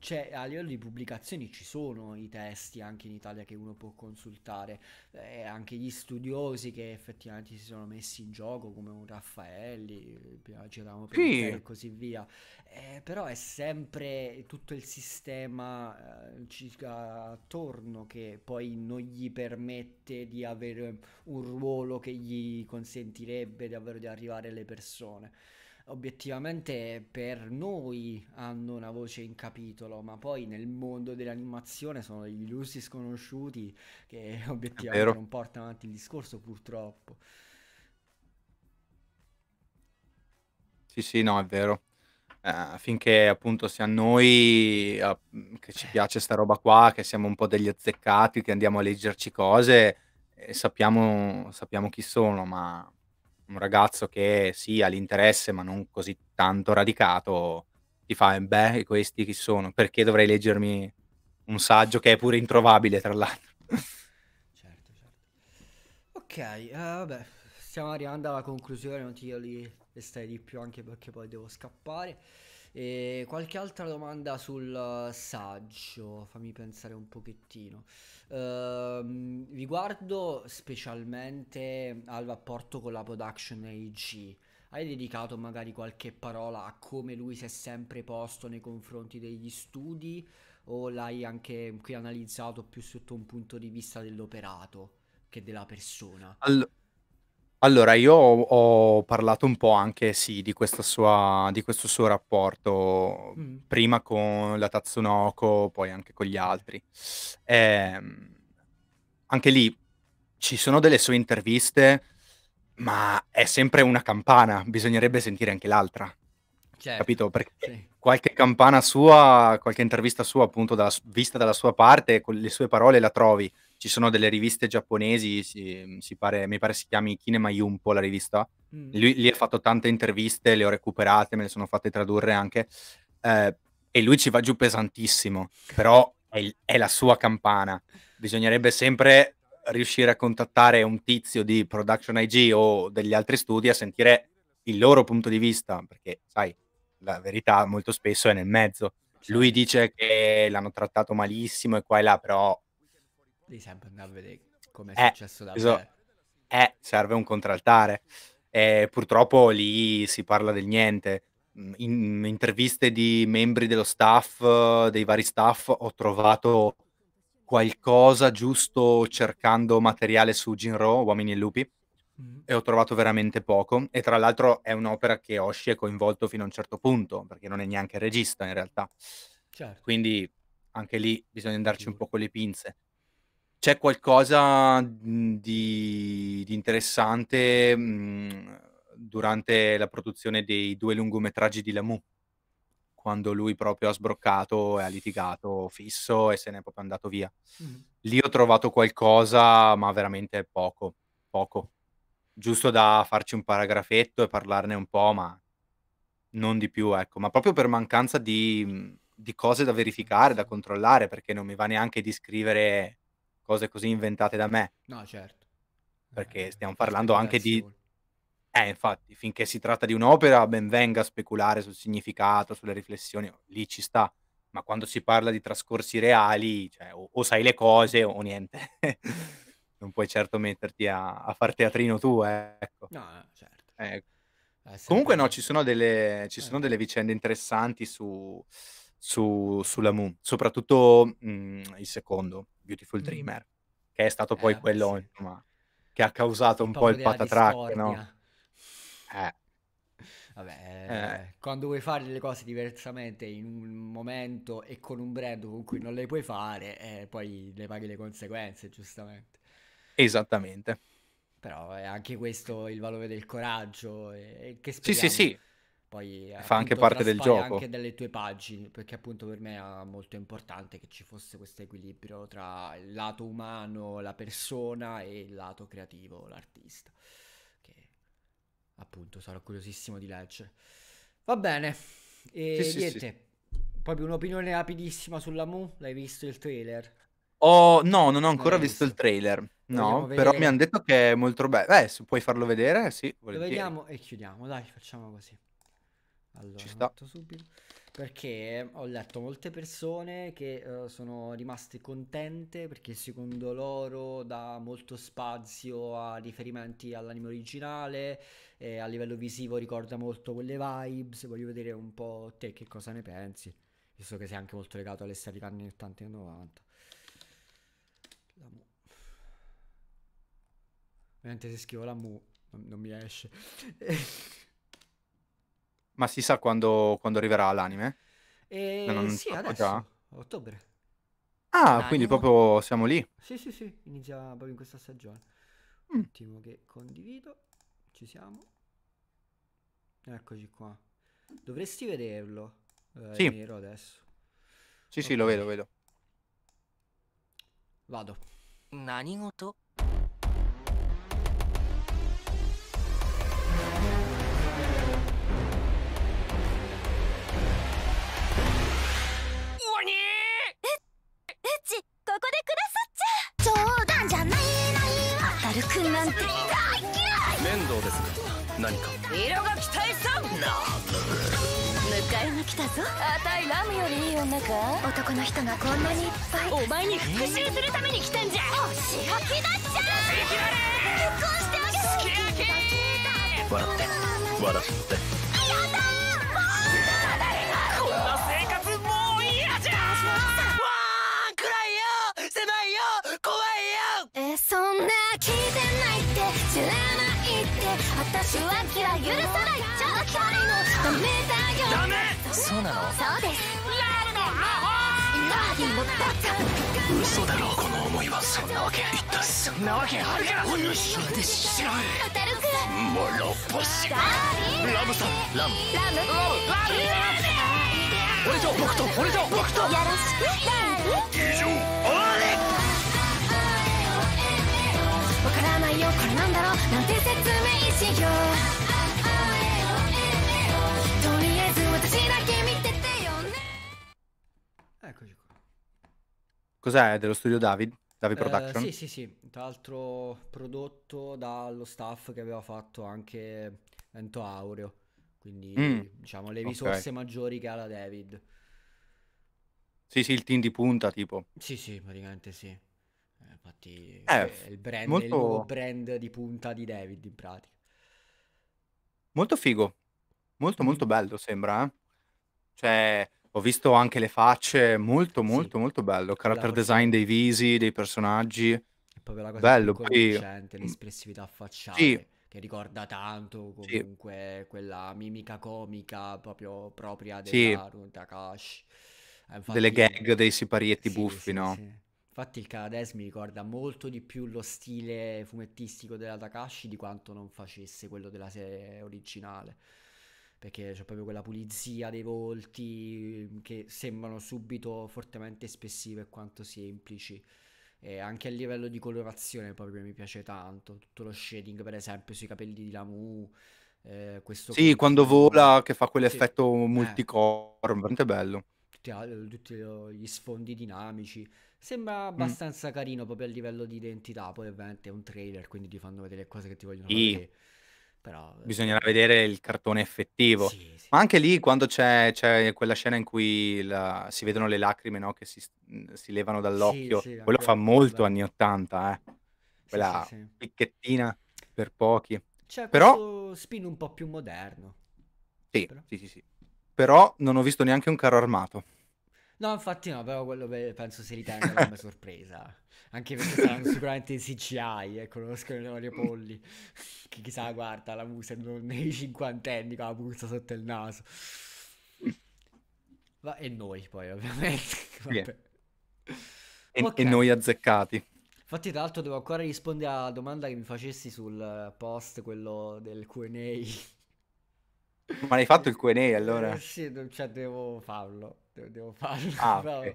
cioè, a livello di pubblicazioni ci sono i testi anche in Italia che uno può consultare, eh, anche gli studiosi che effettivamente si sono messi in gioco, come un Raffaelli, citavamo per sì. e così via. Eh, però è sempre tutto il sistema eh, circa attorno che poi non gli permette di avere un ruolo che gli consentirebbe davvero di arrivare alle persone obiettivamente per noi hanno una voce in capitolo, ma poi nel mondo dell'animazione sono degli illusi sconosciuti che obiettivamente non portano avanti il discorso purtroppo. Sì, sì, no, è vero. Uh, finché appunto sia a noi uh, che ci piace sta roba qua, che siamo un po' degli azzeccati, che andiamo a leggerci cose, eh, sappiamo, sappiamo chi sono, ma un ragazzo che sì ha l'interesse ma non così tanto radicato ti fa eh, beh questi chi sono perché dovrei leggermi un saggio che è pure introvabile tra l'altro certo certo ok uh, vabbè stiamo arrivando alla conclusione non ti voglio li stare di più anche perché poi devo scappare e qualche altra domanda sul eh, saggio, fammi pensare un pochettino. Ehm, riguardo specialmente al rapporto con la production AG, hai dedicato magari qualche parola a come lui si è sempre posto nei confronti degli studi o l'hai anche qui analizzato più sotto un punto di vista dell'operato che della persona? Allora allora, io ho, ho parlato un po' anche, sì, di sua di questo suo rapporto Mh. Mm. prima con la Tatsunoko, poi anche con gli altri. Ehm, anche lì ci sono delle sue interviste, ma è sempre una campana, bisognerebbe sentire anche l'altra, Certo, capito? Perché sì. qualche campana sua, qualche intervista sua appunto dalla vista dalla sua parte, con le sue parole la trovi ci sono delle riviste giapponesi, si, si pare, mi pare si chiami Kinema Yumpo la rivista, mm. lui, lì ha fatto tante interviste, le ho recuperate, me le sono fatte tradurre anche, eh, e lui ci va giù pesantissimo, però è, è la sua campana. Bisognerebbe sempre riuscire a contattare un tizio di Production IG o degli altri studi a sentire il loro punto di vista, perché sai, la verità molto spesso è nel mezzo. Lui certo. dice che l'hanno trattato malissimo e qua e là, però devi sempre andare a vedere come è eh, successo davvero. Eh, serve un contraltare. Eh, purtroppo lì si parla del niente. Mm, in interviste di membri dello staff, dei vari staff, ho trovato qualcosa giusto cercando materiale su Jinro, Uomini e Lupi, mm. e ho trovato veramente poco. E tra l'altro è un'opera che Oshi è coinvolto fino a un certo punto, perché non è neanche regista in realtà. Certo. Quindi anche lì bisogna andarci un po' con le pinze c'è qualcosa mhmm, di, di interessante mhmm, durante la produzione dei due lungometraggi di Lamu, quando lui proprio ha sbroccato e ha litigato fisso e se n'è proprio andato via. Mm-hmm. Lì ho trovato qualcosa, ma veramente poco, poco. Giusto da farci un paragrafetto e parlarne un po', ma non di più, ecco. Ma proprio per mancanza di, mhmm, di cose da verificare, da controllare, perché non mi va neanche di scrivere cose così inventate da me. No, certo. Eh, Perché eh, stiamo eh, parlando anche di... Eh, infatti, finché si tratta di un'opera, ben venga a speculare sul significato, sulle riflessioni, lì ci sta. Ma quando si parla di trascorsi reali, cioè, o, o sai le cose o niente. non puoi certo metterti a, a far teatrino tu, eh. ecco. No, certo. Eh. eh comunque no, ci sono delle, ci sono delle vicende interessanti su su, sulla Moon, soprattutto mh, mhmm, il secondo, Beautiful Dreamer, che è stato poi eh, quello sì. insomma, che ha causato un, po' il patatrack, no? Eh. eh. Vabbè, eh. quando vuoi fare le cose diversamente in un momento e con un brand con cui non le puoi fare, eh, poi le paghi le conseguenze, giustamente. Esattamente. Però è eh, anche questo il valore del coraggio. E, eh, e che sì, sì, sì. Poi eh, fa anche parte del gioco. anche delle tue pagine, perché appunto per me è molto importante che ci fosse questo equilibrio tra il lato umano, la persona e il lato creativo, l'artista. Che appunto sarò curiosissimo di leggere. Va bene, e sì, niente. Sì, sì. Proprio un'opinione rapidissima sulla Mu, l'hai visto il trailer? Oh, no, non ho ancora visto il trailer. No, però mi hanno detto che è molto bello. Eh, puoi farlo vedere, sì. Volentieri. Lo vediamo e chiudiamo, dai, facciamo così. Allora, Ci sta. subito. Perché ho letto molte persone che uh, sono rimaste contente perché secondo loro dà molto spazio a riferimenti all'anime originale, eh, a livello visivo ricorda molto quelle vibes. Voglio vedere un po' te che cosa ne pensi, visto che sei anche molto legato alle serie anni 80 e 90. La mu. Ovviamente se scrivo la mu non, non mi esce. Ma si sa quando, quando arriverà l'anime? E... Eh, cioè, non sì, so adesso, già. ottobre. Ah, L'animo. quindi proprio siamo lì. Sì, sì, sì, inizia proprio in questa stagione. Mm. Un attimo che condivido, ci siamo. Eccoci qua. Dovresti vederlo. Eh, sì. Nero adesso. Sì, okay. sì, lo vedo, vedo. Vado. 何事こで暮らすっちゃ冗談じゃないわるくんなんて大嫌い面倒です何か色が期待さんな迎えに来たぞあたいラムよりいい女か男の人がこんなにいっぱいお前に復讐するために来たんじゃきだっちゃ結婚してあげるきき笑って笑ってないよ怖いよえそんな聞いてないって知らないって私はキラ許さない長距離のダメだよダメそうなのそうですラーの魔法エナーもバカ嘘だろこの思いはそんなわけ一体そんなわけあるかお主ま知らんホタルくんもろっぽしラムさんラムラムラムラム俺と僕と俺と僕とよろしくラムなんだろうなんて説明しようとりあえず私だけ見ててよね Eccoci qua Cos'è dello studio David? David eh, Production? Eh, sì, sì, sì, tra l'altro prodotto dallo staff che aveva fatto anche Vento Aureo, quindi mm. diciamo le risorse okay. maggiori che ha la David. Sì, sì, il team di punta tipo. Sì, sì, praticamente sì. Infatti eh, cioè, è il, brand, molto... il brand di punta di David in pratica. Molto figo, molto molto bello sembra. Eh? Cioè, ho visto anche le facce, molto molto sì. molto bello. Character design dei visi, dei personaggi. È proprio la cosa bello, più conoscente, poi... l'espressività facciale. Sì. Che ricorda tanto comunque sì. quella mimica comica proprio propria di Takashi. Eh, infatti... Delle gag dei siparietti buffi, no? Infatti il Canadese mi ricorda molto di più lo stile fumettistico della Takashi di quanto non facesse quello della serie originale. Perché c'è proprio quella pulizia dei volti mm, che sembrano subito fortemente espressive e quanto semplici. E anche a livello di colorazione proprio mi piace tanto tutto lo shading per esempio sui capelli di Lamu eh, sì quando vola che fa quell'effetto sì. Eh. multicolor veramente bello tutti, eh, tutti, gli sfondi dinamici Sembra mm. abbastanza mm. carino proprio a livello di identità. Poi, ovviamente, è un trailer, quindi ti fanno vedere le cose che ti vogliono I... Però... Eh, Bisognerà vedere il cartone effettivo. Sì, sì. Ma anche lì, quando c'è, c'è quella scena in cui la... si vedono le lacrime no? che si, mm, si, levano dall'occhio, sì, quello fa molto anni 80, eh. quella picchettina per pochi. C'è Però... spin un po' più moderno. Sì, Però... sì, sì, sì. Però non ho visto neanche un carro armato. No, infatti no, però quello penso si ritenga come sorpresa. Anche perché saranno sicuramente in CGI, ecco, eh, conoscono schermo Mario Polli. Che chissà, guarda, la musa nei cinquantenni con la puzza sotto il naso. Va, e noi poi, ovviamente. Yeah. E, okay. e noi azzeccati. Infatti, tra l'altro, devo ancora rispondere alla domanda che mi facessi sul post, quello del QA. Ma l'hai fatto il QA eh, allora? Eh, sì, cioè, devo farlo. Eh, devo farlo, ah, però okay.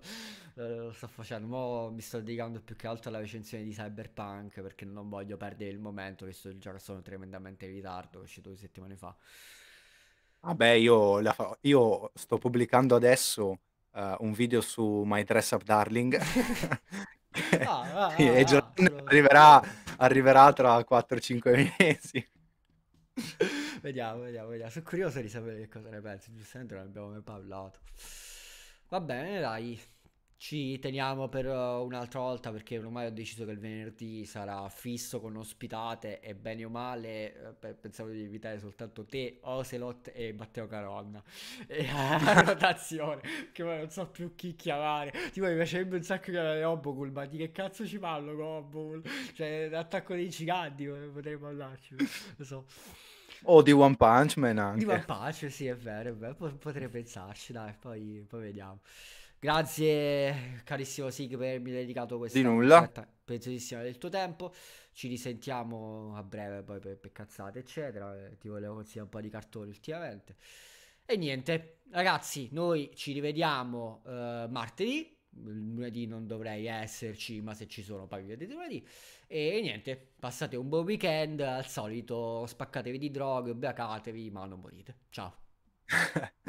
Eh, lo sto facendo. Mo mi sto dedicando più che altro alla recensione di Cyberpunk perché non voglio perdere il momento, visto che il gioco sono tremendamente in ritardo, è uscito due settimane fa. Vabbè, ah, io, la, io sto pubblicando adesso uh, un video su My Dress Up Darling. ah, ah, e ah, Giordano ah, arriverà, arriverà tra 4-5 mesi. vediamo, vediamo, vediamo. Sono curioso di sapere che cosa ne pensi. Giustamente non abbiamo mai parlato. Va bene, dai, ci teniamo per eh, un'altra volta perché ormai ho deciso che il venerdì sarà fisso con ospitate e bene o male eh, pensavo di invitare soltanto te, Ocelot e Matteo Caronna e la rotazione che ora non so più chi chiamare tipo mi piacerebbe un sacco chiamare Obogul ma di che cazzo ci parlo con Obogul cioè l'attacco dei giganti potremmo andarci, lo so o di One Punch Man anche. Di One Punch, sì, è vero, è vero. potrei pensarci, dai, poi, poi vediamo. Grazie carissimo Sig per avermi dedicato questa di nulla. preziosissima del tuo tempo. Ci risentiamo a breve poi per, per cazzate eccetera. Ti volevo consigliare un po' di cartoni ultimamente. E niente, ragazzi, noi ci rivediamo eh, martedì lunedì non dovrei esserci, ma se ci sono poi vi vedete lunedì. E niente, passate un buon weekend, al solito spaccatevi di droghe, ubriacatevi, ma non morite. Ciao.